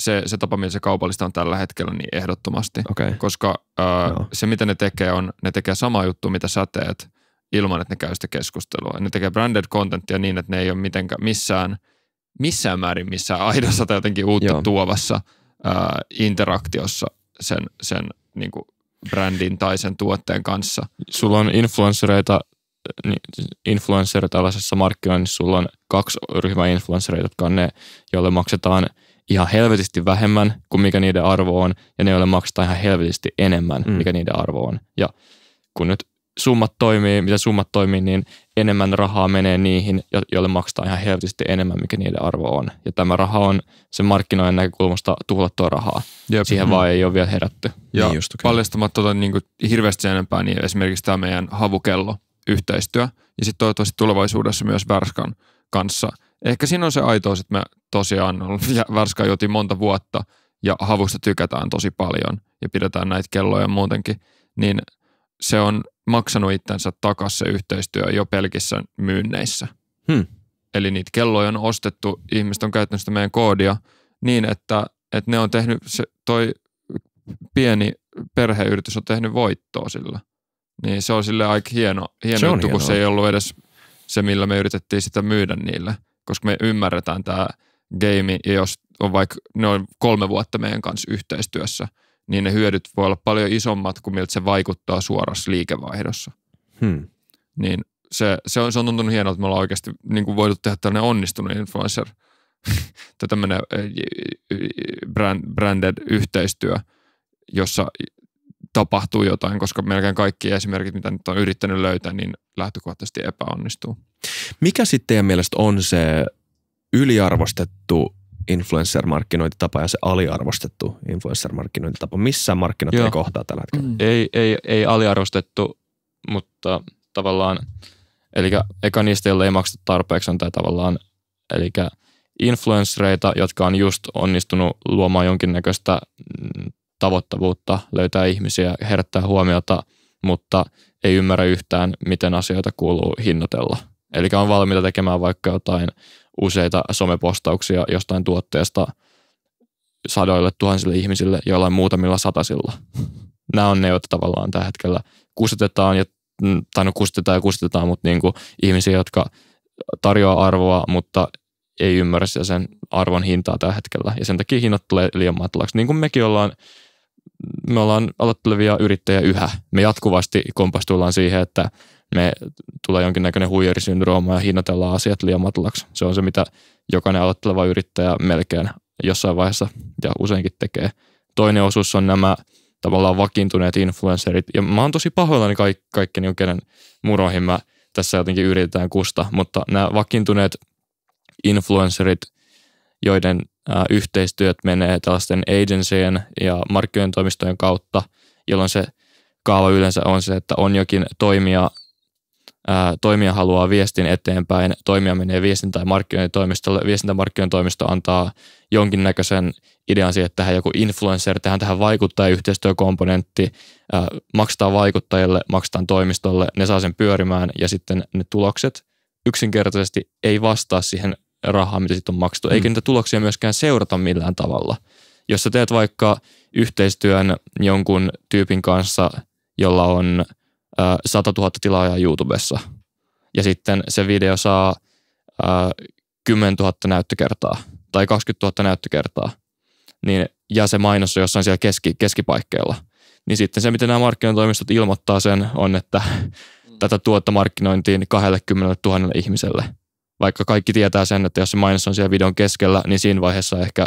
se, se tapa, millä se kaupallista on tällä hetkellä, niin ehdottomasti. Okay. Koska ää, no. se, mitä ne tekee, on, ne tekee sama juttu, mitä sä teet, ilman, että ne käy sitä keskustelua. Ne tekee branded contentia niin, että ne ei ole mitenkään missään, missään määrin missään aidossa tai jotenkin uutta Joo. tuovassa ää, interaktiossa sen, sen niin kuin brändin tai sen tuotteen kanssa. Sulla on influenssereita influencer tällaisessa markkinoinnissa, sulla on kaksi ryhmää influencereita, jotka on ne, joille maksetaan – ihan helvetisti vähemmän kuin mikä niiden arvo on, ja ne, joille maksetaan ihan helvetisti enemmän, mm. mikä niiden arvo on. Ja kun nyt summat toimii, mitä summat toimii, niin enemmän rahaa menee niihin, joille maksetaan ihan helvetisti enemmän, mikä niiden arvo on. Ja tämä raha on sen markkinoiden näkökulmasta tuhlattua rahaa. Jep. Siihen mm. vaan ei ole vielä herätty. Ja niin just, okay. paljastamatta tota, niin kuin, hirveästi enempää, niin esimerkiksi tämä meidän havukello yhteistyö ja sitten toivottavasti tulevaisuudessa myös Värskan kanssa. Ehkä siinä on se aitous, että me tosiaan ollut värskajoti monta vuotta ja havusta tykätään tosi paljon ja pidetään näitä kelloja muutenkin, niin se on maksanut itsensä takaisin se yhteistyö jo pelkissä myynneissä. Hmm. Eli niitä kelloja on ostettu, ihmiset on käyttänyt sitä meidän koodia niin, että, että ne on tehnyt, se, toi pieni perheyritys on tehnyt voittoa sillä. Niin se on sille aika hieno, hieno se juttu, kun se ei ollut edes se, millä me yritettiin sitä myydä niille, koska me ymmärretään tämä – game, ja jos on vaikka, noin kolme vuotta meidän kanssa yhteistyössä, niin ne hyödyt voi olla paljon isommat kuin miltä se vaikuttaa suorassa liikevaihdossa. Hmm. Niin se, se, on, se on tuntunut hienoa, että me ollaan oikeasti niin kuin voitu tehdä tällainen onnistunut influencer, tämmöinen eh, brand, branded yhteistyö, jossa tapahtuu jotain, koska melkein kaikki esimerkit, mitä nyt on yrittänyt löytää, niin lähtökohtaisesti epäonnistuu. Mikä sitten teidän mielestä on se yliarvostettu influencer-markkinointitapa ja se aliarvostettu influencer-markkinointitapa? Missään markkinat Joo. ei kohtaa tällä hetkellä. Mm. Ei, ei, ei aliarvostettu, mutta tavallaan, eli eka niistä, joille ei maksa tarpeeksi, on tämä tavallaan, eli influenssereita, jotka on just onnistunut luomaan jonkinnäköistä mm, tavoittavuutta, löytää ihmisiä, herättää huomiota, mutta ei ymmärrä yhtään, miten asioita kuuluu hinnoitella. Eli on valmiita tekemään vaikka jotain useita somepostauksia jostain tuotteesta sadoille tuhansille ihmisille, joillain muutamilla satasilla. Nämä on ne, joita tavallaan tällä hetkellä kustetetaan, ja, mm, tai no kustetetaan ja kustetetaan, mutta niin kuin ihmisiä, jotka tarjoaa arvoa, mutta ei ymmärrä sen arvon hintaa tällä hetkellä. Ja sen takia hinnat tulee liian matalaksi. Niin kuin mekin ollaan, me ollaan aloittelevia yrittäjiä yhä. Me jatkuvasti kompastuillaan siihen, että me tulee jonkinnäköinen huijarisyndrooma ja hinnoitellaan asiat liian matalaksi. Se on se, mitä jokainen aloitteleva yrittäjä melkein jossain vaiheessa ja useinkin tekee. Toinen osuus on nämä tavallaan vakiintuneet influencerit. Ja mä oon tosi pahoillani kaikki, kaikki niin kenen muroihin mä tässä jotenkin yritetään kusta, mutta nämä vakiintuneet influencerit, joiden äh, yhteistyöt menee tällaisten agencyjen ja markkinointitoimistojen kautta, jolloin se kaava yleensä on se, että on jokin toimija, toimija haluaa viestin eteenpäin, toimija menee viestintä- tai markkinointitoimistolle, viestintämarkkinointitoimisto antaa jonkinnäköisen idean siihen, että tähän joku influencer, tähän tähän vaikuttaa yhteistyökomponentti, maksetaan vaikuttajille, maksetaan toimistolle, ne saa sen pyörimään ja sitten ne tulokset yksinkertaisesti ei vastaa siihen rahaa, mitä sitten on maksettu, mm. eikä niitä tuloksia myöskään seurata millään tavalla. Jos sä teet vaikka yhteistyön jonkun tyypin kanssa, jolla on – 100 000 tilaajaa YouTubessa. Ja sitten se video saa ää, 10 000 näyttökertaa tai 20 000 näyttökertaa. Niin, ja se mainos on jossain siellä keski, keskipaikkeilla. Niin sitten se, miten nämä markkinointitoimistot ilmoittaa sen, on, että mm. tätä tuotta markkinointiin 20 000 ihmiselle. Vaikka kaikki tietää sen, että jos se mainos on siellä videon keskellä, niin siinä vaiheessa ehkä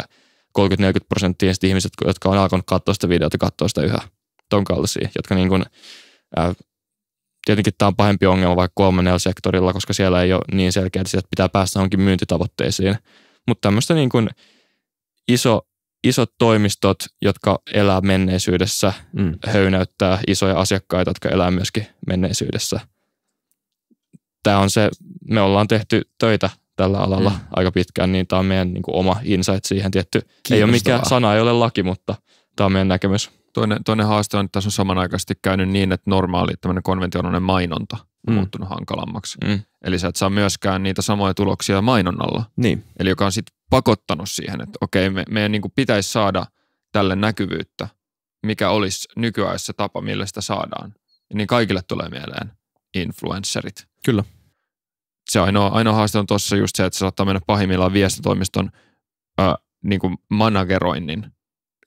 30-40 prosenttia ihmiset, jotka on alkanut katsoa sitä videota, katsoa sitä yhä. Ton kaltaisia, jotka niin kuin, äh, tietenkin tämä on pahempi ongelma vaikka kolmannella sektorilla, koska siellä ei ole niin selkeä, että pitää päästä onkin myyntitavoitteisiin. Mutta tämmöistä niin kuin iso, isot toimistot, jotka elää menneisyydessä, mm. höynäyttää isoja asiakkaita, jotka elää myöskin menneisyydessä. Tämä on se, me ollaan tehty töitä tällä alalla mm. aika pitkään, niin tämä on meidän niin kuin oma insight siihen tietty. Ei ole mikään sana, ei ole laki, mutta tämä on meidän näkemys. Toinen, toinen haaste on, että tässä on samanaikaisesti käynyt niin, että normaali tämmöinen konventionaalinen mainonta on mm. muuttunut hankalammaksi. Mm. Eli sä et saa myöskään niitä samoja tuloksia mainonnalla. Niin. Eli joka on sitten pakottanut siihen, että okei, me, meidän niin pitäisi saada tälle näkyvyyttä, mikä olisi nykyajassa tapa, millä sitä saadaan. Ja niin kaikille tulee mieleen influencerit. Kyllä. Se ainoa, ainoa haaste on tuossa just se, että se saattaa mennä pahimmillaan viestitoimiston äh, niin kuin manageroinnin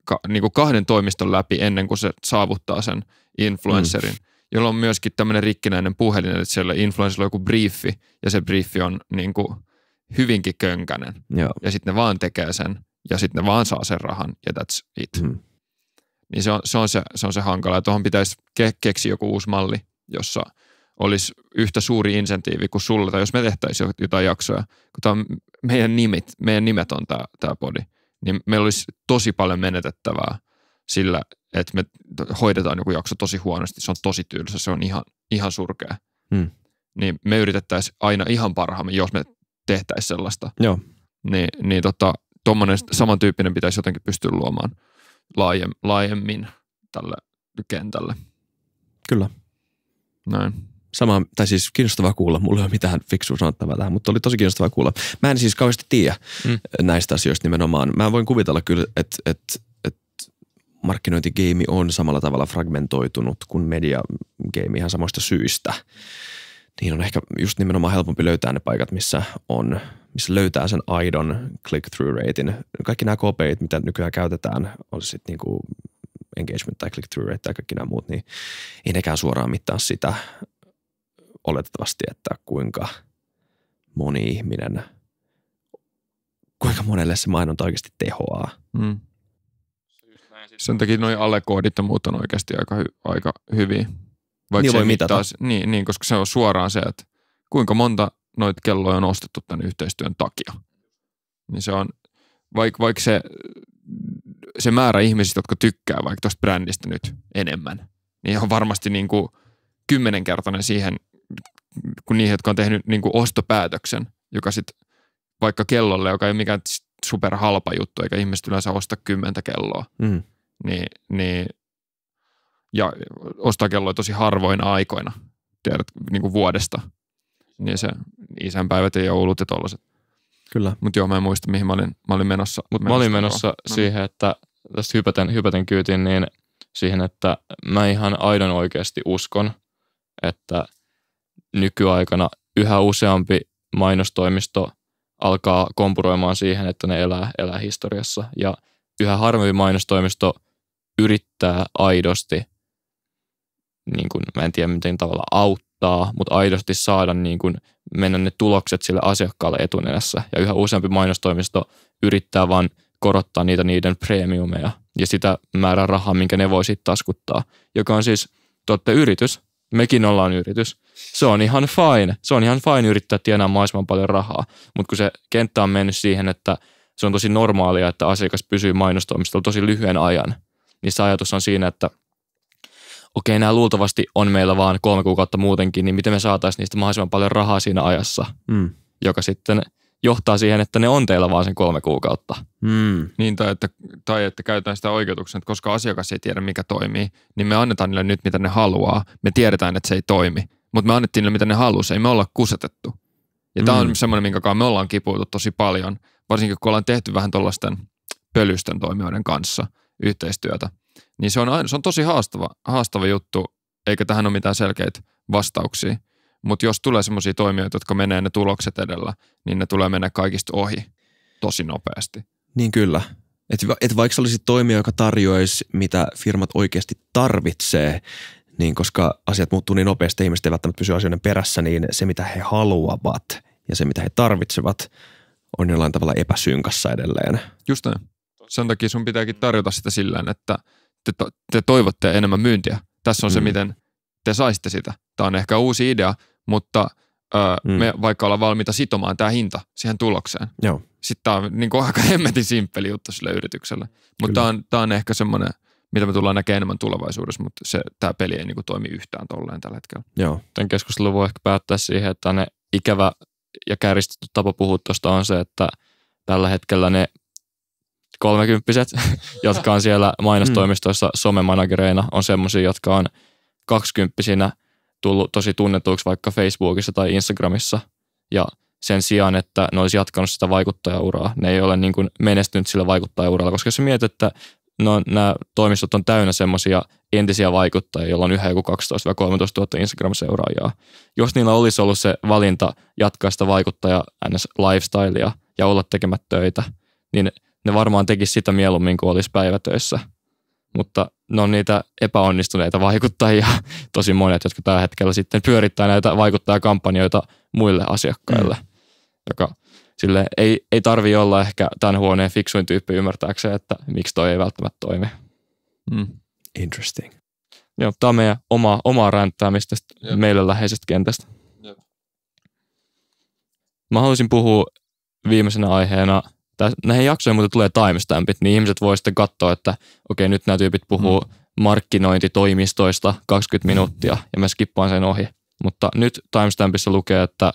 ka, niin kuin kahden toimiston läpi ennen kuin se saavuttaa sen influencerin, mm. jolla on myöskin tämmöinen rikkinäinen puhelin, että siellä influencerilla on joku briefi ja se briefi on niin kuin hyvinkin könkänen. Joo. Ja sitten ne vaan tekee sen ja sitten ne vaan saa sen rahan ja that's it. Mm. Niin se on se, on se, se, on se hankala. Ja Tuohon pitäisi ke- keksiä joku uusi malli, jossa olisi yhtä suuri insentiivi kuin sulle, tai jos me tehtäisiin jotain jaksoja, kun tämä on meidän nimit, meidän nimet on tämä, tämä podi, niin meillä olisi tosi paljon menetettävää sillä, että me hoidetaan joku jakso tosi huonosti, se on tosi tylsä, se on ihan, ihan surkea. Hmm. Niin me yritettäisiin aina ihan parhaamme, jos me tehtäisiin sellaista. Joo. Niin, niin tota, tuommoinen samantyyppinen pitäisi jotenkin pystyä luomaan laajem, laajemmin tälle kentälle. Kyllä. Näin. Sama, tai siis kiinnostavaa kuulla, mulla ei ole mitään fiksua sanottavaa tähän, mutta oli tosi kiinnostavaa kuulla. Mä en siis kauheasti tiedä mm. näistä asioista nimenomaan. Mä voin kuvitella kyllä, että et, et markkinointigeimi on samalla tavalla fragmentoitunut kuin mediageimi ihan samoista syistä. Niin on ehkä just nimenomaan helpompi löytää ne paikat, missä on missä löytää sen aidon click-through ratein. Kaikki nämä kopeit, mitä nykyään käytetään, on sitten niin kuin engagement tai click-through rate tai kaikki nämä muut, niin ei nekään suoraan mittaa sitä oletettavasti, että kuinka moni ihminen, kuinka monelle se mainonta oikeasti tehoaa. Mm. Sen takia noin allekoodit on muuttanut oikeasti aika, hy, aika hyvin. Vaikka niin voi mitata. Mittaisi, niin, niin, koska se on suoraan se, että kuinka monta noita kelloja on ostettu tämän yhteistyön takia. Niin se on, vaikka vaik se, se määrä ihmisistä, jotka tykkää vaikka tuosta brändistä nyt enemmän, niin on varmasti niin kuin kymmenenkertainen siihen kuin niihin, jotka on tehnyt niin kuin ostopäätöksen, joka sitten vaikka kellolle, joka ei ole mikään superhalpa juttu, eikä ihmiset yleensä osta kymmentä kelloa, mm. niin, niin ja ostaa kelloa tosi harvoina aikoina, tiedät, niin kuin vuodesta, niin se isänpäivät ja joulut ja tollaset. Kyllä. Mutta joo, mä en muista, mihin mä olin, mä olin menossa. Mut menossa mä olin menossa no. Niin. siihen, että tästä hypäten, hypäten kyytiin, niin siihen, että mä ihan aidon oikeasti uskon, että nykyaikana yhä useampi mainostoimisto alkaa kompuroimaan siihen, että ne elää, elää historiassa. Ja yhä harvempi mainostoimisto yrittää aidosti, niin kuin, mä en tiedä miten tavalla auttaa, mutta aidosti saada niin kuin, mennä ne tulokset sille asiakkaalle etunenässä. Ja yhä useampi mainostoimisto yrittää vaan korottaa niitä niiden premiumeja ja sitä määrää rahaa, minkä ne voi sitten taskuttaa, joka on siis, te yritys, mekin ollaan yritys. Se on ihan fine. Se on ihan fine yrittää tienaa maailman paljon rahaa. Mutta kun se kenttä on mennyt siihen, että se on tosi normaalia, että asiakas pysyy mainostoimistolla tosi lyhyen ajan, niin se ajatus on siinä, että okei, nämä luultavasti on meillä vaan kolme kuukautta muutenkin, niin miten me saataisiin niistä mahdollisimman paljon rahaa siinä ajassa, mm. joka sitten – johtaa siihen, että ne on teillä vaan sen kolme kuukautta. Mm. Niin, tai että, tai että käytetään sitä oikeutuksen, että koska asiakas ei tiedä, mikä toimii, niin me annetaan niille nyt, mitä ne haluaa. Me tiedetään, että se ei toimi, mutta me annettiin niille, mitä ne halusi. Ei me olla kusetettu. Ja mm. tämä on hmm. semmoinen, minkä me ollaan kipuutu tosi paljon, varsinkin kun ollaan tehty vähän tuollaisten pölysten toimijoiden kanssa yhteistyötä. Niin se on, aina, se on tosi haastava, haastava juttu, eikä tähän ole mitään selkeitä vastauksia. Mutta jos tulee sellaisia toimijoita, jotka menee ne tulokset edellä, niin ne tulee mennä kaikista ohi tosi nopeasti. Niin kyllä. Et, et vaikka olisi toimija, joka tarjoaisi, mitä firmat oikeasti tarvitsee, niin koska asiat muuttuu niin nopeasti, ihmiset eivät välttämättä pysy asioiden perässä, niin se mitä he haluavat ja se mitä he tarvitsevat on jollain tavalla epäsynkassa edelleen. Just näin. Sen takia sun pitääkin tarjota sitä sillä että te, to, te toivotte enemmän myyntiä. Tässä on mm. se, miten – te saisitte sitä. Tämä on ehkä uusi idea, mutta ö, mm. me vaikka ollaan valmiita sitomaan tämä hinta siihen tulokseen. Joo. Sitten tämä on niin kuin aika hemmetin simppeli juttu sille yritykselle. Mutta tämä on, tämä on ehkä semmoinen, mitä me tullaan näkemään enemmän tulevaisuudessa, mutta se, tämä peli ei niin kuin toimi yhtään tolleen tällä hetkellä. Joo. Tämän keskustelun voi ehkä päättää siihen, että ne ikävä ja kärjistetty tapa puhua tuosta on se, että tällä hetkellä ne kolmekymppiset, jotka on siellä mm. mainostoimistoissa somemanagereina, on semmoisia, jotka on – kaksikymppisinä tullut tosi tunnetuiksi vaikka Facebookissa tai Instagramissa ja sen sijaan, että ne olisi jatkanut sitä vaikuttajauraa. Ne ei ole niin kuin menestynyt sillä vaikuttajauralla, koska se mietit, että no, nämä toimistot on täynnä semmoisia entisiä vaikuttajia, joilla on yhä joku 12-13 000 Instagram-seuraajaa. Jos niillä olisi ollut se valinta jatkaa sitä vaikuttaja ns. lifestylea ja olla tekemättä töitä, niin ne varmaan tekisi sitä mieluummin kuin olisi päivätöissä – mutta ne on niitä epäonnistuneita vaikuttajia tosi monet, jotka tällä hetkellä sitten pyörittää näitä vaikuttajakampanjoita muille asiakkaille, mm. joka sille ei, ei tarvi olla ehkä tämän huoneen fiksuin tyyppi ymmärtääkseen, että miksi toi ei välttämättä toimi. Mm. Interesting. Joo, tämä on meidän oma, omaa ränttäämistä yep. meille läheisestä kentästä. Yep. Mä haluaisin puhua viimeisenä aiheena – näihin jaksoihin muuten tulee timestampit, niin ihmiset voi sitten katsoa, että okei, okay, nyt nämä tyypit puhuu mm. markkinointitoimistoista 20 mm. minuuttia ja mä skippaan sen ohi. Mutta nyt timestampissa lukee, että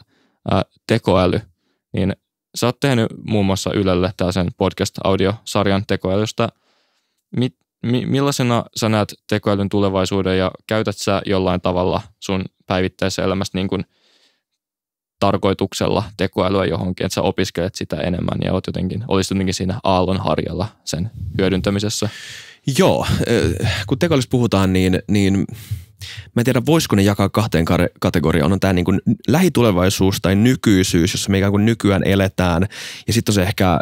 ää, tekoäly, niin sä oot tehnyt muun muassa Ylelle tällaisen podcast-audiosarjan tekoälystä. Mi- mi, millaisena sä näet tekoälyn tulevaisuuden ja käytät sä jollain tavalla sun päivittäisessä elämässä niin kuin – tarkoituksella tekoälyä johonkin, että sä opiskelet sitä enemmän ja oot jotenkin, olisi jotenkin siinä aallonharjalla sen hyödyntämisessä. Joo, eh, kun tekoälystä puhutaan, niin, niin mä en tiedä, voisiko ne jakaa kahteen kategoriaan. On tämä niin kuin lähitulevaisuus tai nykyisyys, jossa me ikään kuin nykyään eletään. Ja sitten on se ehkä ö,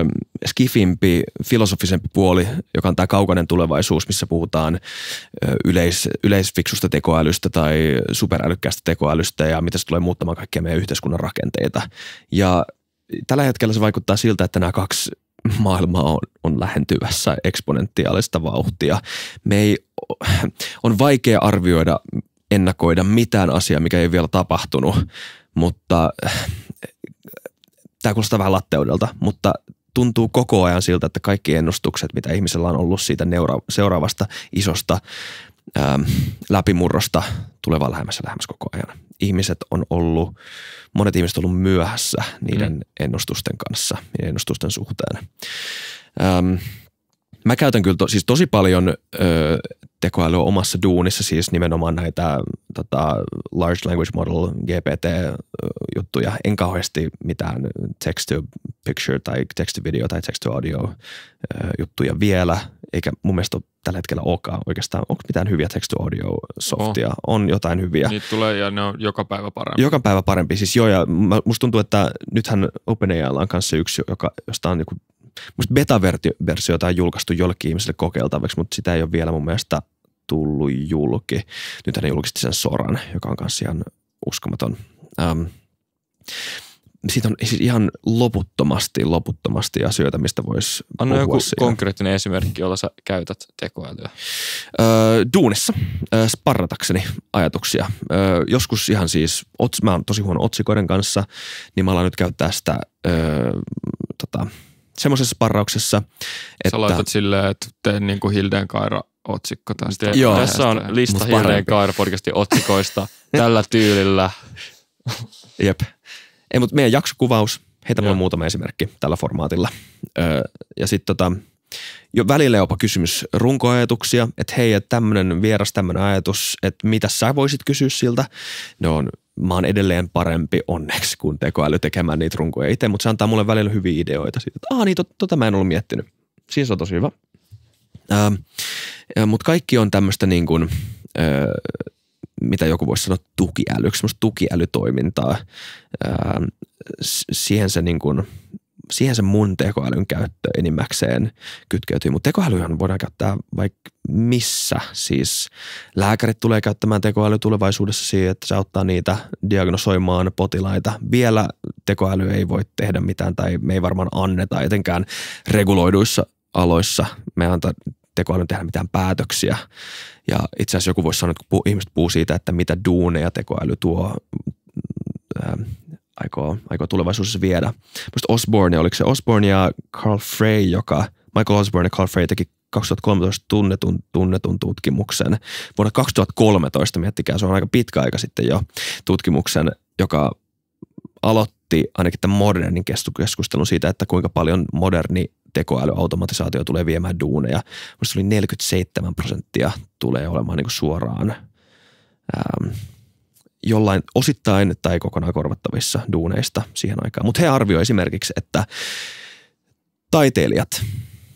eh, skifimpi, filosofisempi puoli, joka on tämä kaukainen tulevaisuus, missä puhutaan eh, yleis, yleisfiksusta tekoälystä tai superälykkäästä tekoälystä ja mitä se tulee muuttamaan kaikkia meidän yhteiskunnan rakenteita. Ja tällä hetkellä se vaikuttaa siltä, että nämä kaksi maailma on, on lähentyvässä eksponentiaalista vauhtia. Me ei, on vaikea arvioida, ennakoida mitään asiaa, mikä ei vielä tapahtunut, mutta tämä kuulostaa vähän latteudelta, mutta tuntuu koko ajan siltä, että kaikki ennustukset, mitä ihmisellä on ollut siitä seuraavasta isosta ää, ähm, läpimurrosta vaan lähemmäs ja lähemmäs koko ajan. Ihmiset on ollut, monet ihmiset on ollut myöhässä niiden mm. ennustusten kanssa ja ennustusten suhteen. Äm, Mä käytän kyllä to, siis tosi paljon ö, tekoälyä omassa duunissa, siis nimenomaan näitä tota, large language model GPT-juttuja. En kauheasti mitään text to picture tai text to video tai text to audio ö, juttuja vielä, eikä mun mielestä tällä hetkellä olekaan oikeastaan. Onko mitään hyviä text to audio softia? Oh. On jotain hyviä. Niitä tulee ja ne on joka päivä parempi. Joka päivä parempi, siis joo ja musta tuntuu, että nythän OpenAI on kanssa yksi, joka, josta on joku musta beta-versiota on julkaistu jollekin ihmiselle kokeiltavaksi, mutta sitä ei ole vielä mun mielestä tullut julki. Nyt hän julkisti sen Soran, joka on kanssa ihan uskomaton. Ähm, siitä on siis ihan loputtomasti, loputtomasti asioita, mistä voisi Anna joku siinä. konkreettinen esimerkki, jolla sä käytät tekoälyä. Öö, duunissa öö, sparratakseni ajatuksia. Öö, joskus ihan siis, ots, mä oon tosi huono otsikoiden kanssa, niin mä alan nyt käyttää sitä öö, tota, semmoisessa sparrauksessa. Että, Sä laitat silleen, että teen niin kuin Hilden Kaira otsikko tästä. Joo. Tässä on lista Hilden Kaira podcastin otsikoista tällä tyylillä. Jep. Ei, mutta meidän jaksokuvaus, heitä mulle muutama esimerkki tällä formaatilla. Öö, ja sitten tota, jo välillä jopa kysymys runkoajatuksia, että hei, että tämmöinen vieras, tämmöinen ajatus, että mitä sä voisit kysyä siltä. Ne on, mä oon edelleen parempi onneksi kuin tekoäly tekemään niitä runkoja itse, mutta se antaa mulle välillä hyviä ideoita siitä, että aah niin, tota, tot, mä en ollut miettinyt. Siinä se on tosi hyvä. Ähm, äh, mutta kaikki on tämmöistä niin kuin, äh, mitä joku voisi sanoa tukiälyksi, semmoista tukiälytoimintaa. Ää, ähm, siihen se niin kuin siihen se mun tekoälyn käyttö enimmäkseen kytkeytyy. Mutta tekoälyhän voidaan käyttää vaikka missä. Siis lääkärit tulee käyttämään tekoäly tulevaisuudessa siihen, että se auttaa niitä diagnosoimaan potilaita. Vielä tekoäly ei voi tehdä mitään tai me ei varmaan anneta etenkään reguloiduissa aloissa. Me antaa tekoälyn tehdä mitään päätöksiä. Ja itse asiassa joku voisi sanoa, että kun ihmiset puhuu siitä, että mitä duuneja tekoäly tuo mm, aikoo, aikoo tulevaisuudessa viedä. Musta Osborne, oliko se Osborne ja Carl Frey, joka Michael Osborne ja Carl Frey teki 2013 tunnetun, tunnetun tutkimuksen. Vuonna 2013, miettikää, se on aika pitkä aika sitten jo, tutkimuksen, joka aloitti ainakin tämän modernin keskustelun siitä, että kuinka paljon moderni tekoälyautomatisaatio tulee viemään duuneja. Musta oli 47 prosenttia tulee olemaan niin suoraan ähm, jollain osittain tai kokonaan korvattavissa duuneista siihen aikaan. Mutta he arvioivat esimerkiksi, että taiteilijat,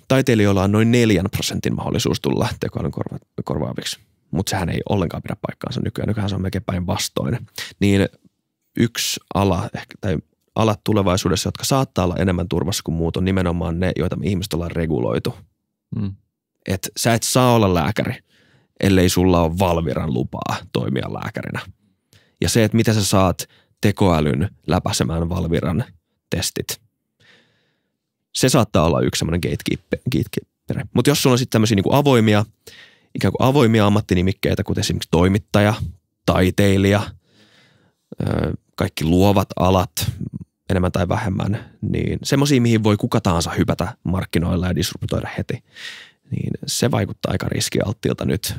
taiteilijoilla on noin neljän prosentin mahdollisuus tulla tekoälyn korva, korvaaviksi, mutta sehän ei ollenkaan pidä paikkaansa nykyään. Nykyään se on melkein päinvastoin. Niin yksi ala tai alat tulevaisuudessa, jotka saattaa olla enemmän turvassa kuin muut, on nimenomaan ne, joita me ihmiset ollaan reguloitu. Mm. Et sä et saa olla lääkäri, ellei sulla ole Valviran lupaa toimia lääkärinä ja se, että miten sä saat tekoälyn läpäisemään Valviran testit. Se saattaa olla yksi semmoinen gatekeeper. Mutta jos sulla on sitten tämmöisiä niinku avoimia, ikään kuin avoimia ammattinimikkeitä, kuten esimerkiksi toimittaja, taiteilija, kaikki luovat alat, enemmän tai vähemmän, niin semmoisia, mihin voi kuka tahansa hypätä markkinoilla ja disruptoida heti, niin se vaikuttaa aika riskialttilta nyt,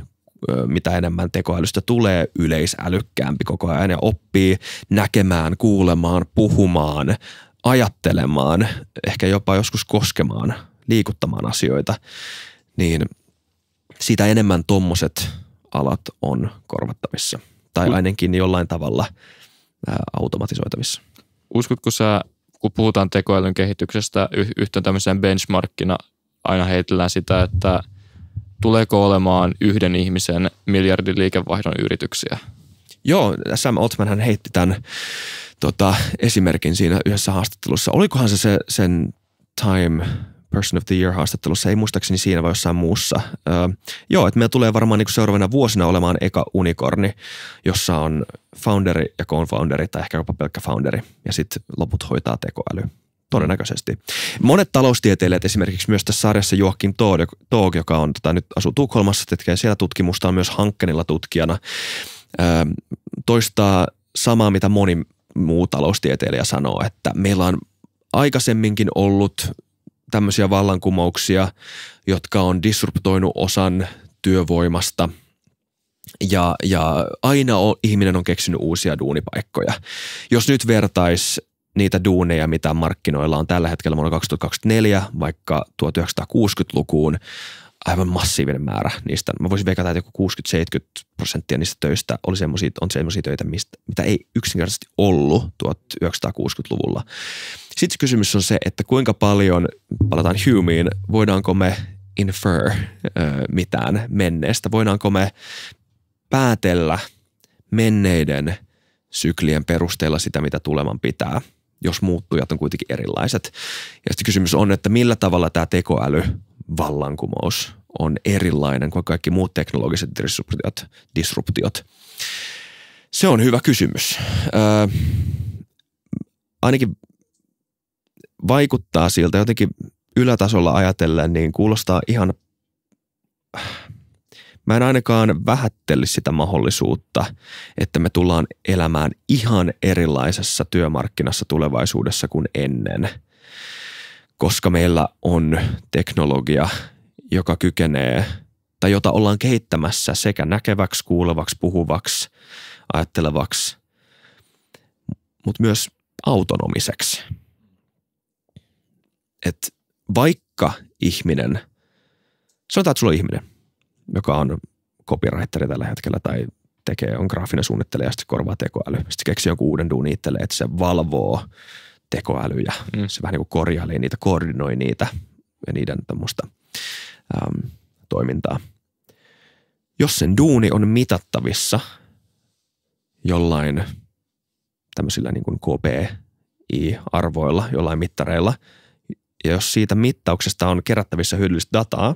mitä enemmän tekoälystä tulee yleisälykkäämpi koko ajan ja oppii näkemään, kuulemaan, puhumaan, ajattelemaan, ehkä jopa joskus koskemaan, liikuttamaan asioita, niin sitä enemmän tuommoiset alat on korvattavissa tai ainakin jollain tavalla automatisoitavissa. Uskotko sä, kun puhutaan tekoälyn kehityksestä yhtä tämmöisen benchmarkkina, aina heitellään sitä, että – tuleeko olemaan yhden ihmisen miljardin liikevaihdon yrityksiä? Joo, Sam Altman hän heitti tämän tota, esimerkin siinä yhdessä haastattelussa. Olikohan se, se sen Time Person of the Year haastattelussa, ei muistaakseni siinä vai jossain muussa. Öö, joo, että meillä tulee varmaan niin seuraavana vuosina olemaan eka unikorni, jossa on founderi ja co-founderi tai ehkä jopa pelkkä founderi ja sitten loput hoitaa tekoäly. Todennäköisesti. Monet taloustieteilijät esimerkiksi myös tässä sarjassa Joakim Toog, joka on tota, nyt asuu Tukholmassa, tekee siellä tutkimusta, on myös Hankkenilla tutkijana, toistaa samaa, mitä moni muu taloustieteilijä sanoo, että meillä on aikaisemminkin ollut tämmöisiä vallankumouksia, jotka on disruptoinut osan työvoimasta – ja, ja aina on, ihminen on keksinyt uusia duunipaikkoja. Jos nyt vertais niitä duuneja, mitä markkinoilla on tällä hetkellä vuonna 2024, vaikka 1960-lukuun aivan massiivinen määrä niistä. Mä voisin veikata, että joku 60-70 prosenttia niistä töistä oli semmosia, on sellaisia töitä, mistä, mitä ei yksinkertaisesti ollut 1960-luvulla. Sitten kysymys on se, että kuinka paljon, palataan Humeen, voidaanko me infer mitään menneestä? Voidaanko me päätellä menneiden syklien perusteella sitä, mitä tuleman pitää – jos muuttujat on kuitenkin erilaiset. Ja sitten kysymys on, että millä tavalla tämä vallankumous on erilainen kuin kaikki muut teknologiset disruptiot. disruptiot. Se on hyvä kysymys. Öö, ainakin vaikuttaa siltä jotenkin ylätasolla ajatellen, niin kuulostaa ihan mä en ainakaan vähättele sitä mahdollisuutta, että me tullaan elämään ihan erilaisessa työmarkkinassa tulevaisuudessa kuin ennen, koska meillä on teknologia, joka kykenee tai jota ollaan kehittämässä sekä näkeväksi, kuulevaksi, puhuvaksi, ajattelevaksi, mutta myös autonomiseksi. Et vaikka ihminen, sanotaan, että sulla on ihminen, joka on copywriteri tällä hetkellä tai tekee, on graafinen suunnittelija ja sitten korvaa tekoäly. Sitten keksii jonkun uuden duun itselle, että se valvoo tekoälyjä. Mm. Se vähän niin kuin korjailee niitä, koordinoi niitä ja niiden tämmöistä äm, toimintaa. Jos sen duuni on mitattavissa jollain tämmöisillä niin kuin KPI-arvoilla, jollain mittareilla, ja jos siitä mittauksesta on kerättävissä hyödyllistä dataa,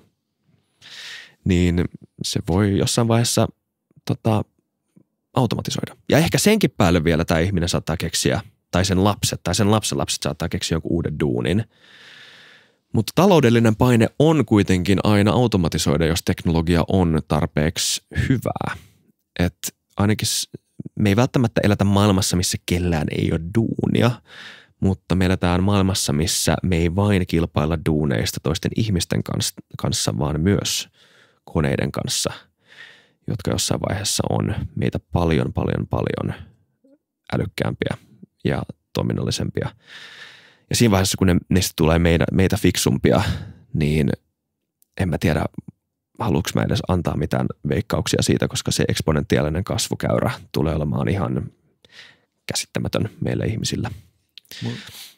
niin se voi jossain vaiheessa tota, automatisoida. Ja ehkä senkin päälle vielä tämä ihminen saattaa keksiä, tai sen lapset, tai sen lapsenlapset saattaa keksiä jonkun uuden duunin. Mutta taloudellinen paine on kuitenkin aina automatisoida, jos teknologia on tarpeeksi hyvää. Et ainakin me ei välttämättä elätä maailmassa, missä kellään ei ole duunia, mutta me eletään maailmassa, missä me ei vain kilpailla duuneista toisten ihmisten kanssa, vaan myös koneiden kanssa, jotka jossain vaiheessa on meitä paljon, paljon, paljon älykkäämpiä ja toiminnallisempia. Ja siinä vaiheessa, kun ne, niistä tulee meitä, meitä fiksumpia, niin en mä tiedä, haluanko mä edes antaa mitään veikkauksia siitä, koska se eksponentiaalinen kasvukäyrä tulee olemaan ihan käsittämätön meille ihmisillä.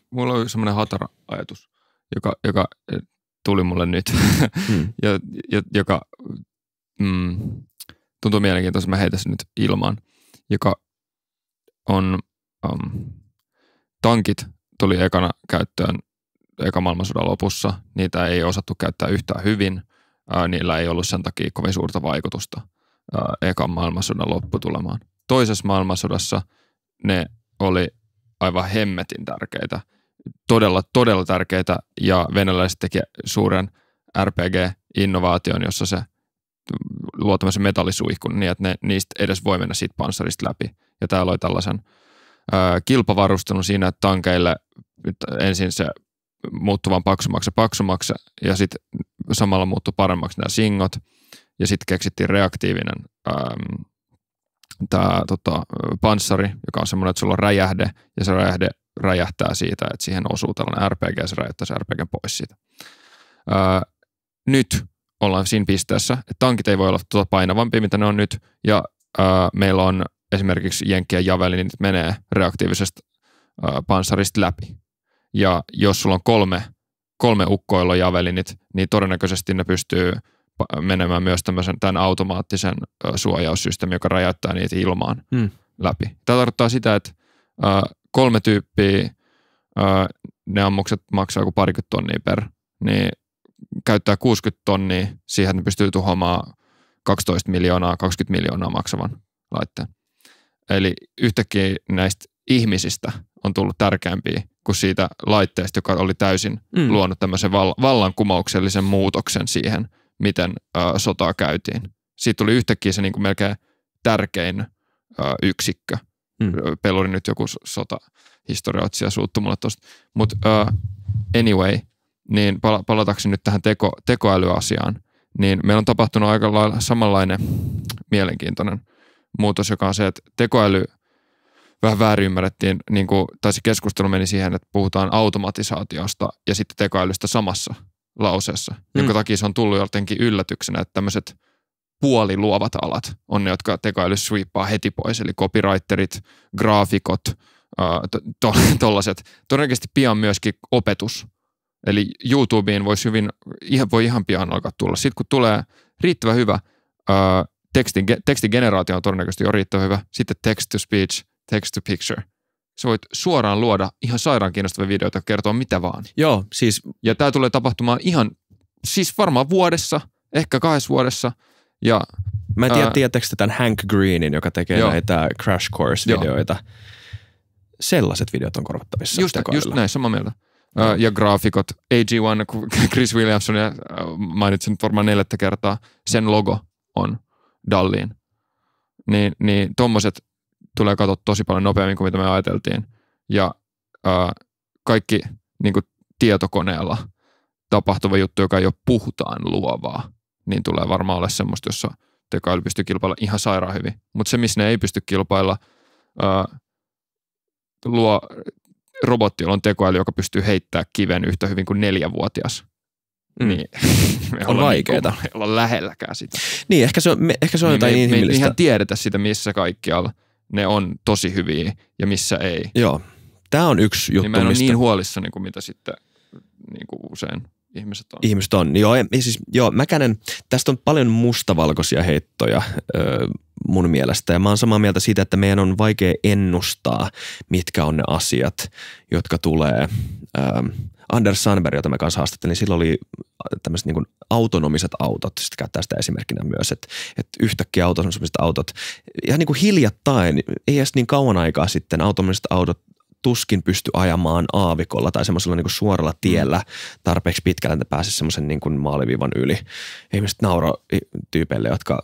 Mulla on semmoinen hatara ajatus, joka, joka tuli mulle nyt, mm. ja, ja, joka mm, tuntuu mielenkiintoista, mä heitä sen nyt ilmaan, joka on um, tankit tuli ekana käyttöön eka maailmansodan lopussa. Niitä ei osattu käyttää yhtään hyvin. Ää, niillä ei ollut sen takia kovin suurta vaikutusta ää, ekan maailmansodan lopputulemaan. Toisessa maailmansodassa ne oli aivan hemmetin tärkeitä – todella, todella tärkeitä ja venäläiset teki suuren RPG-innovaation, jossa se luo tämmöisen metallisuihkun niin, että ne, niistä edes voi mennä siitä panssarista läpi. Ja tämä loi tällaisen ö, kilpavarustelun siinä, että tankeille ensin se muuttuvan vaan paksumaksi ja ja sitten samalla muuttui paremmaksi nämä singot ja sitten keksittiin reaktiivinen äm, tämä tota, panssari, joka on semmoinen, että sulla on räjähde ja se räjähde räjähtää siitä, että siihen osuu tällainen RPG räjähtää se RPG pois siitä. Ää, nyt ollaan siinä pisteessä, että tankit ei voi olla tuota painavampi, mitä ne on nyt, ja ää, meillä on esimerkiksi jenkkien javelinit niin menee reaktiivisesta ää, panssarista läpi. Ja jos sulla on kolme, kolme ukkoilla javelinit, niin todennäköisesti ne pystyy menemään myös tämmöisen tämän automaattisen suojaussysteemin, joka räjäyttää niitä ilmaan mm. läpi. Tämä tarkoittaa sitä, että ää, kolme tyyppiä, öö, ne ammukset maksaa joku parikymmentä tonnia per, niin käyttää 60 tonnia, siihen ne pystyy tuhoamaan 12 miljoonaa, 20 miljoonaa maksavan laitteen. Eli yhtäkkiä näistä ihmisistä on tullut tärkeämpiä kuin siitä laitteesta, joka oli täysin mm. luonut tämmöisen val- vallankumouksellisen muutoksen siihen, miten ö, sotaa käytiin. Siitä tuli yhtäkkiä se niin kuin melkein tärkein ö, yksikkö – Mm. Peluri nyt joku historioitsija suuttu mulle tosta. Mutta uh, anyway, niin pal- palatakseni nyt tähän teko, tekoälyasiaan, niin meillä on tapahtunut aika lailla samanlainen mielenkiintoinen muutos, joka on se, että tekoäly vähän väärin ymmärrettiin, niin kuin, tai se keskustelu meni siihen, että puhutaan automatisaatiosta ja sitten tekoälystä samassa lauseessa, mm. jonka takia se on tullut jotenkin yllätyksenä, että tämmöiset – puoliluovat alat on ne, jotka tekoäly sweepaa heti pois, eli copywriterit, graafikot, tuollaiset. To, to, Todennäköisesti pian myöskin opetus. Eli YouTubeen voisi hyvin, ihan, voi ihan pian alkaa tulla. Sitten kun tulee riittävän hyvä, ää, tekstin, tekstigeneraatio on todennäköisesti jo riittävän hyvä, sitten text to speech, text to picture. Sä voit suoraan luoda ihan sairaan kiinnostavia videoita, kertoa mitä vaan. Joo, siis. Ja tämä tulee tapahtumaan ihan, siis varmaan vuodessa, ehkä kahdessa vuodessa – ja, Mä en tiedä, ää... tämän Hank Greenin, joka tekee joo. näitä Crash Course-videoita. Joo. Sellaiset videot on korvattavissa Just, just näin, sama mieltä. Ää, ja graafikot, AG1, Chris Williamson, ja mainitsin varmaan neljättä kertaa, sen logo on Dalliin. Niin, niin tommoset tulee katsoa tosi paljon nopeammin kuin mitä me ajateltiin. Ja ää, kaikki niin kuin tietokoneella tapahtuva juttu, joka ei ole puhutaan luovaa, niin tulee varmaan olemaan semmoista, jossa tekoäly pystyy kilpailla ihan sairaan hyvin. Mutta se, missä ne ei pysty kilpailla, ää, luo robotti, jolla on tekoäly, joka pystyy heittämään kiven yhtä hyvin kuin neljävuotias. Mm. Niin, me on niinku vaikeaa. Niin me lähelläkään sitä. Niin, ehkä se on, me, ehkä se on niin jotain me, inhimillistä. Me ihan tiedetä sitä, missä kaikkialla ne on tosi hyviä ja missä ei. Joo. Tämä on yksi juttu, niin mä en mistä... niin niin kuin mitä sitten niin kuin usein ihmiset on. Ihmiset on, joo. Ja siis, joo mä en, tästä on paljon mustavalkoisia heittoja ö, mun mielestä. Ja mä oon samaa mieltä siitä, että meidän on vaikea ennustaa, mitkä on ne asiat, jotka tulee. Ö, Anders Sandberg, jota mä kanssa haastattelin, niin sillä oli tämmöiset niin autonomiset autot, sitten käyttää sitä esimerkkinä myös, että, että yhtäkkiä autonomiset autot, ihan niin kuin hiljattain, ei edes niin kauan aikaa sitten autonomiset autot tuskin pysty ajamaan aavikolla tai semmoisella niin suoralla tiellä mm. tarpeeksi pitkällä, että pääsisi semmoisen niin maaliviivan yli. Ihmiset nauro tyypeille, jotka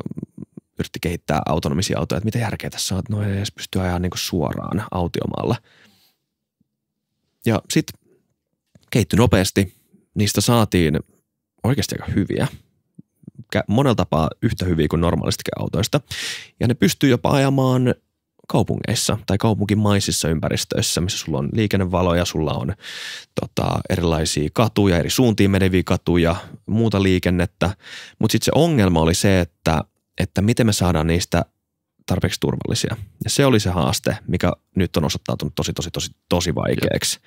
yritti kehittää autonomisia autoja, että mitä järkeä tässä on, että no ei edes pysty ajaa niin suoraan autiomaalla. Ja sitten kehitty nopeasti, niistä saatiin oikeasti aika hyviä monella tapaa yhtä hyviä kuin normaalistikin autoista. Ja ne pystyy jopa ajamaan kaupungeissa tai kaupunkimaisissa ympäristöissä, missä sulla on liikennevaloja, sulla on tota, erilaisia katuja, eri suuntiin meneviä katuja, muuta liikennettä. Mutta sitten se ongelma oli se, että, että miten me saadaan niistä – tarpeeksi turvallisia. Ja se oli se haaste, mikä nyt on osoittautunut tosi, tosi, tosi, tosi vaikeaksi.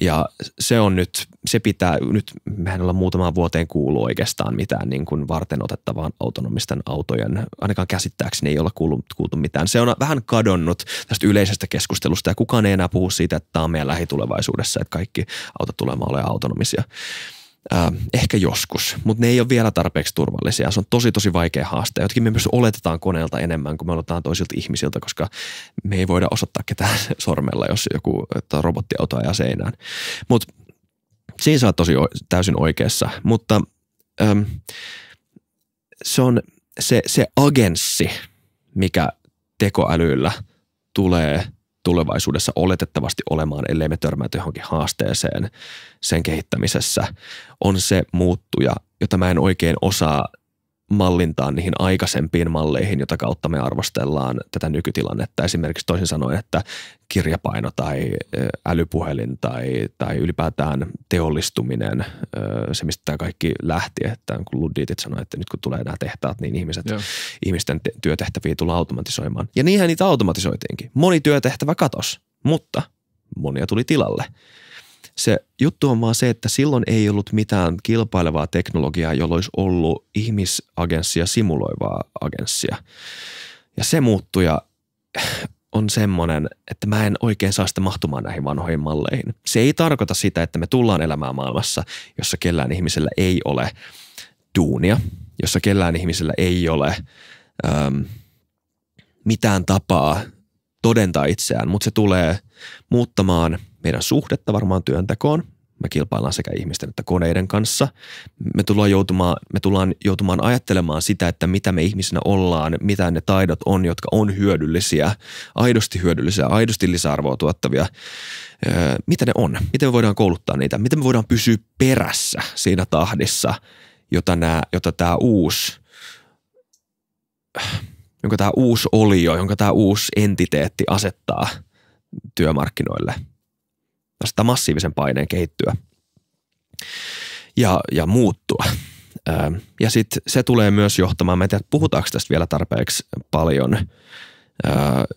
Ja se on nyt, se pitää, nyt mehän ollaan muutamaan vuoteen kuulu oikeastaan mitään niin kuin varten otettavaan autonomisten autojen, ainakaan käsittääkseni ei olla kuullut, kuultu mitään. Se on vähän kadonnut tästä yleisestä keskustelusta ja kukaan ei enää puhu siitä, että tämä on meidän lähitulevaisuudessa, että kaikki autot tulemaan olemaan autonomisia. Äh, ehkä joskus, mutta ne ei ole vielä tarpeeksi turvallisia. Se on tosi, tosi vaikea haaste. Jotkin me myös oletetaan koneelta enemmän kuin me oletetaan toisilta ihmisiltä, koska me ei voida osoittaa ketään sormella, jos joku robottiauto ajaa seinään. Mutta siinä sä oot tosi täysin oikeassa, mutta äm, se on se, se agenssi, mikä tekoälyllä tulee tulevaisuudessa oletettavasti olemaan, ellei me törmätä johonkin haasteeseen sen kehittämisessä, on se muuttuja, jota mä en oikein osaa mallintaan niihin aikaisempiin malleihin, jota kautta me arvostellaan tätä nykytilannetta. Esimerkiksi toisin sanoen, että kirjapaino tai älypuhelin tai, tai ylipäätään teollistuminen, se mistä tämä kaikki lähti, että kun Ludditit sanoi, että nyt kun tulee nämä tehtaat, niin ihmiset, Joo. ihmisten työtehtäviä tulee automatisoimaan. Ja niinhän niitä automatisoitiinkin. Moni työtehtävä katosi, mutta monia tuli tilalle. Se juttu on vaan se, että silloin ei ollut mitään kilpailevaa teknologiaa, jolloin olisi ollut ihmisagenssia simuloivaa agenssia. Ja se muuttuja on semmoinen, että mä en oikein saa sitä mahtumaan näihin vanhoihin malleihin. Se ei tarkoita sitä, että me tullaan elämään maailmassa, jossa kellään ihmisellä ei ole duunia, jossa kellään ihmisellä ei ole ähm, mitään tapaa todentaa itseään, mutta se tulee muuttamaan – meidän suhdetta varmaan työntekoon. Me kilpaillaan sekä ihmisten että koneiden kanssa. Me tullaan, joutumaan, me tullaan joutumaan ajattelemaan sitä, että mitä me ihmisinä ollaan, mitä ne taidot on, jotka on hyödyllisiä, aidosti hyödyllisiä, aidosti lisäarvoa tuottavia. Öö, mitä ne on? Miten me voidaan kouluttaa niitä? Miten me voidaan pysyä perässä siinä tahdissa, jota, nämä, jota tämä uusi jonka tämä uusi olio, jonka tämä uusi entiteetti asettaa työmarkkinoille – sitä massiivisen paineen kehittyä ja, ja muuttua. Ähm, ja sitten se tulee myös johtamaan, mä en tiedä puhutaanko tästä vielä tarpeeksi paljon, äh,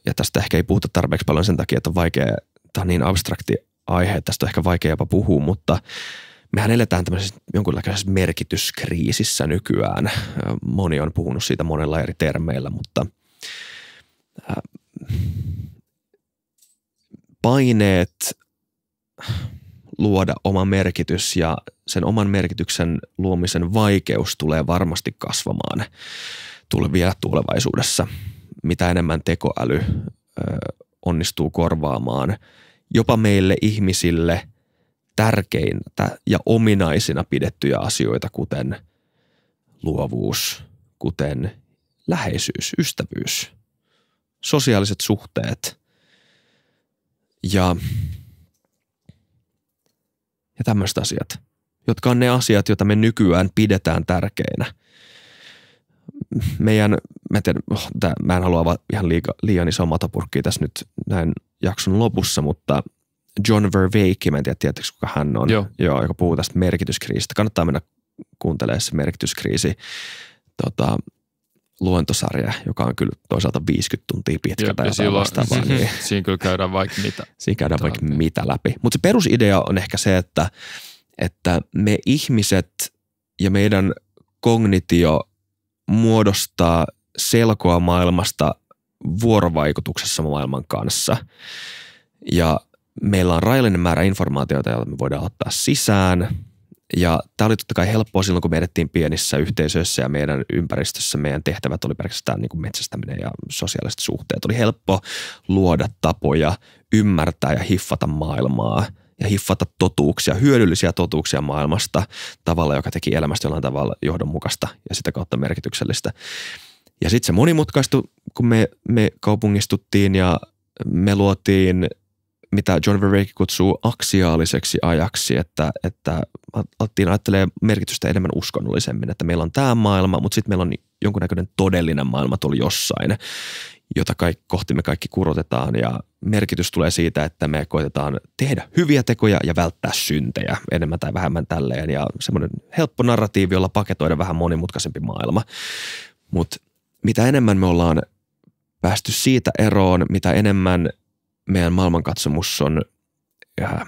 ja tästä ehkä ei puhuta tarpeeksi paljon sen takia, että on vaikea, tämä on niin abstrakti aihe, tästä on ehkä vaikea jopa puhua, mutta mehän eletään tämmöisessä jonkunlaisessa merkityskriisissä nykyään. Äh, moni on puhunut siitä monella eri termeillä, mutta äh, paineet luoda oma merkitys ja sen oman merkityksen luomisen vaikeus tulee varmasti kasvamaan tulee vielä tulevaisuudessa. Mitä enemmän tekoäly ö, onnistuu korvaamaan jopa meille ihmisille tärkeintä ja ominaisina pidettyjä asioita, kuten luovuus, kuten läheisyys, ystävyys, sosiaaliset suhteet ja ja tämmöiset asiat, jotka on ne asiat, joita me nykyään pidetään tärkeinä. Meidän, mä, tiedän, oh, tää, mä en halua avaa ihan liika, liian isoa matapurkkiä tässä nyt näin jakson lopussa, mutta John Verveikki, mä en tiedä tietysti kuka hän on, Joo. Joo, joka puhuu tästä merkityskriisistä. Kannattaa mennä kuuntelemaan se merkityskriisi tota, luontosarja, joka on kyllä toisaalta 50 tuntia pitkä tai jotain vastaavaa. Niin. Siinä kyllä käydään vaikka mitä. Siinä käydään vaikka mitä läpi. Mutta se perusidea on ehkä se, että, että me ihmiset ja meidän kognitio muodostaa selkoa maailmasta vuorovaikutuksessa maailman kanssa. Ja meillä on rajallinen määrä informaatiota, jota me voidaan ottaa sisään – ja tämä oli totta kai helppoa silloin, kun me edettiin pienissä yhteisöissä ja meidän ympäristössä meidän tehtävät oli pelkästään niin kuin metsästäminen ja sosiaaliset suhteet. Oli helppo luoda tapoja ymmärtää ja hiffata maailmaa ja hiffata totuuksia, hyödyllisiä totuuksia maailmasta tavalla, joka teki elämästä jollain tavalla johdonmukaista ja sitä kautta merkityksellistä. Ja sitten se monimutkaistui, kun me, me kaupungistuttiin ja me luotiin mitä John Verweke kutsuu aksiaaliseksi ajaksi, että, että alettiin ajattelee merkitystä enemmän uskonnollisemmin, että meillä on tämä maailma, mutta sitten meillä on jonkunnäköinen todellinen maailma tuolla jossain, jota kaikki, kohti me kaikki kurotetaan ja merkitys tulee siitä, että me koitetaan tehdä hyviä tekoja ja välttää syntejä enemmän tai vähemmän tälleen ja semmoinen helppo narratiivi, jolla paketoida vähän monimutkaisempi maailma. Mutta mitä enemmän me ollaan päästy siitä eroon, mitä enemmän – meidän maailmankatsomus on äh,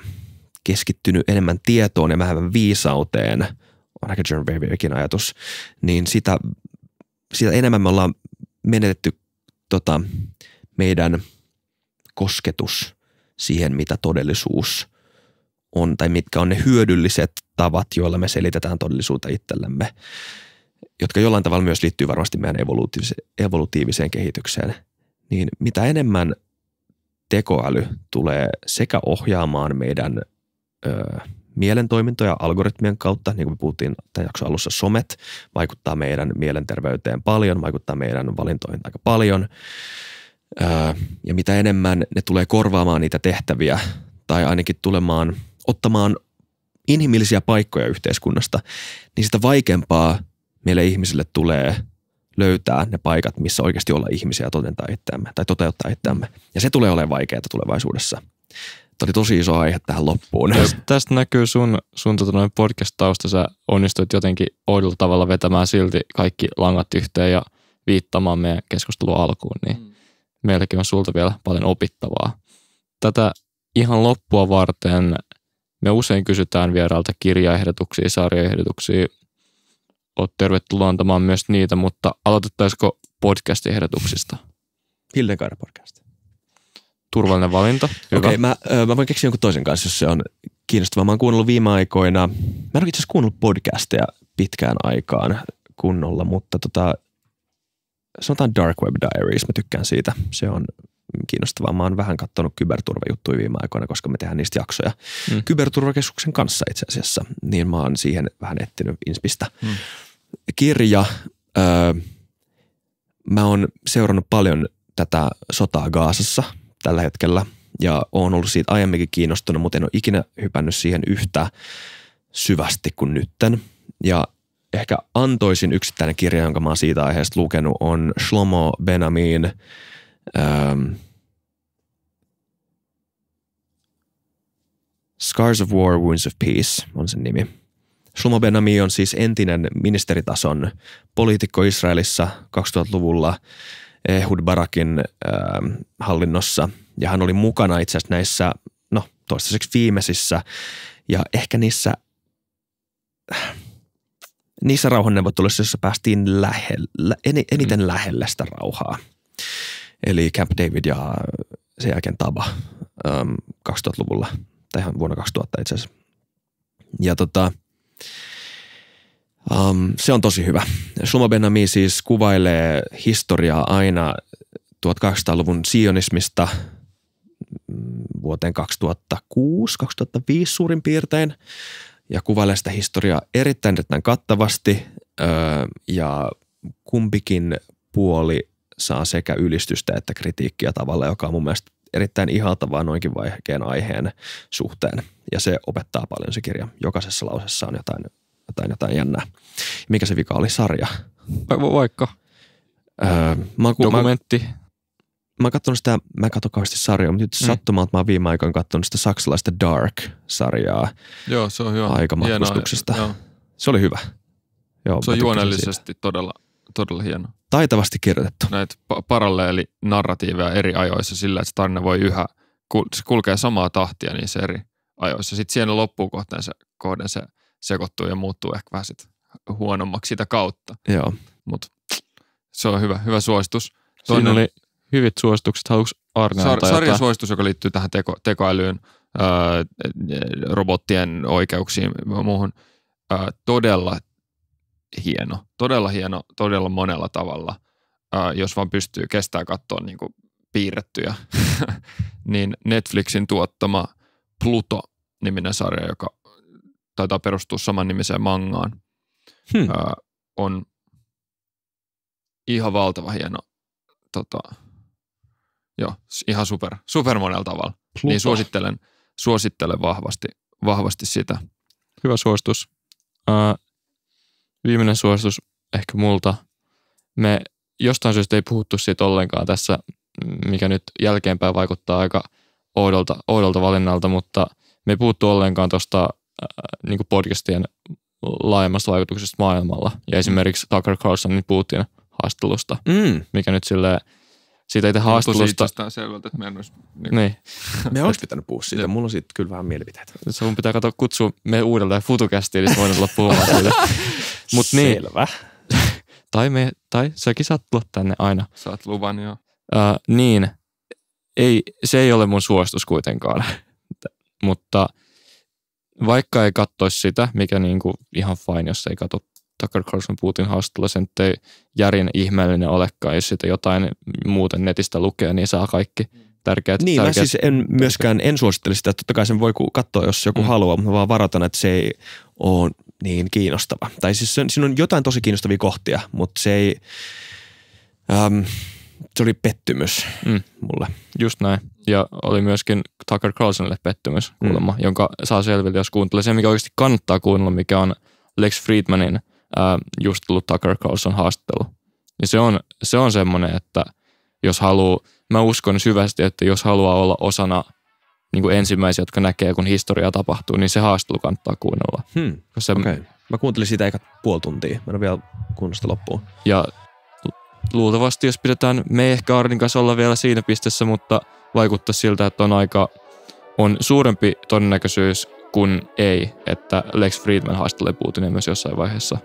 keskittynyt enemmän tietoon ja vähemmän viisauteen, on aika John Babykin ajatus, niin sitä, sitä enemmän me ollaan menetetty tota, meidän kosketus siihen, mitä todellisuus on tai mitkä on ne hyödylliset tavat, joilla me selitetään todellisuutta itsellemme, jotka jollain tavalla myös liittyy varmasti meidän evolutiiviseen, evolutiiviseen kehitykseen. Niin mitä enemmän – tekoäly tulee sekä ohjaamaan meidän ö, mielentoimintoja algoritmien kautta, niin kuin me puhuttiin tämän jakson alussa, somet vaikuttaa meidän mielenterveyteen paljon, vaikuttaa meidän valintoihin aika paljon. Ö, ja mitä enemmän ne tulee korvaamaan niitä tehtäviä tai ainakin tulemaan, ottamaan inhimillisiä paikkoja yhteiskunnasta, niin sitä vaikeampaa meille ihmisille tulee – löytää ne paikat, missä oikeasti olla ihmisiä ja todentaa itseämme tai toteuttaa itseämme. Ja se tulee olemaan vaikeaa tulevaisuudessa. Tämä oli tosi iso aihe tähän loppuun. Tästä näkyy sun, sun tota podcast-tausta. Sä onnistuit jotenkin oudolla tavalla vetämään silti kaikki langat yhteen ja viittamaan meidän keskustelun alkuun, niin mm. meilläkin on sulta vielä paljon opittavaa. Tätä ihan loppua varten me usein kysytään vierailta kirjaehdotuksia, sarjaehdotuksia, olet tervetuloa antamaan myös niitä, mutta aloitettaisiko podcast-ehdotuksista? Hildegard podcast. Turvallinen valinta. Okei, okay, mä, mä voin keksiä jonkun toisen kanssa, jos se on kiinnostavaa. Mä oon kuunnellut viime aikoina, mä en ole itse asiassa kuunnellut podcasteja pitkään aikaan kunnolla, mutta tota, sanotaan Dark Web Diaries, mä tykkään siitä. Se on kiinnostavaa. Mä oon vähän katsonut kyberturvajuttuja viime aikoina, koska me tehdään niistä jaksoja mm. kyberturvakeskuksen kanssa itse asiassa. Niin mä oon siihen vähän ettinyt inspistä. Mm kirja. Öö, mä oon seurannut paljon tätä sotaa Gaasassa tällä hetkellä ja oon ollut siitä aiemminkin kiinnostunut, mutta en ole ikinä hypännyt siihen yhtä syvästi kuin nytten. Ja ehkä antoisin yksittäinen kirja, jonka mä oon siitä aiheesta lukenut, on Shlomo Benamin ähm, Scars of War, Wounds of Peace on sen nimi. Shlomo Ben Ami on siis entinen ministeritason poliitikko Israelissa 2000-luvulla eh, Ehud Barakin äh, hallinnossa. Ja hän oli mukana itse asiassa näissä, no toistaiseksi viimeisissä ja ehkä niissä, niissä rauhanneuvotteluissa, joissa päästiin lähellä, en, eniten mm. lähelle sitä rauhaa. Eli Camp David ja sen jälkeen Taba ähm, 2000-luvulla, tai ihan vuonna 2000 itse asiassa. Ja tota, Um, se on tosi hyvä. Shlomo Benami siis kuvailee historiaa aina 1800-luvun sionismista mm, vuoteen 2006-2005 suurin piirtein ja kuvailee sitä historiaa erittäin, erittäin kattavasti öö, ja kumpikin puoli saa sekä ylistystä että kritiikkiä tavalla, joka on mun mielestä erittäin ihaltavaa noinkin vaikean aiheen suhteen. Ja se opettaa paljon se kirja. Jokaisessa lausessa on jotain, jotain, jotain jännää. Mikä se vika oli sarja? Vaikka? Öö, mä, Dokumentti. Mä, mä oon katsonut sitä, mä en katso kauheasti sarjaa, mutta nyt mm. sattumalta mä oon viime aikoina katsonut sitä saksalaista Dark-sarjaa. Joo, se on hyvä. Aikamatkustuksesta. Hienoa, joo. Se oli hyvä. Joo, se on juonellisesti siitä. todella todella hieno. Taitavasti kirjoitettu. Näitä paralleelinarratiiveja eri ajoissa sillä, että tarina voi yhä, kul- se kulkee samaa tahtia niissä eri ajoissa. Sitten siellä loppukohteen se, kohden se sekoittuu ja muuttuu ehkä vähän sit huonommaksi sitä kautta. Joo. Mut se on hyvä, hyvä suositus. Toinen, Siinä oli hyvät suositukset. Haluatko Arne sar- Sarjan suositus, joka liittyy tähän teko- tekoälyyn, öö, robottien oikeuksiin ja muuhun. Öö, todella hieno, todella hieno, todella monella tavalla, äh, jos vaan pystyy kestää katsoa niin kuin piirrettyjä, niin Netflixin tuottama Pluto-niminen sarja, joka taitaa perustua saman nimiseen mangaan, hmm. Äh, on ihan valtava hieno, tota, joo, ihan super, super monella tavalla. Niin Pluto. Niin suosittelen, suosittelen vahvasti, vahvasti sitä. Hyvä suositus. Äh, viimeinen suositus ehkä multa. Me jostain syystä ei puhuttu siitä ollenkaan tässä, mikä nyt jälkeenpäin vaikuttaa aika oudolta, oudolta valinnalta, mutta me ei puhuttu ollenkaan tuosta äh, niin podcastien laajemmasta vaikutuksesta maailmalla. Ja mm. esimerkiksi Tucker Carlsonin puhuttiin haastelusta, mm. mikä nyt sille siitä ei tehdä haastattelusta. Tosi selvältä, että me en olisi... Niinku- niin. niin. Me olisi pitänyt puhua siitä. Mulla on siitä kyllä vähän mielipiteitä. Sun pitää katsoa kutsua me uudelleen futukästiin, niin voin olla puhumaan siitä. Mut niin, Selvä. tai, me, tai säkin saat tulla tänne aina. Saat luvan, joo. Uh, niin, ei, se ei ole mun suostus kuitenkaan. Mutta vaikka ei katsoisi sitä, mikä niinku ihan fine, jos ei katso Tucker Carlson Putin haastattelua, sen ei järin ihmeellinen olekaan, jos sitä jotain muuten netistä lukee, niin saa kaikki mm tärkeät. Niin, tärkeät, mä siis en myöskään, en suosittele sitä. Totta kai sen voi katsoa, jos joku mm. haluaa, mutta mä vaan varoitan, että se ei ole niin kiinnostava. Tai siis se, siinä on jotain tosi kiinnostavia kohtia, mutta se ei, äm, se oli pettymys mm. mulle. Just näin. Ja oli myöskin Tucker Carlsonille pettymys mm. kuulemma, mm. jonka saa selville, jos kuuntelee se, mikä oikeasti kannattaa kuunnella, mikä on Lex Friedmanin äh, just tullut Tucker Carlson haastattelu. Niin se on, se on semmoinen, että jos haluaa mä uskon syvästi, että jos haluaa olla osana niin kuin ensimmäisiä, jotka näkee, kun historia tapahtuu, niin se haastelu kannattaa kuunnella. Hmm. Se, okay. Mä kuuntelin siitä eikä puoli tuntia. Mä en vielä kuunnosta loppuun. Ja luultavasti, jos pidetään, me ehkä Arnin kanssa olla vielä siinä pistessä, mutta vaikuttaa siltä, että on aika on suurempi todennäköisyys kuin ei, että Lex Friedman haastelee Putinia myös jossain vaiheessa.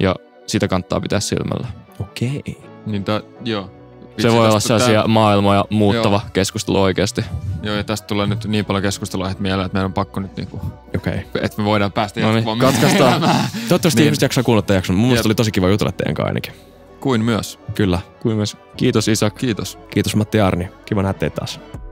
Ja sitä kannattaa pitää silmällä. Okei. Okay. Niin tää, joo, Vitsi, se voi olla sellaisia tämän... maailmoja muuttava Joo. keskustelu oikeasti. Joo, ja tästä tulee nyt niin paljon keskustelua mieleen, että meidän on pakko nyt niinku, okay. että me voidaan päästä no niin. Katkaistaan. Toivottavasti niin. ihmiset jaksaa kuulla tämän jakson. Mun mielestä oli tosi kiva jutella teidän kanssa ainakin. Kuin myös. Kyllä. Kuin myös. Kiitos Isak. Kiitos. Kiitos Matti Arni. Kiva nähdä teitä taas.